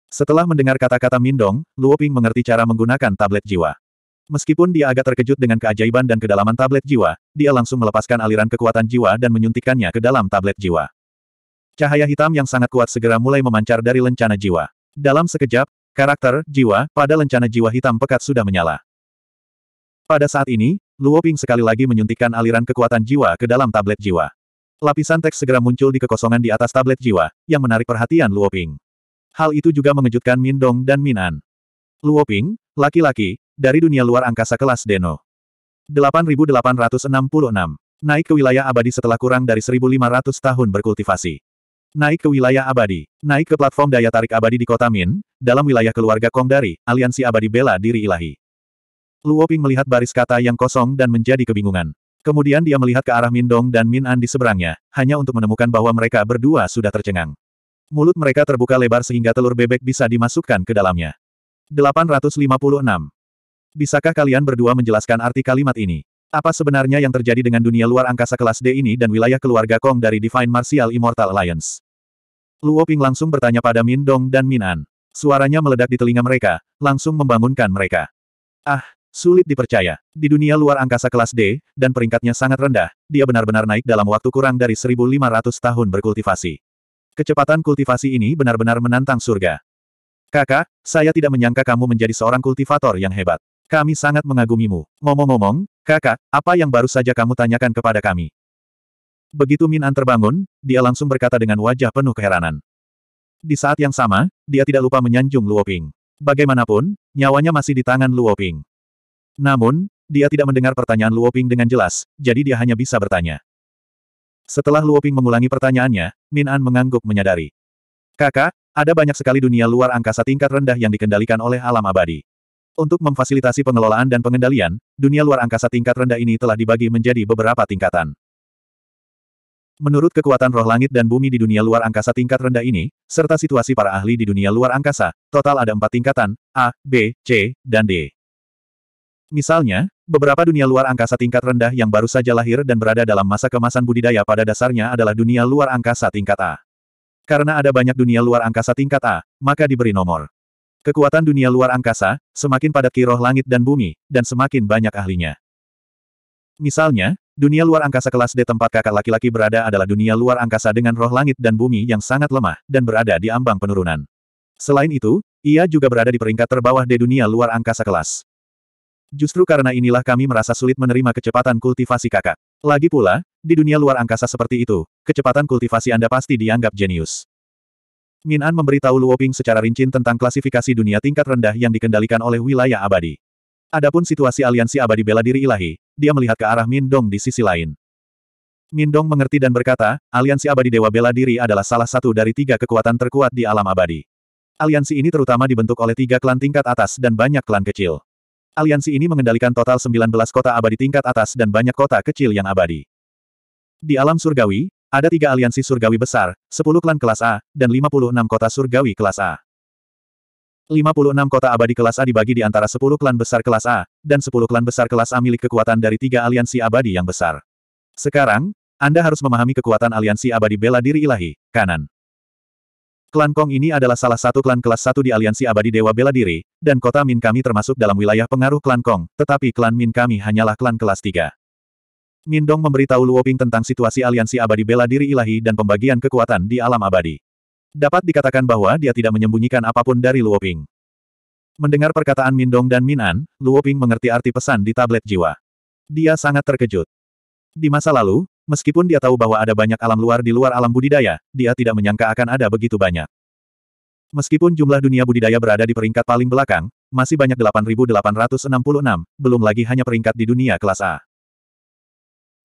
Setelah mendengar kata-kata Mindong, Luo Ping mengerti cara menggunakan tablet jiwa. Meskipun dia agak terkejut dengan keajaiban dan kedalaman tablet jiwa, dia langsung melepaskan aliran kekuatan jiwa dan menyuntikkannya ke dalam tablet jiwa. Cahaya hitam yang sangat kuat segera mulai memancar dari lencana jiwa. Dalam sekejap, karakter jiwa pada lencana jiwa hitam pekat sudah menyala. Pada saat ini, Luo Ping sekali lagi menyuntikkan aliran kekuatan jiwa ke dalam tablet jiwa. Lapisan teks segera muncul di kekosongan di atas tablet jiwa, yang menarik perhatian Luo Ping. Hal itu juga mengejutkan Min Dong dan Min An. Luo Ping, laki-laki, dari dunia luar angkasa kelas Deno. 8866. Naik ke wilayah abadi setelah kurang dari 1500 tahun berkultivasi. Naik ke wilayah abadi. Naik ke platform daya tarik abadi di kota Min, dalam wilayah keluarga Kong dari Aliansi Abadi Bela Diri Ilahi. Luo Ping melihat baris kata yang kosong dan menjadi kebingungan. Kemudian dia melihat ke arah Min Dong dan Min An di seberangnya, hanya untuk menemukan bahwa mereka berdua sudah tercengang. Mulut mereka terbuka lebar sehingga telur bebek bisa dimasukkan ke dalamnya. 856. Bisakah kalian berdua menjelaskan arti kalimat ini? Apa sebenarnya yang terjadi dengan dunia luar angkasa kelas D ini dan wilayah keluarga Kong dari Divine Martial Immortal Alliance? Luo Ping langsung bertanya pada Min Dong dan Min An. Suaranya meledak di telinga mereka, langsung membangunkan mereka. Ah, Sulit dipercaya. Di dunia luar angkasa kelas D, dan peringkatnya sangat rendah, dia benar-benar naik dalam waktu kurang dari 1500 tahun berkultivasi. Kecepatan kultivasi ini benar-benar menantang surga. Kakak, saya tidak menyangka kamu menjadi seorang kultivator yang hebat. Kami sangat mengagumimu. Ngomong-ngomong, kakak, apa yang baru saja kamu tanyakan kepada kami? Begitu Min An terbangun, dia langsung berkata dengan wajah penuh keheranan. Di saat yang sama, dia tidak lupa menyanjung Luoping. Bagaimanapun, nyawanya masih di tangan Luoping. Namun, dia tidak mendengar pertanyaan Luoping dengan jelas, jadi dia hanya bisa bertanya. Setelah Luoping mengulangi pertanyaannya, Min An mengangguk menyadari. Kakak, ada banyak sekali dunia luar angkasa tingkat rendah yang dikendalikan oleh alam abadi. Untuk memfasilitasi pengelolaan dan pengendalian, dunia luar angkasa tingkat rendah ini telah dibagi menjadi beberapa tingkatan. Menurut kekuatan roh langit dan bumi di dunia luar angkasa tingkat rendah ini, serta situasi para ahli di dunia luar angkasa, total ada empat tingkatan, A, B, C, dan D. Misalnya, beberapa dunia luar angkasa tingkat rendah yang baru saja lahir dan berada dalam masa kemasan budidaya pada dasarnya adalah dunia luar angkasa tingkat A. Karena ada banyak dunia luar angkasa tingkat A, maka diberi nomor. Kekuatan dunia luar angkasa, semakin padat kiroh langit dan bumi, dan semakin banyak ahlinya. Misalnya, dunia luar angkasa kelas D tempat kakak laki-laki berada adalah dunia luar angkasa dengan roh langit dan bumi yang sangat lemah, dan berada di ambang penurunan. Selain itu, ia juga berada di peringkat terbawah D dunia luar angkasa kelas. Justru karena inilah kami merasa sulit menerima kecepatan kultivasi kakak. Lagi pula, di dunia luar angkasa seperti itu, kecepatan kultivasi Anda pasti dianggap jenius. Min An memberitahu Luo Ping secara rinci tentang klasifikasi dunia tingkat rendah yang dikendalikan oleh wilayah abadi. Adapun situasi aliansi abadi bela diri ilahi, dia melihat ke arah Min Dong di sisi lain. Min Dong mengerti dan berkata, aliansi abadi dewa bela diri adalah salah satu dari tiga kekuatan terkuat di alam abadi. Aliansi ini terutama dibentuk oleh tiga klan tingkat atas dan banyak klan kecil. Aliansi ini mengendalikan total 19 kota abadi tingkat atas dan banyak kota kecil yang abadi. Di alam surgawi, ada tiga aliansi surgawi besar, 10 klan kelas A, dan 56 kota surgawi kelas A. 56 kota abadi kelas A dibagi di antara 10 klan besar kelas A, dan 10 klan besar kelas A milik kekuatan dari tiga aliansi abadi yang besar. Sekarang, Anda harus memahami kekuatan aliansi abadi bela diri ilahi, kanan. Klan Kong ini adalah salah satu klan kelas satu di Aliansi Abadi Dewa Bela Diri, dan kota Min kami termasuk dalam wilayah pengaruh klan Kong, tetapi klan Min kami hanyalah klan kelas tiga. Min Dong memberitahu Luoping tentang situasi Aliansi Abadi Bela Diri Ilahi dan pembagian kekuatan di alam abadi. Dapat dikatakan bahwa dia tidak menyembunyikan apapun dari Luoping. Mendengar perkataan Min Dong dan Min An, Luoping mengerti arti pesan di tablet jiwa. Dia sangat terkejut. Di masa lalu, Meskipun dia tahu bahwa ada banyak alam luar di luar alam budidaya, dia tidak menyangka akan ada begitu banyak. Meskipun jumlah dunia budidaya berada di peringkat paling belakang, masih banyak 8.866, belum lagi hanya peringkat di dunia kelas A.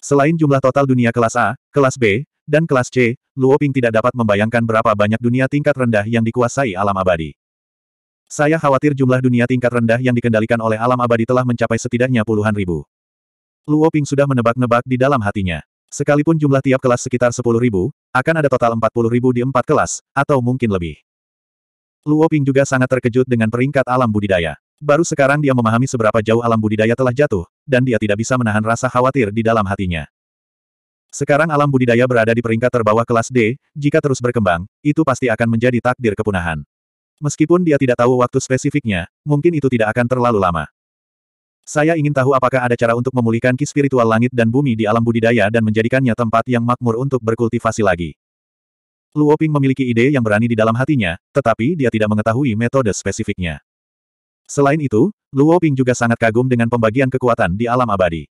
Selain jumlah total dunia kelas A, kelas B, dan kelas C, Luoping tidak dapat membayangkan berapa banyak dunia tingkat rendah yang dikuasai alam abadi. Saya khawatir jumlah dunia tingkat rendah yang dikendalikan oleh alam abadi telah mencapai setidaknya puluhan ribu. Luoping sudah menebak-nebak di dalam hatinya. Sekalipun jumlah tiap kelas sekitar sepuluh ribu, akan ada total empat puluh ribu di empat kelas, atau mungkin lebih. Luo Ping juga sangat terkejut dengan peringkat alam budidaya. Baru sekarang dia memahami seberapa jauh alam budidaya telah jatuh, dan dia tidak bisa menahan rasa khawatir di dalam hatinya. Sekarang alam budidaya berada di peringkat terbawah kelas D, jika terus berkembang, itu pasti akan menjadi takdir kepunahan. Meskipun dia tidak tahu waktu spesifiknya, mungkin itu tidak akan terlalu lama. Saya ingin tahu apakah ada cara untuk memulihkan ki spiritual langit dan bumi di alam budidaya dan menjadikannya tempat yang makmur untuk berkultivasi lagi. Luo Ping memiliki ide yang berani di dalam hatinya, tetapi dia tidak mengetahui metode spesifiknya. Selain itu, Luo Ping juga sangat kagum dengan pembagian kekuatan di alam abadi.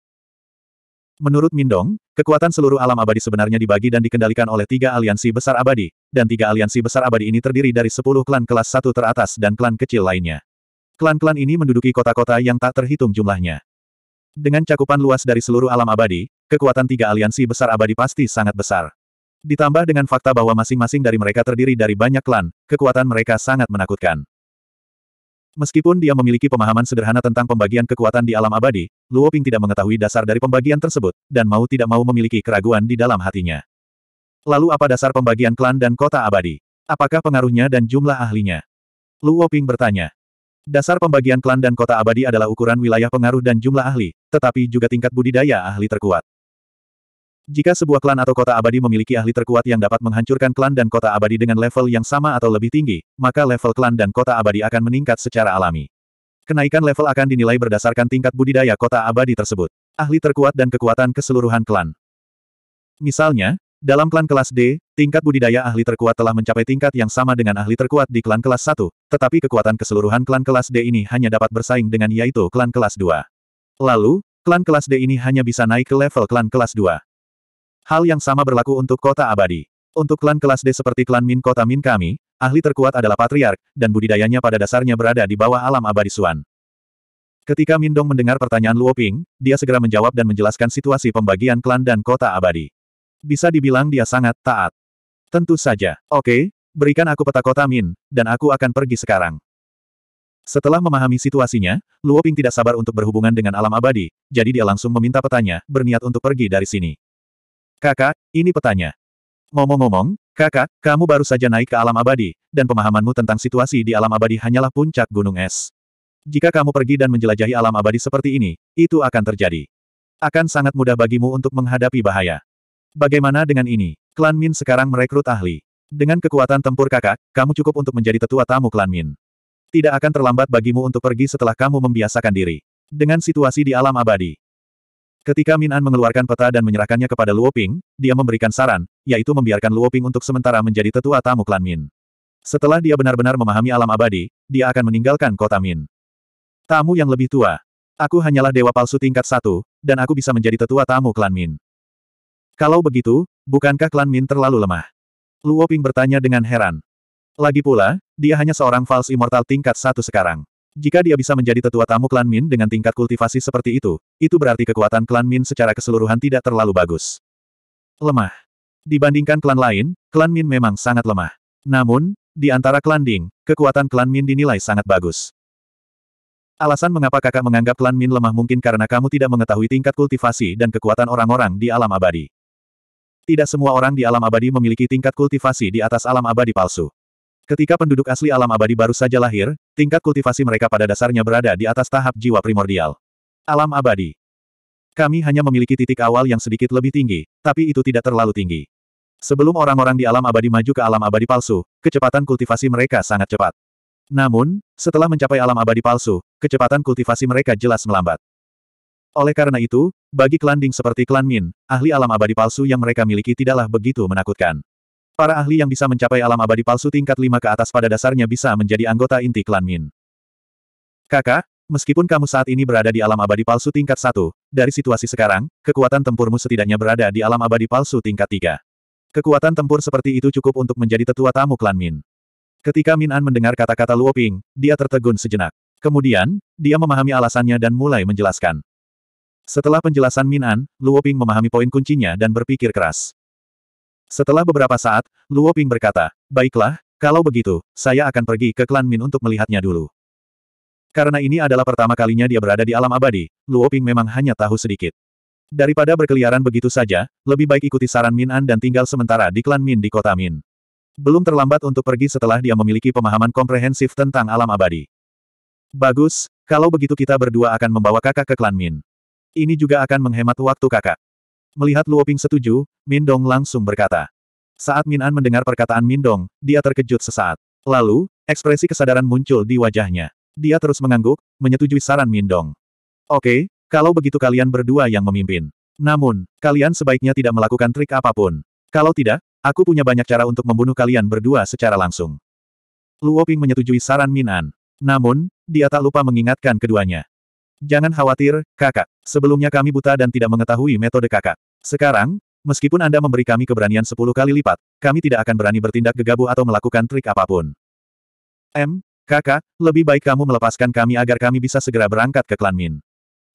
Menurut Mindong, kekuatan seluruh alam abadi sebenarnya dibagi dan dikendalikan oleh tiga aliansi besar abadi, dan tiga aliansi besar abadi ini terdiri dari sepuluh klan kelas satu teratas dan klan kecil lainnya. Klan-klan ini menduduki kota-kota yang tak terhitung jumlahnya. Dengan cakupan luas dari seluruh alam abadi, kekuatan tiga aliansi besar abadi pasti sangat besar. Ditambah dengan fakta bahwa masing-masing dari mereka terdiri dari banyak klan, kekuatan mereka sangat menakutkan. Meskipun dia memiliki pemahaman sederhana tentang pembagian kekuatan di alam abadi, Luo Ping tidak mengetahui dasar dari pembagian tersebut, dan mau tidak mau memiliki keraguan di dalam hatinya. Lalu apa dasar pembagian klan dan kota abadi? Apakah pengaruhnya dan jumlah ahlinya? Luo Ping bertanya. Dasar pembagian klan dan kota abadi adalah ukuran wilayah pengaruh dan jumlah ahli, tetapi juga tingkat budidaya ahli terkuat. Jika sebuah klan atau kota abadi memiliki ahli terkuat yang dapat menghancurkan klan dan kota abadi dengan level yang sama atau lebih tinggi, maka level klan dan kota abadi akan meningkat secara alami. Kenaikan level akan dinilai berdasarkan tingkat budidaya kota abadi tersebut, ahli terkuat dan kekuatan keseluruhan klan. Misalnya, dalam klan kelas D, tingkat budidaya ahli terkuat telah mencapai tingkat yang sama dengan ahli terkuat di klan kelas 1, tetapi kekuatan keseluruhan klan kelas D ini hanya dapat bersaing dengan yaitu klan kelas 2. Lalu, klan kelas D ini hanya bisa naik ke level klan kelas 2. Hal yang sama berlaku untuk kota abadi. Untuk klan kelas D seperti klan Min kota Min kami, ahli terkuat adalah patriark, dan budidayanya pada dasarnya berada di bawah alam abadi Suan. Ketika Min Dong mendengar pertanyaan Luo Ping, dia segera menjawab dan menjelaskan situasi pembagian klan dan kota abadi. Bisa dibilang dia sangat taat. Tentu saja. Oke, berikan aku peta kota Min, dan aku akan pergi sekarang. Setelah memahami situasinya, Luo Ping tidak sabar untuk berhubungan dengan alam abadi, jadi dia langsung meminta petanya, berniat untuk pergi dari sini. Kakak, ini petanya. Ngomong-ngomong, kakak, kamu baru saja naik ke alam abadi, dan pemahamanmu tentang situasi di alam abadi hanyalah puncak gunung es. Jika kamu pergi dan menjelajahi alam abadi seperti ini, itu akan terjadi. Akan sangat mudah bagimu untuk menghadapi bahaya. Bagaimana dengan ini? Klan Min sekarang merekrut ahli. Dengan kekuatan tempur kakak, kamu cukup untuk menjadi tetua tamu klan Min. Tidak akan terlambat bagimu untuk pergi setelah kamu membiasakan diri. Dengan situasi di alam abadi. Ketika Min An mengeluarkan peta dan menyerahkannya kepada Luo Ping, dia memberikan saran, yaitu membiarkan Luo Ping untuk sementara menjadi tetua tamu klan Min. Setelah dia benar-benar memahami alam abadi, dia akan meninggalkan kota Min. Tamu yang lebih tua. Aku hanyalah dewa palsu tingkat satu, dan aku bisa menjadi tetua tamu klan Min. Kalau begitu, bukankah klan Min terlalu lemah? Luo Ping bertanya dengan heran. Lagi pula, dia hanya seorang false immortal tingkat satu sekarang. Jika dia bisa menjadi tetua tamu klan Min dengan tingkat kultivasi seperti itu, itu berarti kekuatan klan Min secara keseluruhan tidak terlalu bagus. Lemah. Dibandingkan klan lain, klan Min memang sangat lemah. Namun, di antara klan Ding, kekuatan klan Min dinilai sangat bagus. Alasan mengapa kakak menganggap klan Min lemah mungkin karena kamu tidak mengetahui tingkat kultivasi dan kekuatan orang-orang di alam abadi. Tidak semua orang di alam abadi memiliki tingkat kultivasi di atas alam abadi palsu. Ketika penduduk asli alam abadi baru saja lahir, tingkat kultivasi mereka pada dasarnya berada di atas tahap jiwa primordial. Alam abadi. Kami hanya memiliki titik awal yang sedikit lebih tinggi, tapi itu tidak terlalu tinggi. Sebelum orang-orang di alam abadi maju ke alam abadi palsu, kecepatan kultivasi mereka sangat cepat. Namun, setelah mencapai alam abadi palsu, kecepatan kultivasi mereka jelas melambat. Oleh karena itu, bagi klan Ding seperti klan Min, ahli alam abadi palsu yang mereka miliki tidaklah begitu menakutkan. Para ahli yang bisa mencapai alam abadi palsu tingkat 5 ke atas pada dasarnya bisa menjadi anggota inti klan Min. Kakak, meskipun kamu saat ini berada di alam abadi palsu tingkat 1, dari situasi sekarang, kekuatan tempurmu setidaknya berada di alam abadi palsu tingkat 3. Kekuatan tempur seperti itu cukup untuk menjadi tetua tamu klan Min. Ketika Min An mendengar kata-kata luoping, dia tertegun sejenak. Kemudian, dia memahami alasannya dan mulai menjelaskan. Setelah penjelasan Min An, Luo Ping memahami poin kuncinya dan berpikir keras. Setelah beberapa saat, Luo Ping berkata, Baiklah, kalau begitu, saya akan pergi ke klan Min untuk melihatnya dulu. Karena ini adalah pertama kalinya dia berada di alam abadi, Luo Ping memang hanya tahu sedikit. Daripada berkeliaran begitu saja, lebih baik ikuti saran Min An dan tinggal sementara di klan Min di kota Min. Belum terlambat untuk pergi setelah dia memiliki pemahaman komprehensif tentang alam abadi. Bagus, kalau begitu kita berdua akan membawa kakak ke klan Min ini juga akan menghemat waktu kakak. Melihat Luo Ping setuju, Min Dong langsung berkata. Saat Min An mendengar perkataan Min Dong, dia terkejut sesaat. Lalu, ekspresi kesadaran muncul di wajahnya. Dia terus mengangguk, menyetujui saran Min Dong. Oke, kalau begitu kalian berdua yang memimpin. Namun, kalian sebaiknya tidak melakukan trik apapun. Kalau tidak, aku punya banyak cara untuk membunuh kalian berdua secara langsung. Luoping menyetujui saran Min An. Namun, dia tak lupa mengingatkan keduanya. Jangan khawatir, kakak. Sebelumnya kami buta dan tidak mengetahui metode kakak. Sekarang, meskipun Anda memberi kami keberanian sepuluh kali lipat, kami tidak akan berani bertindak gegabah atau melakukan trik apapun. M, kakak, lebih baik kamu melepaskan kami agar kami bisa segera berangkat ke klan Min.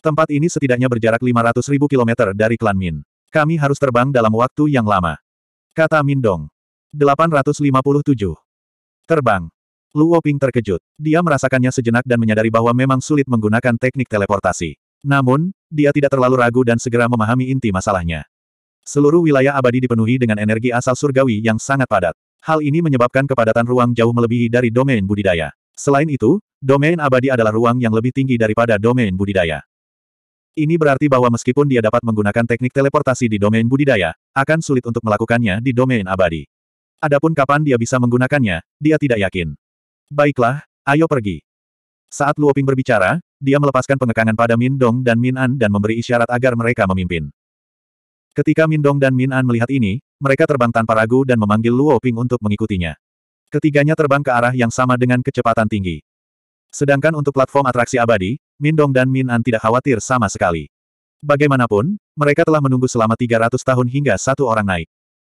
Tempat ini setidaknya berjarak 500 ribu kilometer dari klan Min. Kami harus terbang dalam waktu yang lama. Kata Min Dong. 857. Terbang. Luo Ping terkejut. Dia merasakannya sejenak dan menyadari bahwa memang sulit menggunakan teknik teleportasi. Namun, dia tidak terlalu ragu dan segera memahami inti masalahnya. Seluruh wilayah abadi dipenuhi dengan energi asal surgawi yang sangat padat. Hal ini menyebabkan kepadatan ruang jauh melebihi dari domain budidaya. Selain itu, domain abadi adalah ruang yang lebih tinggi daripada domain budidaya. Ini berarti bahwa meskipun dia dapat menggunakan teknik teleportasi di domain budidaya, akan sulit untuk melakukannya di domain abadi. Adapun kapan dia bisa menggunakannya, dia tidak yakin. Baiklah, ayo pergi. Saat Luo Ping berbicara, dia melepaskan pengekangan pada Min Dong dan Min An dan memberi isyarat agar mereka memimpin. Ketika Min Dong dan Min An melihat ini, mereka terbang tanpa ragu dan memanggil Luo Ping untuk mengikutinya. Ketiganya terbang ke arah yang sama dengan kecepatan tinggi. Sedangkan untuk platform atraksi abadi, Min Dong dan Min An tidak khawatir sama sekali. Bagaimanapun, mereka telah menunggu selama 300 tahun hingga satu orang naik.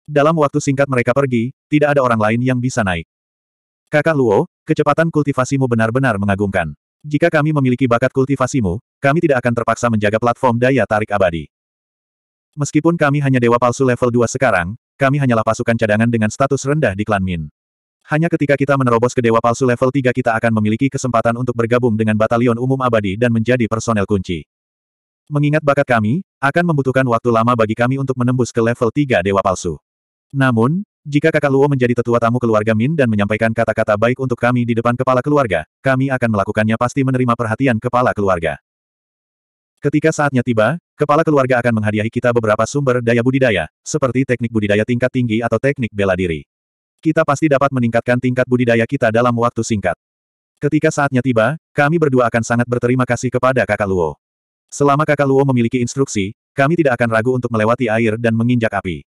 Dalam waktu singkat mereka pergi, tidak ada orang lain yang bisa naik. Kakak Luo, Kecepatan kultivasimu benar-benar mengagumkan. Jika kami memiliki bakat kultivasimu, kami tidak akan terpaksa menjaga platform daya tarik abadi. Meskipun kami hanya dewa palsu level 2 sekarang, kami hanyalah pasukan cadangan dengan status rendah di klan Min. Hanya ketika kita menerobos ke dewa palsu level 3 kita akan memiliki kesempatan untuk bergabung dengan batalion umum abadi dan menjadi personel kunci. Mengingat bakat kami, akan membutuhkan waktu lama bagi kami untuk menembus ke level 3 dewa palsu. Namun, jika kakak Luo menjadi tetua tamu keluarga Min dan menyampaikan kata-kata baik untuk kami di depan kepala keluarga, kami akan melakukannya pasti menerima perhatian kepala keluarga. Ketika saatnya tiba, kepala keluarga akan menghadiahi kita beberapa sumber daya budidaya, seperti teknik budidaya tingkat tinggi atau teknik bela diri. Kita pasti dapat meningkatkan tingkat budidaya kita dalam waktu singkat. Ketika saatnya tiba, kami berdua akan sangat berterima kasih kepada kakak Luo. Selama kakak Luo memiliki instruksi, kami tidak akan ragu untuk melewati air dan menginjak api.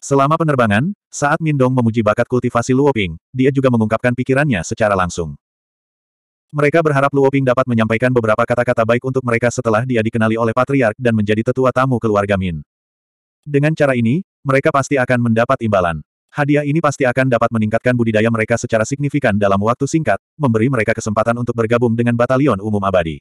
Selama penerbangan, saat Mindong memuji bakat kultivasi Luoping, dia juga mengungkapkan pikirannya secara langsung. Mereka berharap Luoping dapat menyampaikan beberapa kata-kata baik untuk mereka setelah dia dikenali oleh Patriark dan menjadi tetua tamu keluarga Min. Dengan cara ini, mereka pasti akan mendapat imbalan. Hadiah ini pasti akan dapat meningkatkan budidaya mereka secara signifikan dalam waktu singkat, memberi mereka kesempatan untuk bergabung dengan Batalion Umum Abadi.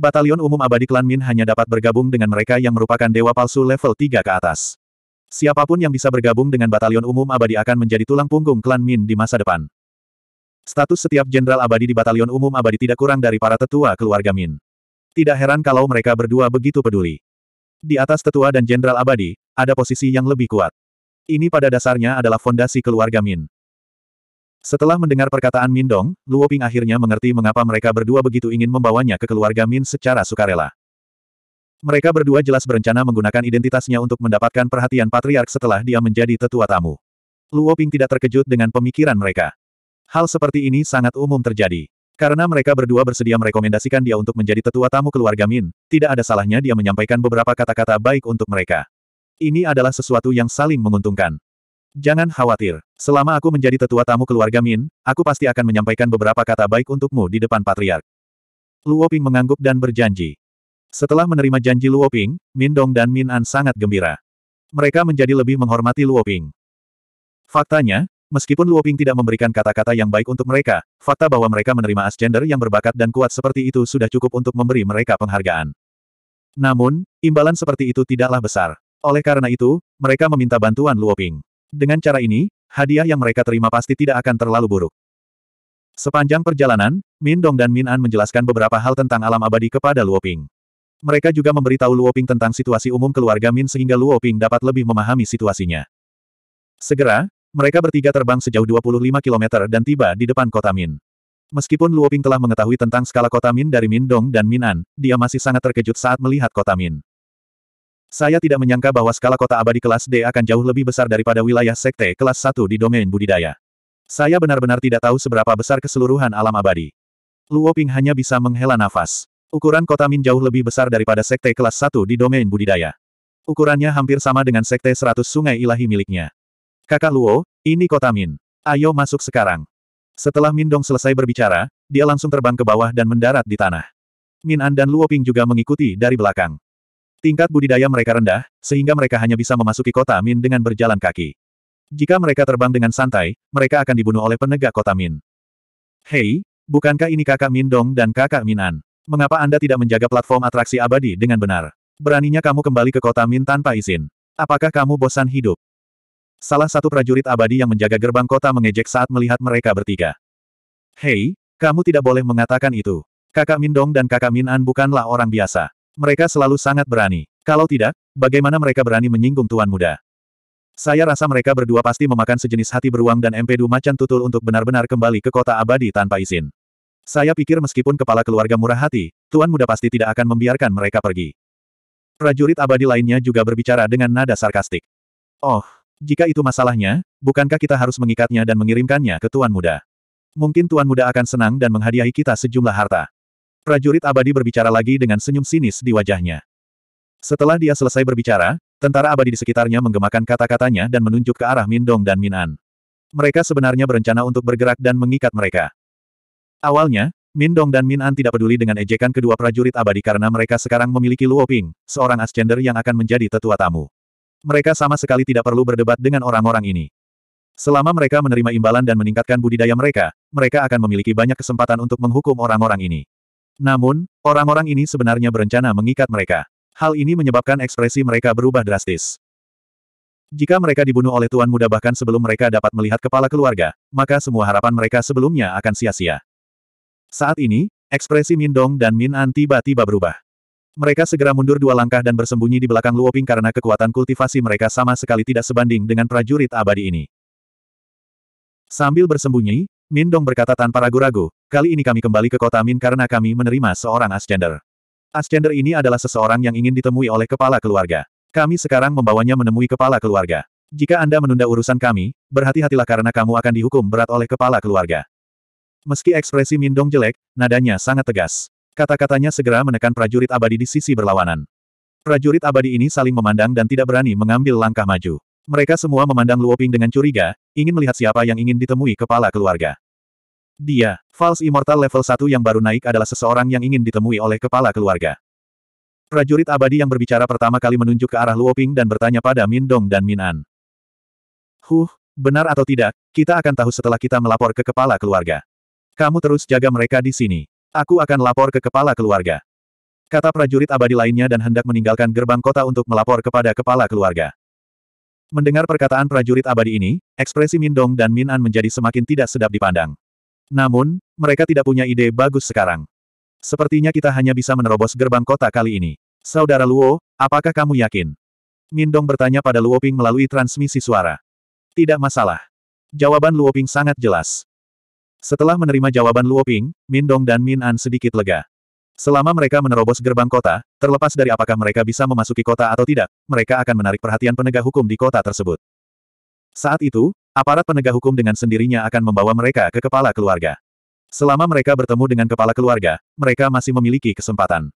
Batalion Umum Abadi Klan Min hanya dapat bergabung dengan mereka yang merupakan dewa palsu level 3 ke atas. Siapapun yang bisa bergabung dengan batalion umum abadi akan menjadi tulang punggung klan Min di masa depan. Status setiap jenderal abadi di batalion umum abadi tidak kurang dari para tetua keluarga Min. Tidak heran kalau mereka berdua begitu peduli. Di atas tetua dan jenderal abadi, ada posisi yang lebih kuat. Ini pada dasarnya adalah fondasi keluarga Min. Setelah mendengar perkataan Min Dong, Luo Ping akhirnya mengerti mengapa mereka berdua begitu ingin membawanya ke keluarga Min secara sukarela. Mereka berdua jelas berencana menggunakan identitasnya untuk mendapatkan perhatian patriark setelah dia menjadi tetua tamu. Luo Ping tidak terkejut dengan pemikiran mereka. Hal seperti ini sangat umum terjadi. Karena mereka berdua bersedia merekomendasikan dia untuk menjadi tetua tamu keluarga Min, tidak ada salahnya dia menyampaikan beberapa kata-kata baik untuk mereka. Ini adalah sesuatu yang saling menguntungkan. Jangan khawatir. Selama aku menjadi tetua tamu keluarga Min, aku pasti akan menyampaikan beberapa kata baik untukmu di depan patriark. Luo Ping mengangguk dan berjanji. Setelah menerima janji Luoping, Min Dong dan Min An sangat gembira. Mereka menjadi lebih menghormati Luoping. Faktanya, meskipun Luoping tidak memberikan kata-kata yang baik untuk mereka, fakta bahwa mereka menerima asgender yang berbakat dan kuat seperti itu sudah cukup untuk memberi mereka penghargaan. Namun, imbalan seperti itu tidaklah besar. Oleh karena itu, mereka meminta bantuan Luoping. Dengan cara ini, hadiah yang mereka terima pasti tidak akan terlalu buruk. Sepanjang perjalanan, Min Dong dan Min An menjelaskan beberapa hal tentang alam abadi kepada Luoping. Mereka juga memberitahu Luoping tentang situasi umum keluarga Min sehingga Luoping dapat lebih memahami situasinya. Segera, mereka bertiga terbang sejauh 25 km dan tiba di depan kota Min. Meskipun Luoping telah mengetahui tentang skala kota Min dari Min Dong dan Min An, dia masih sangat terkejut saat melihat kota Min. Saya tidak menyangka bahwa skala kota abadi kelas D akan jauh lebih besar daripada wilayah sekte kelas 1 di domain budidaya. Saya benar-benar tidak tahu seberapa besar keseluruhan alam abadi. Luoping hanya bisa menghela nafas. Ukuran kota Min jauh lebih besar daripada sekte kelas 1 di domain budidaya. Ukurannya hampir sama dengan sekte 100 sungai ilahi miliknya. Kakak Luo, ini kota Min. Ayo masuk sekarang. Setelah Min Dong selesai berbicara, dia langsung terbang ke bawah dan mendarat di tanah. Min An dan Luo Ping juga mengikuti dari belakang. Tingkat budidaya mereka rendah, sehingga mereka hanya bisa memasuki kota Min dengan berjalan kaki. Jika mereka terbang dengan santai, mereka akan dibunuh oleh penegak kota Min. Hei, bukankah ini kakak Min Dong dan kakak Min An? Mengapa Anda tidak menjaga platform atraksi abadi dengan benar? Beraninya kamu kembali ke kota Min tanpa izin. Apakah kamu bosan hidup? Salah satu prajurit abadi yang menjaga gerbang kota mengejek saat melihat mereka bertiga. Hei, kamu tidak boleh mengatakan itu. Kakak Min Dong dan kakak Min An bukanlah orang biasa. Mereka selalu sangat berani. Kalau tidak, bagaimana mereka berani menyinggung tuan muda? Saya rasa mereka berdua pasti memakan sejenis hati beruang dan empedu macan tutul untuk benar-benar kembali ke kota abadi tanpa izin. Saya pikir meskipun kepala keluarga murah hati, Tuan Muda pasti tidak akan membiarkan mereka pergi. Prajurit abadi lainnya juga berbicara dengan nada sarkastik. Oh, jika itu masalahnya, bukankah kita harus mengikatnya dan mengirimkannya ke Tuan Muda? Mungkin Tuan Muda akan senang dan menghadiahi kita sejumlah harta. Prajurit abadi berbicara lagi dengan senyum sinis di wajahnya. Setelah dia selesai berbicara, tentara abadi di sekitarnya menggemakan kata-katanya dan menunjuk ke arah Mindong dan Minan. Mereka sebenarnya berencana untuk bergerak dan mengikat mereka. Awalnya, Min Dong dan Min An tidak peduli dengan ejekan kedua prajurit abadi karena mereka sekarang memiliki Luo Ping, seorang Ascender yang akan menjadi tetua tamu. Mereka sama sekali tidak perlu berdebat dengan orang-orang ini. Selama mereka menerima imbalan dan meningkatkan budidaya mereka, mereka akan memiliki banyak kesempatan untuk menghukum orang-orang ini. Namun, orang-orang ini sebenarnya berencana mengikat mereka. Hal ini menyebabkan ekspresi mereka berubah drastis. Jika mereka dibunuh oleh Tuan Muda bahkan sebelum mereka dapat melihat kepala keluarga, maka semua harapan mereka sebelumnya akan sia-sia. Saat ini, ekspresi Min Dong dan Min An tiba-tiba berubah. Mereka segera mundur dua langkah dan bersembunyi di belakang Luoping karena kekuatan kultivasi mereka sama sekali tidak sebanding dengan prajurit abadi ini. Sambil bersembunyi, Min Dong berkata tanpa ragu-ragu, kali ini kami kembali ke kota Min karena kami menerima seorang Ascender. Ascender ini adalah seseorang yang ingin ditemui oleh kepala keluarga. Kami sekarang membawanya menemui kepala keluarga. Jika Anda menunda urusan kami, berhati-hatilah karena kamu akan dihukum berat oleh kepala keluarga. Meski ekspresi Mindong jelek, nadanya sangat tegas. Kata-katanya segera menekan prajurit abadi di sisi berlawanan. Prajurit abadi ini saling memandang dan tidak berani mengambil langkah maju. Mereka semua memandang Luoping dengan curiga, ingin melihat siapa yang ingin ditemui kepala keluarga. Dia, False Immortal level 1 yang baru naik adalah seseorang yang ingin ditemui oleh kepala keluarga. Prajurit abadi yang berbicara pertama kali menunjuk ke arah Luoping dan bertanya pada Min Dong dan Min An. Huh, benar atau tidak, kita akan tahu setelah kita melapor ke kepala keluarga. Kamu terus jaga mereka di sini. Aku akan lapor ke kepala keluarga. Kata prajurit abadi lainnya dan hendak meninggalkan gerbang kota untuk melapor kepada kepala keluarga. Mendengar perkataan prajurit abadi ini, ekspresi Min Dong dan Min An menjadi semakin tidak sedap dipandang. Namun, mereka tidak punya ide bagus sekarang. Sepertinya kita hanya bisa menerobos gerbang kota kali ini. Saudara Luo, apakah kamu yakin? Min Dong bertanya pada Luo Ping melalui transmisi suara. Tidak masalah. Jawaban Luo Ping sangat jelas. Setelah menerima jawaban Luoping, Min Dong dan Min An sedikit lega. Selama mereka menerobos gerbang kota, terlepas dari apakah mereka bisa memasuki kota atau tidak, mereka akan menarik perhatian penegak hukum di kota tersebut. Saat itu, aparat penegak hukum dengan sendirinya akan membawa mereka ke kepala keluarga. Selama mereka bertemu dengan kepala keluarga, mereka masih memiliki kesempatan.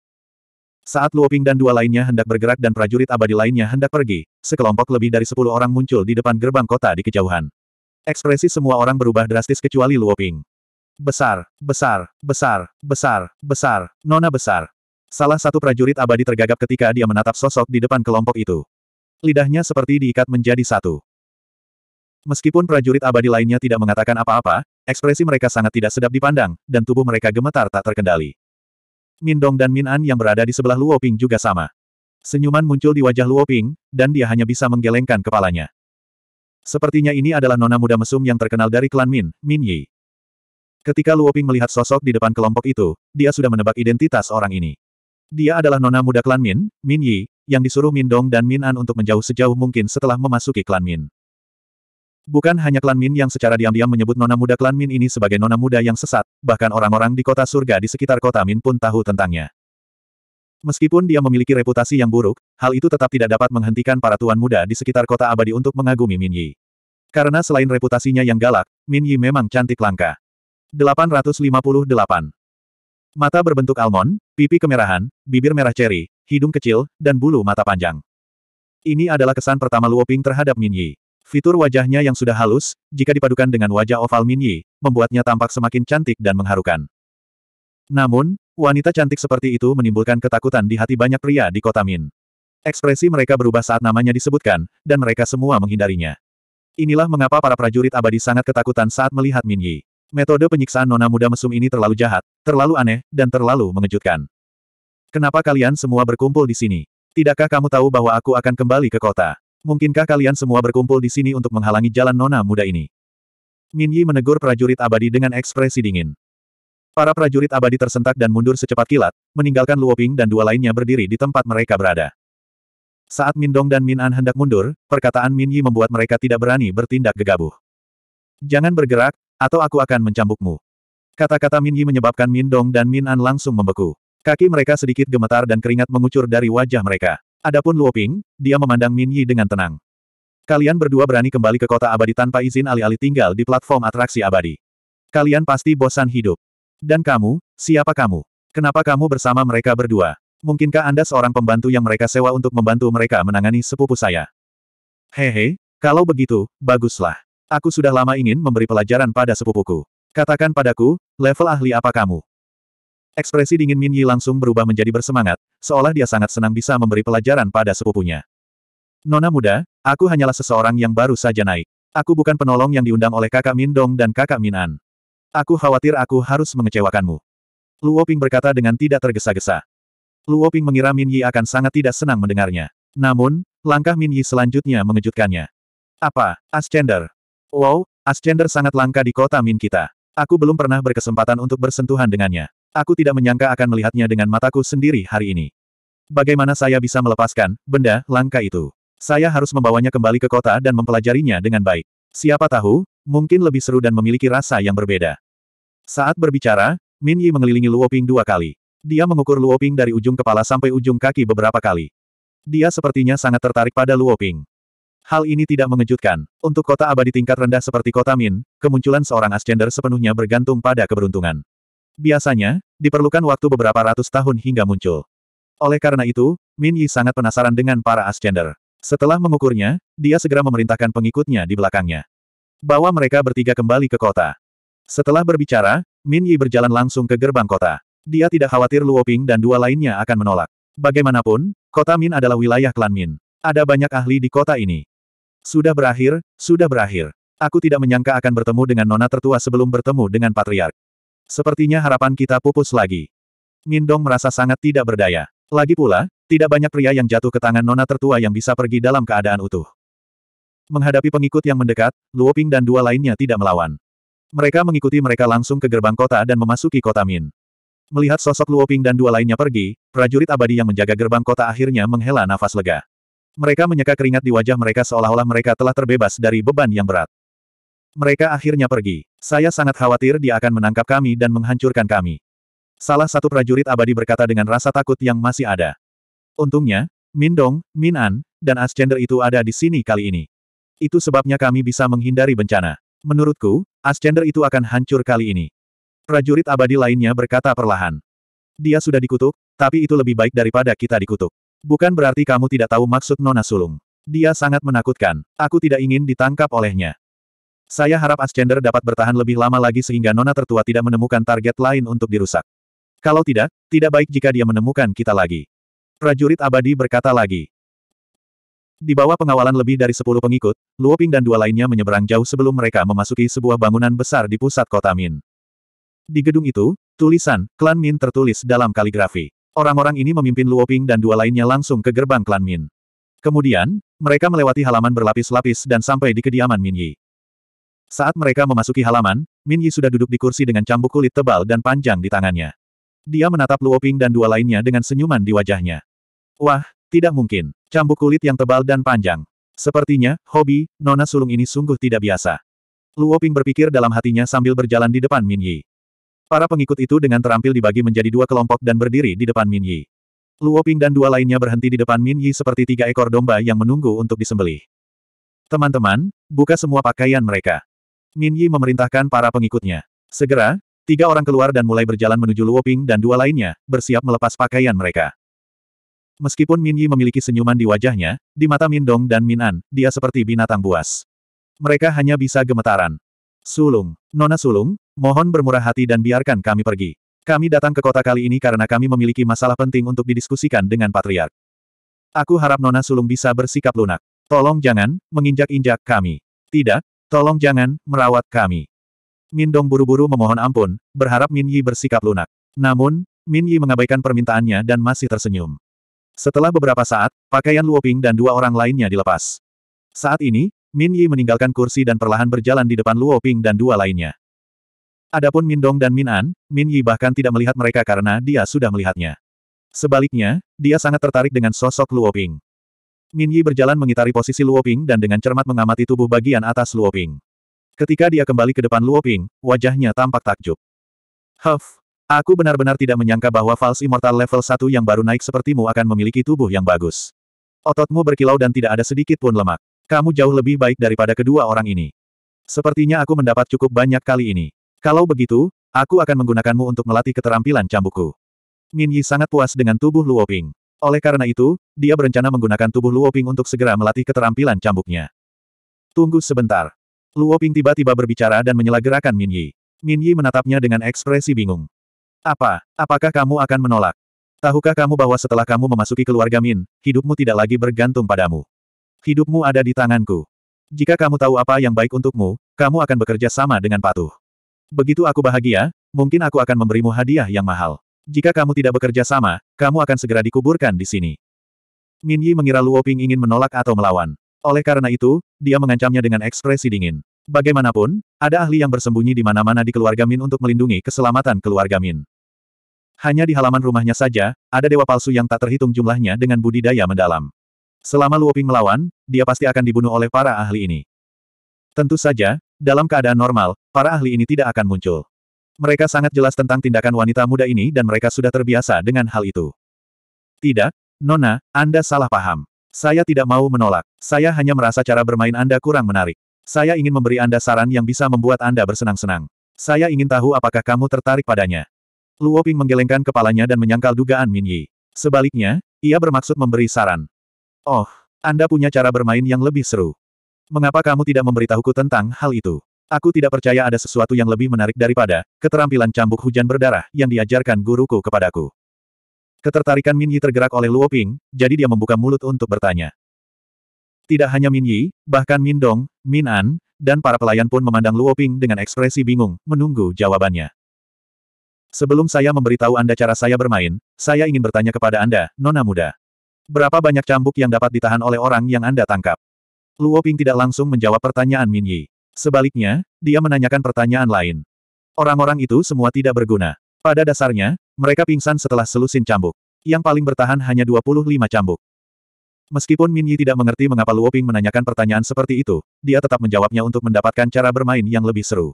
Saat Luoping dan dua lainnya hendak bergerak dan prajurit abadi lainnya hendak pergi, sekelompok lebih dari sepuluh orang muncul di depan gerbang kota di kejauhan. Ekspresi semua orang berubah drastis kecuali Luo Ping. Besar, besar, besar, besar, besar, nona besar. Salah satu prajurit abadi tergagap ketika dia menatap sosok di depan kelompok itu. Lidahnya seperti diikat menjadi satu. Meskipun prajurit abadi lainnya tidak mengatakan apa-apa, ekspresi mereka sangat tidak sedap dipandang, dan tubuh mereka gemetar tak terkendali. Min Dong dan Min An yang berada di sebelah Luo Ping juga sama. Senyuman muncul di wajah Luo Ping, dan dia hanya bisa menggelengkan kepalanya. Sepertinya ini adalah nona muda mesum yang terkenal dari klan Min, Min Yi. Ketika Luoping melihat sosok di depan kelompok itu, dia sudah menebak identitas orang ini. Dia adalah nona muda klan Min, Min Yi, yang disuruh Min Dong dan Min An untuk menjauh sejauh mungkin setelah memasuki klan Min. Bukan hanya klan Min yang secara diam-diam menyebut nona muda klan Min ini sebagai nona muda yang sesat, bahkan orang-orang di kota surga di sekitar kota Min pun tahu tentangnya. Meskipun dia memiliki reputasi yang buruk, hal itu tetap tidak dapat menghentikan para tuan muda di sekitar kota abadi untuk mengagumi Min Yi. Karena selain reputasinya yang galak, Min Yi memang cantik langka. 858. Mata berbentuk almond, pipi kemerahan, bibir merah ceri, hidung kecil, dan bulu mata panjang. Ini adalah kesan pertama Luoping terhadap Min Yi. Fitur wajahnya yang sudah halus, jika dipadukan dengan wajah oval Min Yi, membuatnya tampak semakin cantik dan mengharukan. Namun, Wanita cantik seperti itu menimbulkan ketakutan di hati banyak pria di kota Min. Ekspresi mereka berubah saat namanya disebutkan, dan mereka semua menghindarinya. Inilah mengapa para prajurit abadi sangat ketakutan saat melihat Min Yi. Metode penyiksaan nona muda mesum ini terlalu jahat, terlalu aneh, dan terlalu mengejutkan. Kenapa kalian semua berkumpul di sini? Tidakkah kamu tahu bahwa aku akan kembali ke kota? Mungkinkah kalian semua berkumpul di sini untuk menghalangi jalan nona muda ini? Min Yi menegur prajurit abadi dengan ekspresi dingin. Para prajurit abadi tersentak dan mundur secepat kilat, meninggalkan Luoping dan dua lainnya berdiri di tempat mereka berada. Saat Min Dong dan Min An hendak mundur, perkataan Min Yi membuat mereka tidak berani bertindak gegabah. Jangan bergerak, atau aku akan mencambukmu. Kata-kata Min Yi menyebabkan Min Dong dan Min An langsung membeku. Kaki mereka sedikit gemetar dan keringat mengucur dari wajah mereka. Adapun Luoping, dia memandang Min Yi dengan tenang. Kalian berdua berani kembali ke kota abadi tanpa izin alih-alih tinggal di platform atraksi abadi. Kalian pasti bosan hidup. Dan kamu, siapa kamu? Kenapa kamu bersama mereka berdua? Mungkinkah Anda seorang pembantu yang mereka sewa untuk membantu mereka menangani sepupu saya? Hehe, kalau begitu, baguslah. Aku sudah lama ingin memberi pelajaran pada sepupuku. Katakan padaku, level ahli apa kamu? Ekspresi dingin Min Yi langsung berubah menjadi bersemangat, seolah dia sangat senang bisa memberi pelajaran pada sepupunya. Nona muda, aku hanyalah seseorang yang baru saja naik. Aku bukan penolong yang diundang oleh kakak Min Dong dan kakak Min An. Aku khawatir aku harus mengecewakanmu. Luo Ping berkata dengan tidak tergesa-gesa. Luo Ping mengira Min Yi akan sangat tidak senang mendengarnya. Namun, langkah Min Yi selanjutnya mengejutkannya. Apa, Ascender? Wow, Ascender sangat langka di kota Min kita. Aku belum pernah berkesempatan untuk bersentuhan dengannya. Aku tidak menyangka akan melihatnya dengan mataku sendiri hari ini. Bagaimana saya bisa melepaskan benda langka itu? Saya harus membawanya kembali ke kota dan mempelajarinya dengan baik. Siapa tahu, Mungkin lebih seru dan memiliki rasa yang berbeda. Saat berbicara, Min Yi mengelilingi Luoping dua kali. Dia mengukur Luoping dari ujung kepala sampai ujung kaki beberapa kali. Dia sepertinya sangat tertarik pada Luoping. Hal ini tidak mengejutkan. Untuk kota abadi tingkat rendah seperti kota Min, kemunculan seorang Ascender sepenuhnya bergantung pada keberuntungan. Biasanya, diperlukan waktu beberapa ratus tahun hingga muncul. Oleh karena itu, Min Yi sangat penasaran dengan para Ascender. Setelah mengukurnya, dia segera memerintahkan pengikutnya di belakangnya. Bawa mereka bertiga kembali ke kota. Setelah berbicara, Min Yi berjalan langsung ke gerbang kota. Dia tidak khawatir Luo Ping dan dua lainnya akan menolak. Bagaimanapun, kota Min adalah wilayah klan Min. Ada banyak ahli di kota ini. Sudah berakhir, sudah berakhir. Aku tidak menyangka akan bertemu dengan nona tertua sebelum bertemu dengan patriark. Sepertinya harapan kita pupus lagi. Min Dong merasa sangat tidak berdaya. Lagi pula, tidak banyak pria yang jatuh ke tangan nona tertua yang bisa pergi dalam keadaan utuh. Menghadapi pengikut yang mendekat, Luoping dan dua lainnya tidak melawan. Mereka mengikuti mereka langsung ke gerbang kota dan memasuki kota Min. Melihat sosok Luoping dan dua lainnya pergi, prajurit abadi yang menjaga gerbang kota akhirnya menghela nafas lega. Mereka menyeka keringat di wajah mereka seolah-olah mereka telah terbebas dari beban yang berat. Mereka akhirnya pergi. Saya sangat khawatir dia akan menangkap kami dan menghancurkan kami. Salah satu prajurit abadi berkata dengan rasa takut yang masih ada. Untungnya, Min Dong, Min An, dan Ascender itu ada di sini kali ini. Itu sebabnya kami bisa menghindari bencana. Menurutku, Ascender itu akan hancur kali ini. Prajurit abadi lainnya berkata perlahan. Dia sudah dikutuk, tapi itu lebih baik daripada kita dikutuk. Bukan berarti kamu tidak tahu maksud Nona Sulung. Dia sangat menakutkan. Aku tidak ingin ditangkap olehnya. Saya harap Ascender dapat bertahan lebih lama lagi sehingga Nona tertua tidak menemukan target lain untuk dirusak. Kalau tidak, tidak baik jika dia menemukan kita lagi. Prajurit abadi berkata lagi. Di bawah pengawalan lebih dari sepuluh pengikut, Luoping dan dua lainnya menyeberang jauh sebelum mereka memasuki sebuah bangunan besar di pusat kota Min. Di gedung itu, tulisan, klan Min tertulis dalam kaligrafi. Orang-orang ini memimpin Luoping dan dua lainnya langsung ke gerbang klan Min. Kemudian, mereka melewati halaman berlapis-lapis dan sampai di kediaman Min Yi. Saat mereka memasuki halaman, Min Yi sudah duduk di kursi dengan cambuk kulit tebal dan panjang di tangannya. Dia menatap Luoping dan dua lainnya dengan senyuman di wajahnya. Wah, tidak mungkin. Cambuk kulit yang tebal dan panjang. Sepertinya, hobi, nona sulung ini sungguh tidak biasa. Luo Ping berpikir dalam hatinya sambil berjalan di depan Min Yi. Para pengikut itu dengan terampil dibagi menjadi dua kelompok dan berdiri di depan Min Yi. Luo Ping dan dua lainnya berhenti di depan Min Yi seperti tiga ekor domba yang menunggu untuk disembelih. Teman-teman, buka semua pakaian mereka. Min Yi memerintahkan para pengikutnya. Segera, tiga orang keluar dan mulai berjalan menuju Luo Ping dan dua lainnya, bersiap melepas pakaian mereka. Meskipun Min Yi memiliki senyuman di wajahnya, di mata Min Dong dan Min An, dia seperti binatang buas. Mereka hanya bisa gemetaran. Sulung, Nona Sulung, mohon bermurah hati dan biarkan kami pergi. Kami datang ke kota kali ini karena kami memiliki masalah penting untuk didiskusikan dengan Patriark. Aku harap Nona Sulung bisa bersikap lunak. Tolong jangan, menginjak-injak kami. Tidak, tolong jangan, merawat kami. Min Dong buru-buru memohon ampun, berharap Min Yi bersikap lunak. Namun, Min Yi mengabaikan permintaannya dan masih tersenyum. Setelah beberapa saat, pakaian Luoping dan dua orang lainnya dilepas. Saat ini, Min Yi meninggalkan kursi dan perlahan berjalan di depan Luoping dan dua lainnya. Adapun Min Dong dan Min An, Min Yi bahkan tidak melihat mereka karena dia sudah melihatnya. Sebaliknya, dia sangat tertarik dengan sosok Luoping. Min Yi berjalan mengitari posisi Luoping dan dengan cermat mengamati tubuh bagian atas Luoping. Ketika dia kembali ke depan Luoping, wajahnya tampak takjub. Huff, Aku benar-benar tidak menyangka bahwa False Immortal level 1 yang baru naik sepertimu akan memiliki tubuh yang bagus. Ototmu berkilau dan tidak ada sedikit pun lemak. Kamu jauh lebih baik daripada kedua orang ini. Sepertinya aku mendapat cukup banyak kali ini. Kalau begitu, aku akan menggunakanmu untuk melatih keterampilan cambukku. Min Yi sangat puas dengan tubuh Luoping. Oleh karena itu, dia berencana menggunakan tubuh Luoping untuk segera melatih keterampilan cambuknya. Tunggu sebentar. Luoping tiba-tiba berbicara dan menyela gerakan Min Yi. Min Yi menatapnya dengan ekspresi bingung. Apa? Apakah kamu akan menolak? Tahukah kamu bahwa setelah kamu memasuki keluarga Min, hidupmu tidak lagi bergantung padamu. Hidupmu ada di tanganku. Jika kamu tahu apa yang baik untukmu, kamu akan bekerja sama dengan patuh. Begitu aku bahagia, mungkin aku akan memberimu hadiah yang mahal. Jika kamu tidak bekerja sama, kamu akan segera dikuburkan di sini. Min Yi mengira Luo Ping ingin menolak atau melawan. Oleh karena itu, dia mengancamnya dengan ekspresi dingin. Bagaimanapun, ada ahli yang bersembunyi di mana-mana di keluarga Min untuk melindungi keselamatan keluarga Min. Hanya di halaman rumahnya saja, ada dewa palsu yang tak terhitung jumlahnya dengan budidaya mendalam. Selama Luoping melawan, dia pasti akan dibunuh oleh para ahli ini. Tentu saja, dalam keadaan normal, para ahli ini tidak akan muncul. Mereka sangat jelas tentang tindakan wanita muda ini dan mereka sudah terbiasa dengan hal itu. Tidak, Nona, Anda salah paham. Saya tidak mau menolak. Saya hanya merasa cara bermain Anda kurang menarik. Saya ingin memberi Anda saran yang bisa membuat Anda bersenang-senang. Saya ingin tahu apakah kamu tertarik padanya. Luo Ping menggelengkan kepalanya dan menyangkal dugaan Min Yi. Sebaliknya, ia bermaksud memberi saran. Oh, Anda punya cara bermain yang lebih seru. Mengapa kamu tidak memberitahuku tentang hal itu? Aku tidak percaya ada sesuatu yang lebih menarik daripada keterampilan cambuk hujan berdarah yang diajarkan guruku kepadaku. Ketertarikan Min Yi tergerak oleh Luo Ping, jadi dia membuka mulut untuk bertanya. Tidak hanya Min Yi, bahkan Min Dong, Min An, dan para pelayan pun memandang Luo Ping dengan ekspresi bingung, menunggu jawabannya. Sebelum saya memberitahu Anda cara saya bermain, saya ingin bertanya kepada Anda, Nona Muda. Berapa banyak cambuk yang dapat ditahan oleh orang yang Anda tangkap? Luo Ping tidak langsung menjawab pertanyaan Min Yi. Sebaliknya, dia menanyakan pertanyaan lain. Orang-orang itu semua tidak berguna. Pada dasarnya, mereka pingsan setelah selusin cambuk. Yang paling bertahan hanya 25 cambuk. Meskipun Min Yi tidak mengerti mengapa Luo Ping menanyakan pertanyaan seperti itu, dia tetap menjawabnya untuk mendapatkan cara bermain yang lebih seru.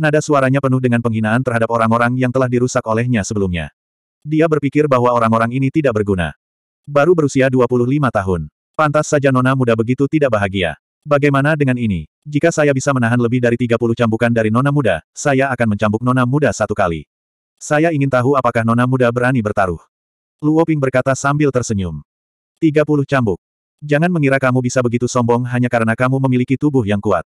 Nada suaranya penuh dengan penghinaan terhadap orang-orang yang telah dirusak olehnya sebelumnya. Dia berpikir bahwa orang-orang ini tidak berguna. Baru berusia 25 tahun. Pantas saja nona muda begitu tidak bahagia. Bagaimana dengan ini? Jika saya bisa menahan lebih dari 30 cambukan dari nona muda, saya akan mencambuk nona muda satu kali. Saya ingin tahu apakah nona muda berani bertaruh. Luoping berkata sambil tersenyum. 30 cambuk. Jangan mengira kamu bisa begitu sombong hanya karena kamu memiliki tubuh yang kuat.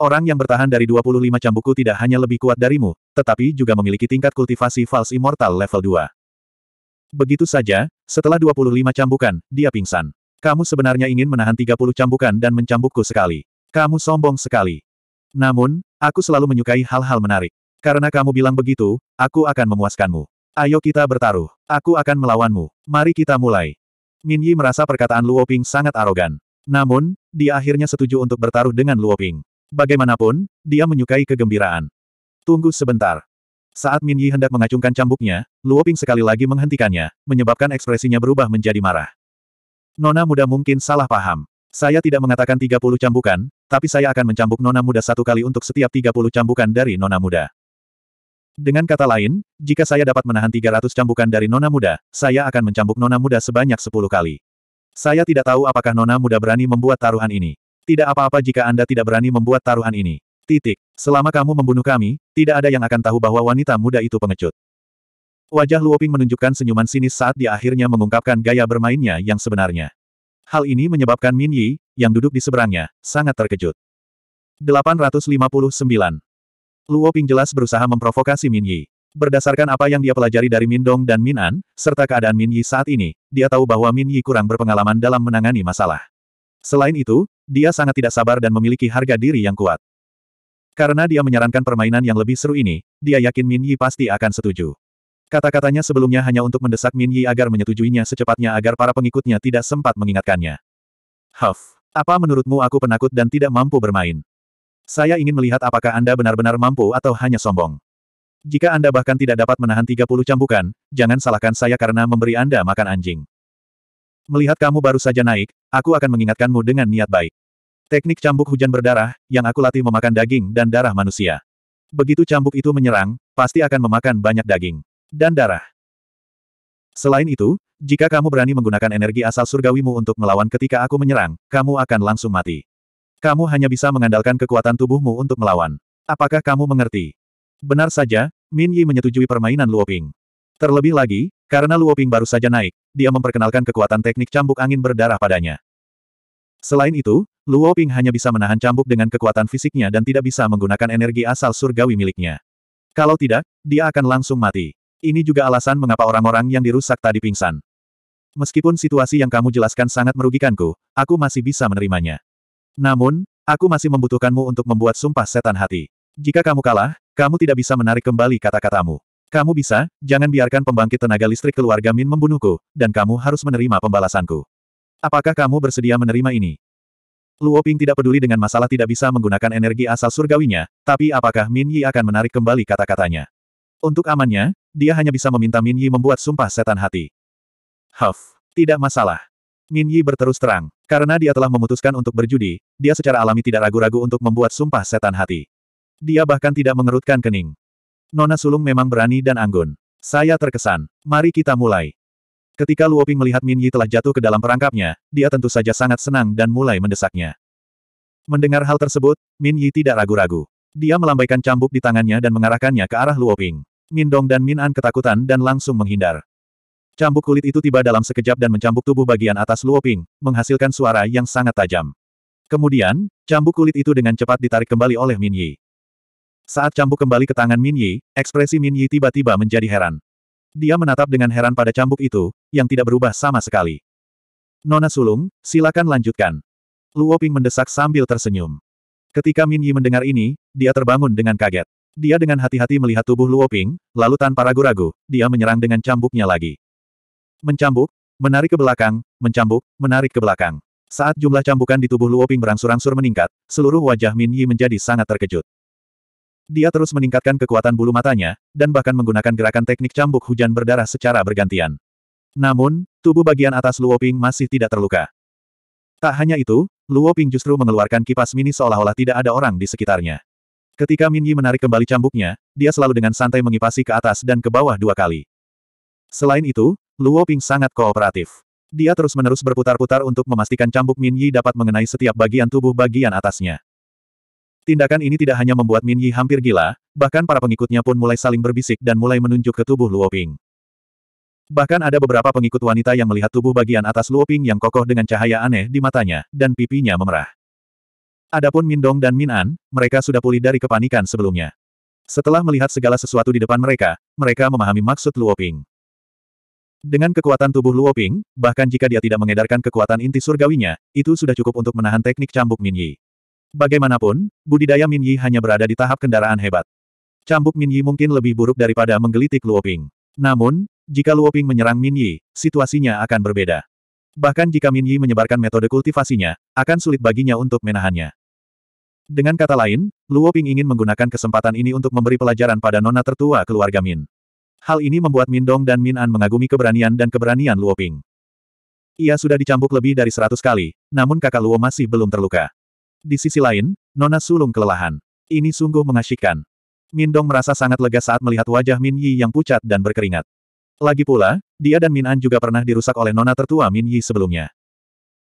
Orang yang bertahan dari 25 cambuku tidak hanya lebih kuat darimu, tetapi juga memiliki tingkat kultivasi fals Immortal level 2. Begitu saja, setelah 25 cambukan, dia pingsan. Kamu sebenarnya ingin menahan 30 cambukan dan mencambukku sekali. Kamu sombong sekali. Namun, aku selalu menyukai hal-hal menarik. Karena kamu bilang begitu, aku akan memuaskanmu. Ayo kita bertaruh. Aku akan melawanmu. Mari kita mulai. Min Yi merasa perkataan Luo Ping sangat arogan. Namun, dia akhirnya setuju untuk bertaruh dengan Luo Ping. Bagaimanapun, dia menyukai kegembiraan. Tunggu sebentar. Saat Min Yi hendak mengacungkan cambuknya, Luo Ping sekali lagi menghentikannya, menyebabkan ekspresinya berubah menjadi marah. Nona muda mungkin salah paham. Saya tidak mengatakan 30 cambukan, tapi saya akan mencambuk nona muda satu kali untuk setiap 30 cambukan dari nona muda. Dengan kata lain, jika saya dapat menahan 300 cambukan dari nona muda, saya akan mencambuk nona muda sebanyak 10 kali. Saya tidak tahu apakah nona muda berani membuat taruhan ini. Tidak apa-apa jika Anda tidak berani membuat taruhan ini. Titik. Selama kamu membunuh kami, tidak ada yang akan tahu bahwa wanita muda itu pengecut. Wajah Luoping menunjukkan senyuman sinis saat dia akhirnya mengungkapkan gaya bermainnya yang sebenarnya. Hal ini menyebabkan Min Yi, yang duduk di seberangnya, sangat terkejut. 859. Luoping jelas berusaha memprovokasi Min Yi. Berdasarkan apa yang dia pelajari dari Min Dong dan Min An, serta keadaan Min Yi saat ini, dia tahu bahwa Min Yi kurang berpengalaman dalam menangani masalah. Selain itu, dia sangat tidak sabar dan memiliki harga diri yang kuat. Karena dia menyarankan permainan yang lebih seru ini, dia yakin Min Yi pasti akan setuju. Kata-katanya sebelumnya hanya untuk mendesak Min Yi agar menyetujuinya secepatnya agar para pengikutnya tidak sempat mengingatkannya. Huff, apa menurutmu aku penakut dan tidak mampu bermain? Saya ingin melihat apakah Anda benar-benar mampu atau hanya sombong. Jika Anda bahkan tidak dapat menahan 30 cambukan, jangan salahkan saya karena memberi Anda makan anjing. Melihat kamu baru saja naik, aku akan mengingatkanmu dengan niat baik. Teknik cambuk hujan berdarah, yang aku latih memakan daging dan darah manusia. Begitu cambuk itu menyerang, pasti akan memakan banyak daging dan darah. Selain itu, jika kamu berani menggunakan energi asal surgawimu untuk melawan ketika aku menyerang, kamu akan langsung mati. Kamu hanya bisa mengandalkan kekuatan tubuhmu untuk melawan. Apakah kamu mengerti? Benar saja, Min Yi menyetujui permainan Luoping. Terlebih lagi, karena Luoping baru saja naik, dia memperkenalkan kekuatan teknik cambuk angin berdarah padanya. Selain itu, Luoping hanya bisa menahan cambuk dengan kekuatan fisiknya dan tidak bisa menggunakan energi asal surgawi miliknya. Kalau tidak, dia akan langsung mati. Ini juga alasan mengapa orang-orang yang dirusak tadi pingsan. Meskipun situasi yang kamu jelaskan sangat merugikanku, aku masih bisa menerimanya. Namun, aku masih membutuhkanmu untuk membuat sumpah setan hati. Jika kamu kalah, kamu tidak bisa menarik kembali kata-katamu. Kamu bisa, jangan biarkan pembangkit tenaga listrik keluarga Min membunuhku, dan kamu harus menerima pembalasanku. Apakah kamu bersedia menerima ini? Luo Ping tidak peduli dengan masalah tidak bisa menggunakan energi asal surgawinya, tapi apakah Min Yi akan menarik kembali kata-katanya? Untuk amannya, dia hanya bisa meminta Min Yi membuat sumpah setan hati. Huff, tidak masalah. Min Yi berterus terang, karena dia telah memutuskan untuk berjudi, dia secara alami tidak ragu-ragu untuk membuat sumpah setan hati. Dia bahkan tidak mengerutkan kening. Nona sulung memang berani dan anggun. Saya terkesan. Mari kita mulai. Ketika Luoping melihat Min Yi telah jatuh ke dalam perangkapnya, dia tentu saja sangat senang dan mulai mendesaknya. Mendengar hal tersebut, Min Yi tidak ragu-ragu. Dia melambaikan cambuk di tangannya dan mengarahkannya ke arah Luoping. Min Dong dan Min An ketakutan dan langsung menghindar. Cambuk kulit itu tiba dalam sekejap dan mencambuk tubuh bagian atas Luoping, menghasilkan suara yang sangat tajam. Kemudian, cambuk kulit itu dengan cepat ditarik kembali oleh Min Yi. Saat cambuk kembali ke tangan Min Yi, ekspresi Min Yi tiba-tiba menjadi heran. Dia menatap dengan heran pada cambuk itu, yang tidak berubah sama sekali. Nona Sulung, silakan lanjutkan. Luo Ping mendesak sambil tersenyum. Ketika Min Yi mendengar ini, dia terbangun dengan kaget. Dia dengan hati-hati melihat tubuh Luo Ping, lalu tanpa ragu-ragu, dia menyerang dengan cambuknya lagi. Mencambuk, menarik ke belakang, mencambuk, menarik ke belakang. Saat jumlah cambukan di tubuh Luo Ping berangsur-angsur meningkat, seluruh wajah Min Yi menjadi sangat terkejut. Dia terus meningkatkan kekuatan bulu matanya, dan bahkan menggunakan gerakan teknik cambuk hujan berdarah secara bergantian. Namun, tubuh bagian atas Luo Ping masih tidak terluka. Tak hanya itu, Luo Ping justru mengeluarkan kipas mini seolah-olah tidak ada orang di sekitarnya. Ketika Min Yi menarik kembali cambuknya, dia selalu dengan santai mengipasi ke atas dan ke bawah dua kali. Selain itu, Luo Ping sangat kooperatif. Dia terus-menerus berputar-putar untuk memastikan cambuk Min Yi dapat mengenai setiap bagian tubuh bagian atasnya. Tindakan ini tidak hanya membuat Min Yi hampir gila, bahkan para pengikutnya pun mulai saling berbisik dan mulai menunjuk ke tubuh Luo Ping. Bahkan ada beberapa pengikut wanita yang melihat tubuh bagian atas Luo Ping yang kokoh dengan cahaya aneh di matanya, dan pipinya memerah. Adapun Min Dong dan Min An, mereka sudah pulih dari kepanikan sebelumnya. Setelah melihat segala sesuatu di depan mereka, mereka memahami maksud Luo Ping. Dengan kekuatan tubuh Luo Ping, bahkan jika dia tidak mengedarkan kekuatan inti surgawinya, itu sudah cukup untuk menahan teknik cambuk Min Yi. Bagaimanapun, budidaya Min Yi hanya berada di tahap kendaraan hebat. Cambuk Min Yi mungkin lebih buruk daripada menggelitik Luoping. Namun, jika Luoping menyerang Min Yi, situasinya akan berbeda. Bahkan jika Min Yi menyebarkan metode kultivasinya, akan sulit baginya untuk menahannya. Dengan kata lain, Luo Ping ingin menggunakan kesempatan ini untuk memberi pelajaran pada nona tertua keluarga Min. Hal ini membuat Min Dong dan Min An mengagumi keberanian dan keberanian Luo Ping. Ia sudah dicambuk lebih dari seratus kali, namun kakak Luo masih belum terluka. Di sisi lain, Nona Sulung kelelahan. Ini sungguh mengasyikkan. Dong merasa sangat lega saat melihat wajah Min Yi yang pucat dan berkeringat. Lagi pula, dia dan Min An juga pernah dirusak oleh nona tertua Min Yi sebelumnya.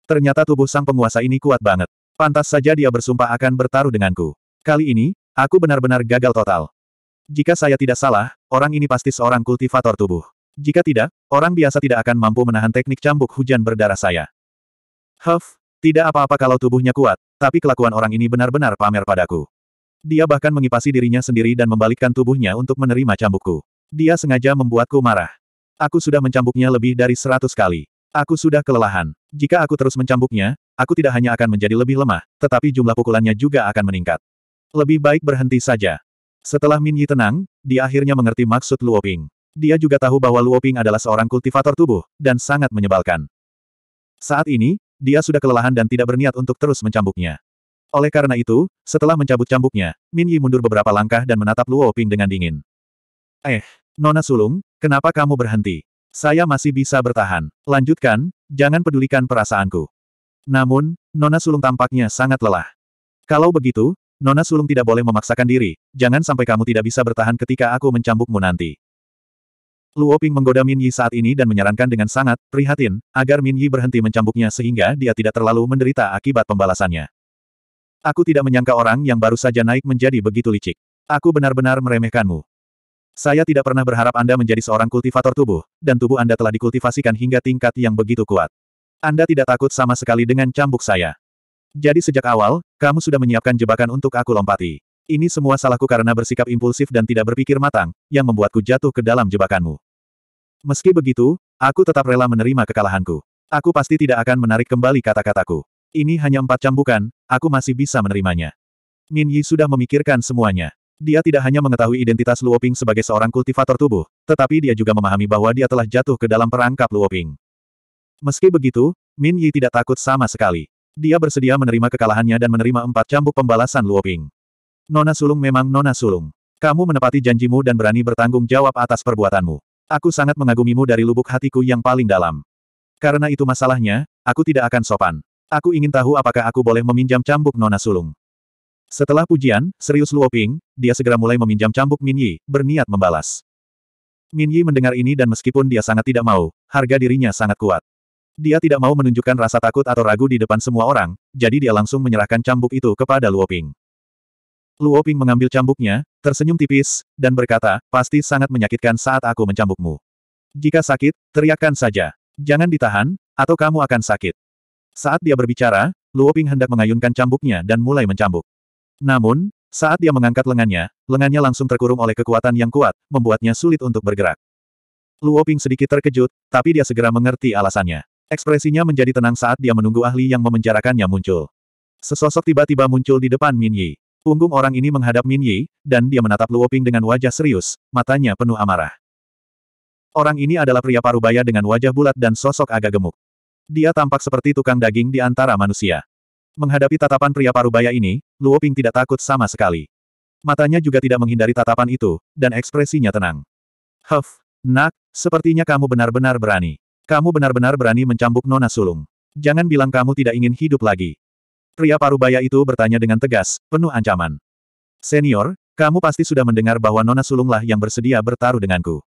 Ternyata tubuh sang penguasa ini kuat banget. Pantas saja dia bersumpah akan bertaruh denganku. Kali ini, aku benar-benar gagal total. Jika saya tidak salah, orang ini pasti seorang kultivator tubuh. Jika tidak, orang biasa tidak akan mampu menahan teknik cambuk hujan berdarah saya. Huff, tidak apa-apa kalau tubuhnya kuat, tapi kelakuan orang ini benar-benar pamer padaku. Dia bahkan mengipasi dirinya sendiri dan membalikkan tubuhnya untuk menerima cambukku. Dia sengaja membuatku marah. Aku sudah mencambuknya lebih dari seratus kali. Aku sudah kelelahan. Jika aku terus mencambuknya, aku tidak hanya akan menjadi lebih lemah, tetapi jumlah pukulannya juga akan meningkat. Lebih baik berhenti saja. Setelah Min Yi tenang, dia akhirnya mengerti maksud Luo Ping. Dia juga tahu bahwa Luo Ping adalah seorang kultivator tubuh, dan sangat menyebalkan. Saat ini, dia sudah kelelahan dan tidak berniat untuk terus mencambuknya. Oleh karena itu, setelah mencabut cambuknya, Min Yi mundur beberapa langkah dan menatap Luo Ping dengan dingin. Eh, Nona Sulung, kenapa kamu berhenti? Saya masih bisa bertahan. Lanjutkan, jangan pedulikan perasaanku. Namun, Nona Sulung tampaknya sangat lelah. Kalau begitu, Nona Sulung tidak boleh memaksakan diri, jangan sampai kamu tidak bisa bertahan ketika aku mencambukmu nanti. Luo Ping menggoda Min Yi saat ini dan menyarankan dengan sangat prihatin agar Min Yi berhenti mencambuknya sehingga dia tidak terlalu menderita akibat pembalasannya. Aku tidak menyangka orang yang baru saja naik menjadi begitu licik. Aku benar-benar meremehkanmu. Saya tidak pernah berharap Anda menjadi seorang kultivator tubuh, dan tubuh Anda telah dikultivasikan hingga tingkat yang begitu kuat. Anda tidak takut sama sekali dengan cambuk saya. Jadi sejak awal, kamu sudah menyiapkan jebakan untuk aku lompati. Ini semua salahku karena bersikap impulsif dan tidak berpikir matang, yang membuatku jatuh ke dalam jebakanmu. Meski begitu, aku tetap rela menerima kekalahanku. Aku pasti tidak akan menarik kembali kata-kataku. Ini hanya empat cambukan, aku masih bisa menerimanya. Min Yi sudah memikirkan semuanya. Dia tidak hanya mengetahui identitas Luoping sebagai seorang kultivator tubuh, tetapi dia juga memahami bahwa dia telah jatuh ke dalam perangkap Luoping. Meski begitu, Min Yi tidak takut sama sekali. Dia bersedia menerima kekalahannya dan menerima empat cambuk pembalasan Luoping. Nona Sulung memang Nona Sulung. Kamu menepati janjimu dan berani bertanggung jawab atas perbuatanmu. Aku sangat mengagumimu dari lubuk hatiku yang paling dalam. Karena itu masalahnya, aku tidak akan sopan. Aku ingin tahu apakah aku boleh meminjam cambuk Nona Sulung. Setelah pujian, serius Luoping, dia segera mulai meminjam cambuk Min Yi, berniat membalas. Min Yi mendengar ini dan meskipun dia sangat tidak mau, harga dirinya sangat kuat. Dia tidak mau menunjukkan rasa takut atau ragu di depan semua orang, jadi dia langsung menyerahkan cambuk itu kepada Luoping. Luo Ping mengambil cambuknya, tersenyum tipis, dan berkata, pasti sangat menyakitkan saat aku mencambukmu. Jika sakit, teriakkan saja. Jangan ditahan, atau kamu akan sakit. Saat dia berbicara, Luo Ping hendak mengayunkan cambuknya dan mulai mencambuk. Namun, saat dia mengangkat lengannya, lengannya langsung terkurung oleh kekuatan yang kuat, membuatnya sulit untuk bergerak. Luo Ping sedikit terkejut, tapi dia segera mengerti alasannya. Ekspresinya menjadi tenang saat dia menunggu ahli yang memenjarakannya muncul. Sesosok tiba-tiba muncul di depan Min Yi. Punggung orang ini menghadap Min Yi, dan dia menatap Luo Ping dengan wajah serius, matanya penuh amarah. Orang ini adalah pria parubaya dengan wajah bulat dan sosok agak gemuk. Dia tampak seperti tukang daging di antara manusia. Menghadapi tatapan pria parubaya ini, Luo Ping tidak takut sama sekali. Matanya juga tidak menghindari tatapan itu, dan ekspresinya tenang. Huff, nak, sepertinya kamu benar-benar berani. Kamu benar-benar berani mencambuk Nona Sulung. Jangan bilang kamu tidak ingin hidup lagi. Pria parubaya itu bertanya dengan tegas, penuh ancaman. Senior, kamu pasti sudah mendengar bahwa Nona Sulunglah yang bersedia bertaruh denganku.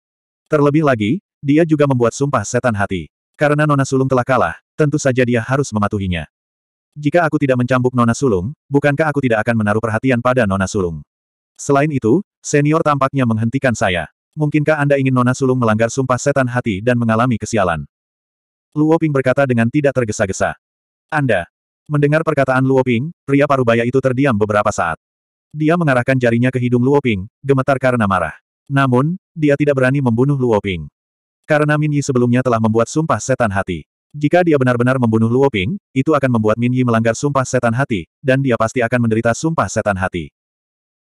Terlebih lagi, dia juga membuat sumpah setan hati. Karena Nona Sulung telah kalah, tentu saja dia harus mematuhinya. Jika aku tidak mencambuk Nona Sulung, bukankah aku tidak akan menaruh perhatian pada Nona Sulung? Selain itu, senior tampaknya menghentikan saya. Mungkinkah Anda ingin Nona Sulung melanggar sumpah setan hati dan mengalami kesialan? Luoping berkata dengan tidak tergesa-gesa. Anda, Mendengar perkataan Luoping, pria parubaya itu terdiam beberapa saat. Dia mengarahkan jarinya ke hidung Luoping, gemetar karena marah. Namun, dia tidak berani membunuh Luoping. Karena Min Yi sebelumnya telah membuat sumpah setan hati. Jika dia benar-benar membunuh Luoping, itu akan membuat Min Yi melanggar sumpah setan hati, dan dia pasti akan menderita sumpah setan hati.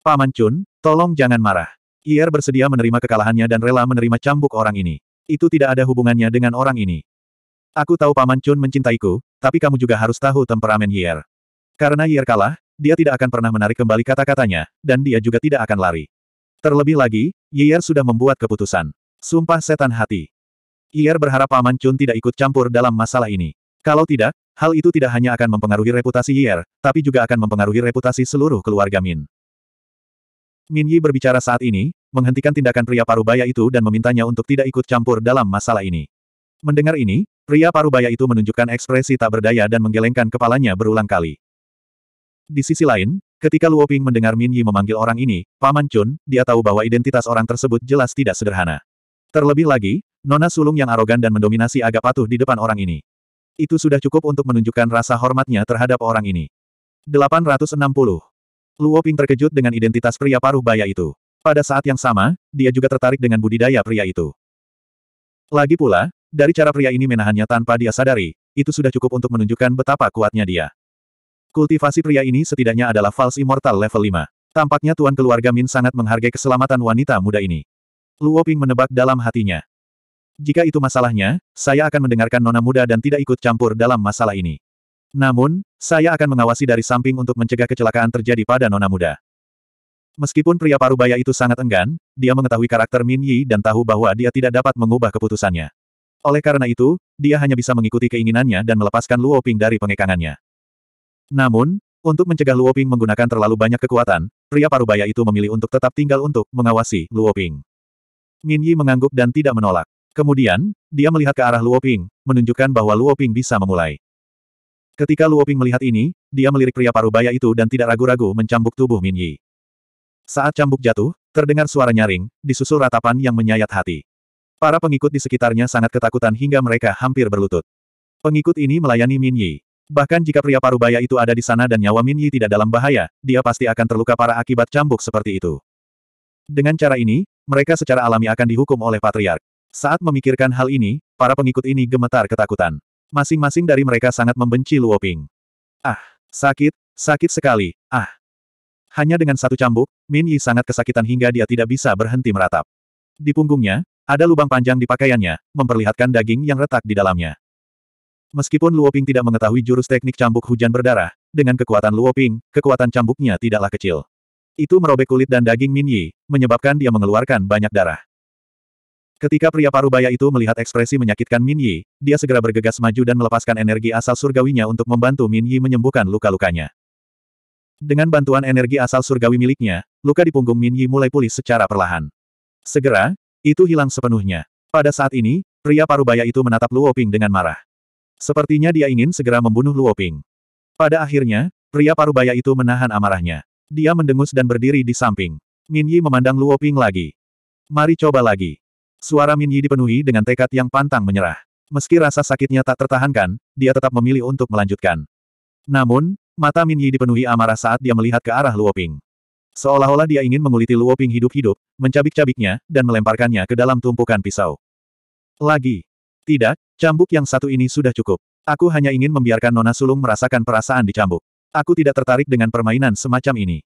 Paman Chun, tolong jangan marah. Ier bersedia menerima kekalahannya dan rela menerima cambuk orang ini. Itu tidak ada hubungannya dengan orang ini. Aku tahu Paman Chun mencintaiku, tapi kamu juga harus tahu temperamen Yier. Karena Yier kalah, dia tidak akan pernah menarik kembali kata-katanya, dan dia juga tidak akan lari. Terlebih lagi, Yier sudah membuat keputusan. Sumpah setan hati. Yier berharap Paman Chun tidak ikut campur dalam masalah ini. Kalau tidak, hal itu tidak hanya akan mempengaruhi reputasi Yier, tapi juga akan mempengaruhi reputasi seluruh keluarga Min. Min Yi berbicara saat ini, menghentikan tindakan pria parubaya itu dan memintanya untuk tidak ikut campur dalam masalah ini. Mendengar ini, Pria parubaya itu menunjukkan ekspresi tak berdaya dan menggelengkan kepalanya berulang kali. Di sisi lain, ketika Luo Ping mendengar Min Yi memanggil orang ini, Paman Chun, dia tahu bahwa identitas orang tersebut jelas tidak sederhana. Terlebih lagi, Nona sulung yang arogan dan mendominasi agak patuh di depan orang ini. Itu sudah cukup untuk menunjukkan rasa hormatnya terhadap orang ini. 860. Luo Ping terkejut dengan identitas pria paruh baya itu. Pada saat yang sama, dia juga tertarik dengan budidaya pria itu. Lagi pula, dari cara pria ini menahannya tanpa dia sadari, itu sudah cukup untuk menunjukkan betapa kuatnya dia. Kultivasi pria ini setidaknya adalah False Immortal level 5. Tampaknya tuan keluarga Min sangat menghargai keselamatan wanita muda ini. Luo Ping menebak dalam hatinya. Jika itu masalahnya, saya akan mendengarkan nona muda dan tidak ikut campur dalam masalah ini. Namun, saya akan mengawasi dari samping untuk mencegah kecelakaan terjadi pada nona muda. Meskipun pria parubaya itu sangat enggan, dia mengetahui karakter Min Yi dan tahu bahwa dia tidak dapat mengubah keputusannya. Oleh karena itu, dia hanya bisa mengikuti keinginannya dan melepaskan Luo Ping dari pengekangannya. Namun, untuk mencegah Luo Ping menggunakan terlalu banyak kekuatan, pria parubaya itu memilih untuk tetap tinggal untuk mengawasi Luo Ping. Min Yi mengangguk dan tidak menolak. Kemudian, dia melihat ke arah Luo Ping, menunjukkan bahwa Luo Ping bisa memulai. Ketika Luo Ping melihat ini, dia melirik pria parubaya itu dan tidak ragu-ragu mencambuk tubuh Min Yi. Saat cambuk jatuh, terdengar suara nyaring, disusul ratapan yang menyayat hati. Para pengikut di sekitarnya sangat ketakutan hingga mereka hampir berlutut. Pengikut ini melayani Min Yi. Bahkan jika pria parubaya itu ada di sana dan nyawa Min Yi tidak dalam bahaya, dia pasti akan terluka para akibat cambuk seperti itu. Dengan cara ini, mereka secara alami akan dihukum oleh Patriark. Saat memikirkan hal ini, para pengikut ini gemetar ketakutan. Masing-masing dari mereka sangat membenci Luoping. Ah, sakit, sakit sekali, ah. Hanya dengan satu cambuk, Min Yi sangat kesakitan hingga dia tidak bisa berhenti meratap. Di punggungnya, ada lubang panjang di pakaiannya, memperlihatkan daging yang retak di dalamnya. Meskipun Luoping tidak mengetahui jurus teknik cambuk hujan berdarah, dengan kekuatan Luoping, kekuatan cambuknya tidaklah kecil. Itu merobek kulit dan daging Min Yi, menyebabkan dia mengeluarkan banyak darah. Ketika pria parubaya itu melihat ekspresi menyakitkan Min Yi, dia segera bergegas maju dan melepaskan energi asal surgawinya untuk membantu Min Yi menyembuhkan luka-lukanya. Dengan bantuan energi asal surgawi miliknya, luka di punggung Min Yi mulai pulih secara perlahan. Segera, itu hilang sepenuhnya. Pada saat ini, pria parubaya itu menatap Luoping dengan marah. Sepertinya dia ingin segera membunuh Luoping. Pada akhirnya, pria parubaya itu menahan amarahnya. Dia mendengus dan berdiri di samping. Min Yi memandang Luoping lagi. Mari coba lagi. Suara Min Yi dipenuhi dengan tekad yang pantang menyerah. Meski rasa sakitnya tak tertahankan, dia tetap memilih untuk melanjutkan. Namun, mata Min Yi dipenuhi amarah saat dia melihat ke arah Luoping. Seolah-olah dia ingin menguliti Luo Ping hidup-hidup, mencabik-cabiknya, dan melemparkannya ke dalam tumpukan pisau. Lagi. Tidak, cambuk yang satu ini sudah cukup. Aku hanya ingin membiarkan Nona Sulung merasakan perasaan dicambuk. Aku tidak tertarik dengan permainan semacam ini.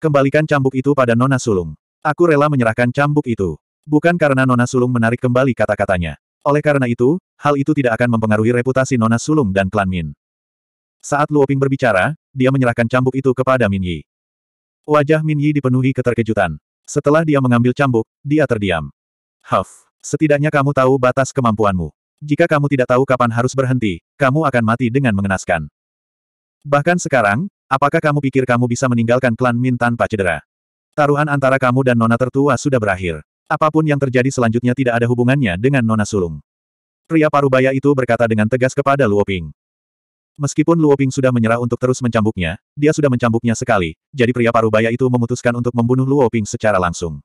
Kembalikan cambuk itu pada Nona Sulung. Aku rela menyerahkan cambuk itu. Bukan karena Nona Sulung menarik kembali kata-katanya. Oleh karena itu, hal itu tidak akan mempengaruhi reputasi Nona Sulung dan klan Min. Saat Luoping berbicara, dia menyerahkan cambuk itu kepada Min Yi. Wajah Min Yi dipenuhi keterkejutan. Setelah dia mengambil cambuk, dia terdiam. Huff, setidaknya kamu tahu batas kemampuanmu. Jika kamu tidak tahu kapan harus berhenti, kamu akan mati dengan mengenaskan. Bahkan sekarang, apakah kamu pikir kamu bisa meninggalkan klan Min tanpa cedera? Taruhan antara kamu dan Nona tertua sudah berakhir. Apapun yang terjadi selanjutnya tidak ada hubungannya dengan Nona Sulung. Pria parubaya itu berkata dengan tegas kepada Luo Ping. Meskipun Luoping sudah menyerah untuk terus mencambuknya, dia sudah mencambuknya sekali, jadi pria parubaya itu memutuskan untuk membunuh Luoping secara langsung.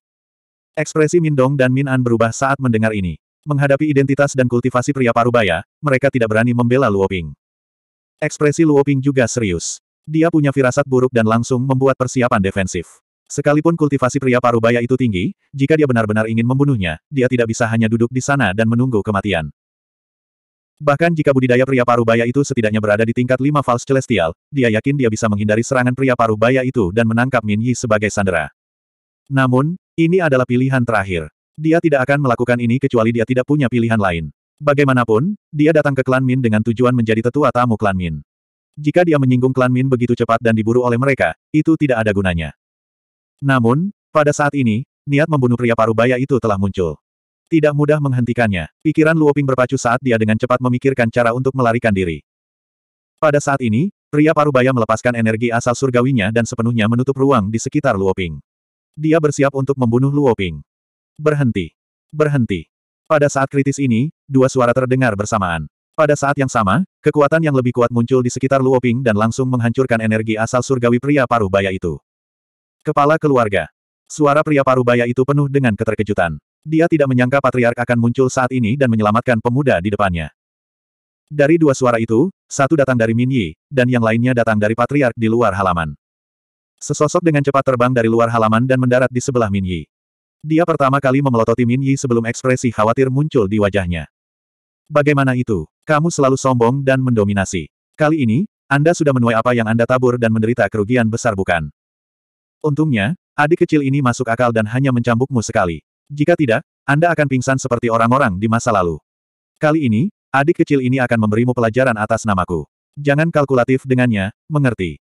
Ekspresi Min Dong dan Min An berubah saat mendengar ini. Menghadapi identitas dan kultivasi pria parubaya, mereka tidak berani membela Luoping. Ekspresi Luoping juga serius. Dia punya firasat buruk dan langsung membuat persiapan defensif. Sekalipun kultivasi pria parubaya itu tinggi, jika dia benar-benar ingin membunuhnya, dia tidak bisa hanya duduk di sana dan menunggu kematian. Bahkan jika budidaya pria parubaya itu setidaknya berada di tingkat lima fals celestial, dia yakin dia bisa menghindari serangan pria parubaya itu dan menangkap Min Yi sebagai sandera. Namun, ini adalah pilihan terakhir. Dia tidak akan melakukan ini kecuali dia tidak punya pilihan lain. Bagaimanapun, dia datang ke klan Min dengan tujuan menjadi tetua tamu klan Min. Jika dia menyinggung klan Min begitu cepat dan diburu oleh mereka, itu tidak ada gunanya. Namun, pada saat ini, niat membunuh pria parubaya itu telah muncul. Tidak mudah menghentikannya. Pikiran Luoping berpacu saat dia dengan cepat memikirkan cara untuk melarikan diri. Pada saat ini, pria paruh baya melepaskan energi asal surgawinya dan sepenuhnya menutup ruang di sekitar Luoping. Dia bersiap untuk membunuh Luoping. Berhenti. Berhenti. Pada saat kritis ini, dua suara terdengar bersamaan. Pada saat yang sama, kekuatan yang lebih kuat muncul di sekitar Luoping dan langsung menghancurkan energi asal surgawi pria paruh baya itu. Kepala keluarga. Suara pria paruh baya itu penuh dengan keterkejutan. Dia tidak menyangka patriark akan muncul saat ini dan menyelamatkan pemuda di depannya. Dari dua suara itu, satu datang dari Min Yi dan yang lainnya datang dari patriark di luar halaman. Sesosok dengan cepat terbang dari luar halaman dan mendarat di sebelah Min Yi. Dia pertama kali memelototi Min Yi sebelum ekspresi khawatir muncul di wajahnya. Bagaimana itu? Kamu selalu sombong dan mendominasi. Kali ini, Anda sudah menuai apa yang Anda tabur dan menderita kerugian besar bukan? Untungnya, adik kecil ini masuk akal dan hanya mencambukmu sekali. Jika tidak, Anda akan pingsan seperti orang-orang di masa lalu. Kali ini, adik kecil ini akan memberimu pelajaran atas namaku. Jangan kalkulatif dengannya, mengerti.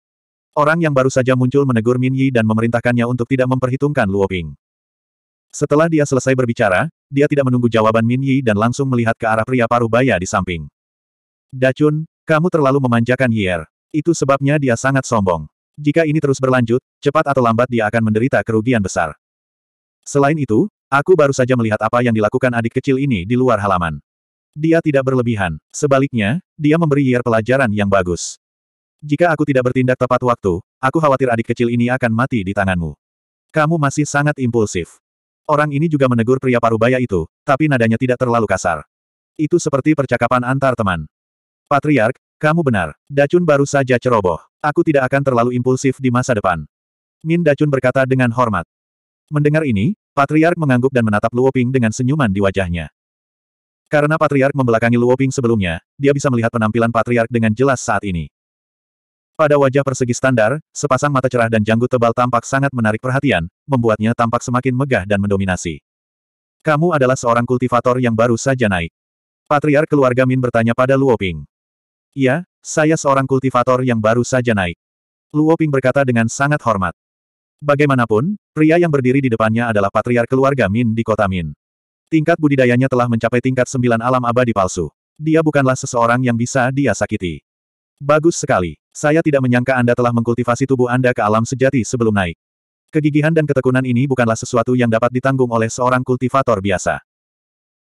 Orang yang baru saja muncul menegur Min Yi dan memerintahkannya untuk tidak memperhitungkan Luo Ping. Setelah dia selesai berbicara, dia tidak menunggu jawaban Min Yi dan langsung melihat ke arah pria paruh baya di samping. Dacun, kamu terlalu memanjakan Yier. Itu sebabnya dia sangat sombong. Jika ini terus berlanjut, cepat atau lambat dia akan menderita kerugian besar. Selain itu, Aku baru saja melihat apa yang dilakukan adik kecil ini di luar halaman. Dia tidak berlebihan. Sebaliknya, dia memberi Yer pelajaran yang bagus. Jika aku tidak bertindak tepat waktu, aku khawatir adik kecil ini akan mati di tanganmu. Kamu masih sangat impulsif. Orang ini juga menegur pria parubaya itu, tapi nadanya tidak terlalu kasar. Itu seperti percakapan antar teman. Patriark, kamu benar. Dacun baru saja ceroboh. Aku tidak akan terlalu impulsif di masa depan. Min Dacun berkata dengan hormat. Mendengar ini, Patriark mengangguk dan menatap Luoping dengan senyuman di wajahnya. Karena Patriark membelakangi Luoping sebelumnya, dia bisa melihat penampilan Patriark dengan jelas saat ini. Pada wajah persegi standar, sepasang mata cerah dan janggut tebal tampak sangat menarik perhatian, membuatnya tampak semakin megah dan mendominasi. Kamu adalah seorang kultivator yang baru saja naik. Patriark keluarga Min bertanya pada Luoping. Iya, saya seorang kultivator yang baru saja naik. Luoping berkata dengan sangat hormat. Bagaimanapun, pria yang berdiri di depannya adalah patriar keluarga Min di kota Min. Tingkat budidayanya telah mencapai tingkat sembilan alam abadi palsu. Dia bukanlah seseorang yang bisa dia sakiti. Bagus sekali. Saya tidak menyangka Anda telah mengkultivasi tubuh Anda ke alam sejati sebelum naik. Kegigihan dan ketekunan ini bukanlah sesuatu yang dapat ditanggung oleh seorang kultivator biasa.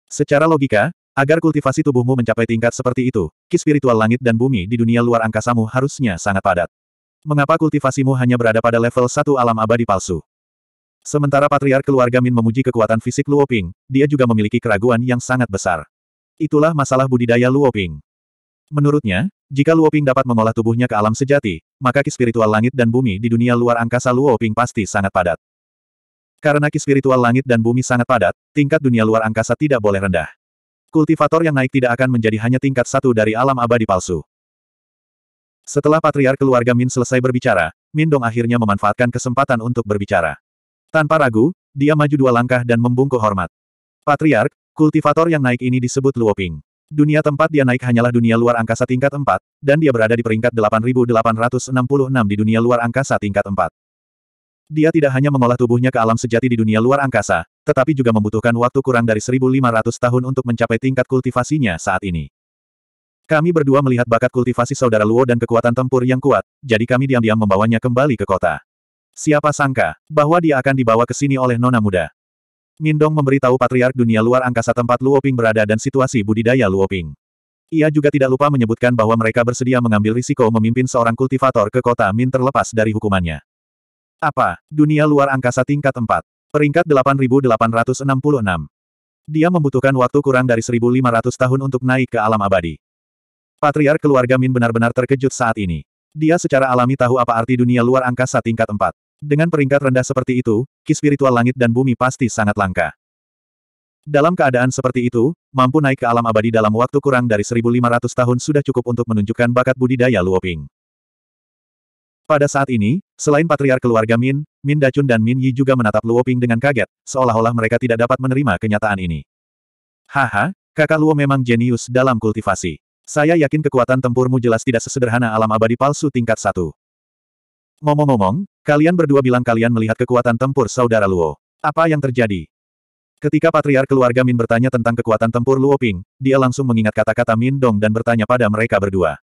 Secara logika, Agar kultivasi tubuhmu mencapai tingkat seperti itu, ki spiritual langit dan bumi di dunia luar angkasamu harusnya sangat padat. Mengapa kultivasimu hanya berada pada level satu alam abadi palsu? Sementara patriark keluarga Min memuji kekuatan fisik Luoping, dia juga memiliki keraguan yang sangat besar. Itulah masalah budidaya Luoping. Menurutnya, jika Luoping dapat mengolah tubuhnya ke alam sejati, maka ki spiritual langit dan bumi di dunia luar angkasa Luoping pasti sangat padat. Karena ki spiritual langit dan bumi sangat padat, tingkat dunia luar angkasa tidak boleh rendah. Kultivator yang naik tidak akan menjadi hanya tingkat satu dari alam abadi palsu. Setelah patriark keluarga Min selesai berbicara, Min Dong akhirnya memanfaatkan kesempatan untuk berbicara. Tanpa ragu, dia maju dua langkah dan membungkuk hormat. Patriark, kultivator yang naik ini disebut Luoping. Dunia tempat dia naik hanyalah dunia luar angkasa tingkat 4, dan dia berada di peringkat 8866 di dunia luar angkasa tingkat 4. Dia tidak hanya mengolah tubuhnya ke alam sejati di dunia luar angkasa, tetapi juga membutuhkan waktu kurang dari 1500 tahun untuk mencapai tingkat kultivasinya saat ini. Kami berdua melihat bakat kultivasi saudara Luo dan kekuatan tempur yang kuat, jadi kami diam-diam membawanya kembali ke kota. Siapa sangka, bahwa dia akan dibawa ke sini oleh nona muda. Mindong memberitahu patriark dunia luar angkasa tempat Luoping berada dan situasi budidaya Luoping. Ia juga tidak lupa menyebutkan bahwa mereka bersedia mengambil risiko memimpin seorang kultivator ke kota Min terlepas dari hukumannya. Apa? Dunia luar angkasa tingkat 4. Peringkat 8866. Dia membutuhkan waktu kurang dari 1500 tahun untuk naik ke alam abadi. Patriark keluarga Min benar-benar terkejut saat ini. Dia secara alami tahu apa arti dunia luar angkasa tingkat 4. Dengan peringkat rendah seperti itu, ki spiritual langit dan bumi pasti sangat langka. Dalam keadaan seperti itu, mampu naik ke alam abadi dalam waktu kurang dari 1500 tahun sudah cukup untuk menunjukkan bakat budidaya Luoping. Pada saat ini, selain Patriar keluarga Min, Min Dacun dan Min Yi juga menatap Luoping dengan kaget, seolah-olah mereka tidak dapat menerima kenyataan ini. Haha, kakak Luo memang jenius dalam kultivasi. Saya yakin kekuatan tempurmu jelas tidak sesederhana alam abadi palsu tingkat satu. Ngomong-ngomong, kalian berdua bilang kalian melihat kekuatan tempur saudara Luo. Apa yang terjadi? Ketika patriar keluarga Min bertanya tentang kekuatan tempur Luo Ping, dia langsung mengingat kata-kata Min Dong dan bertanya pada mereka berdua.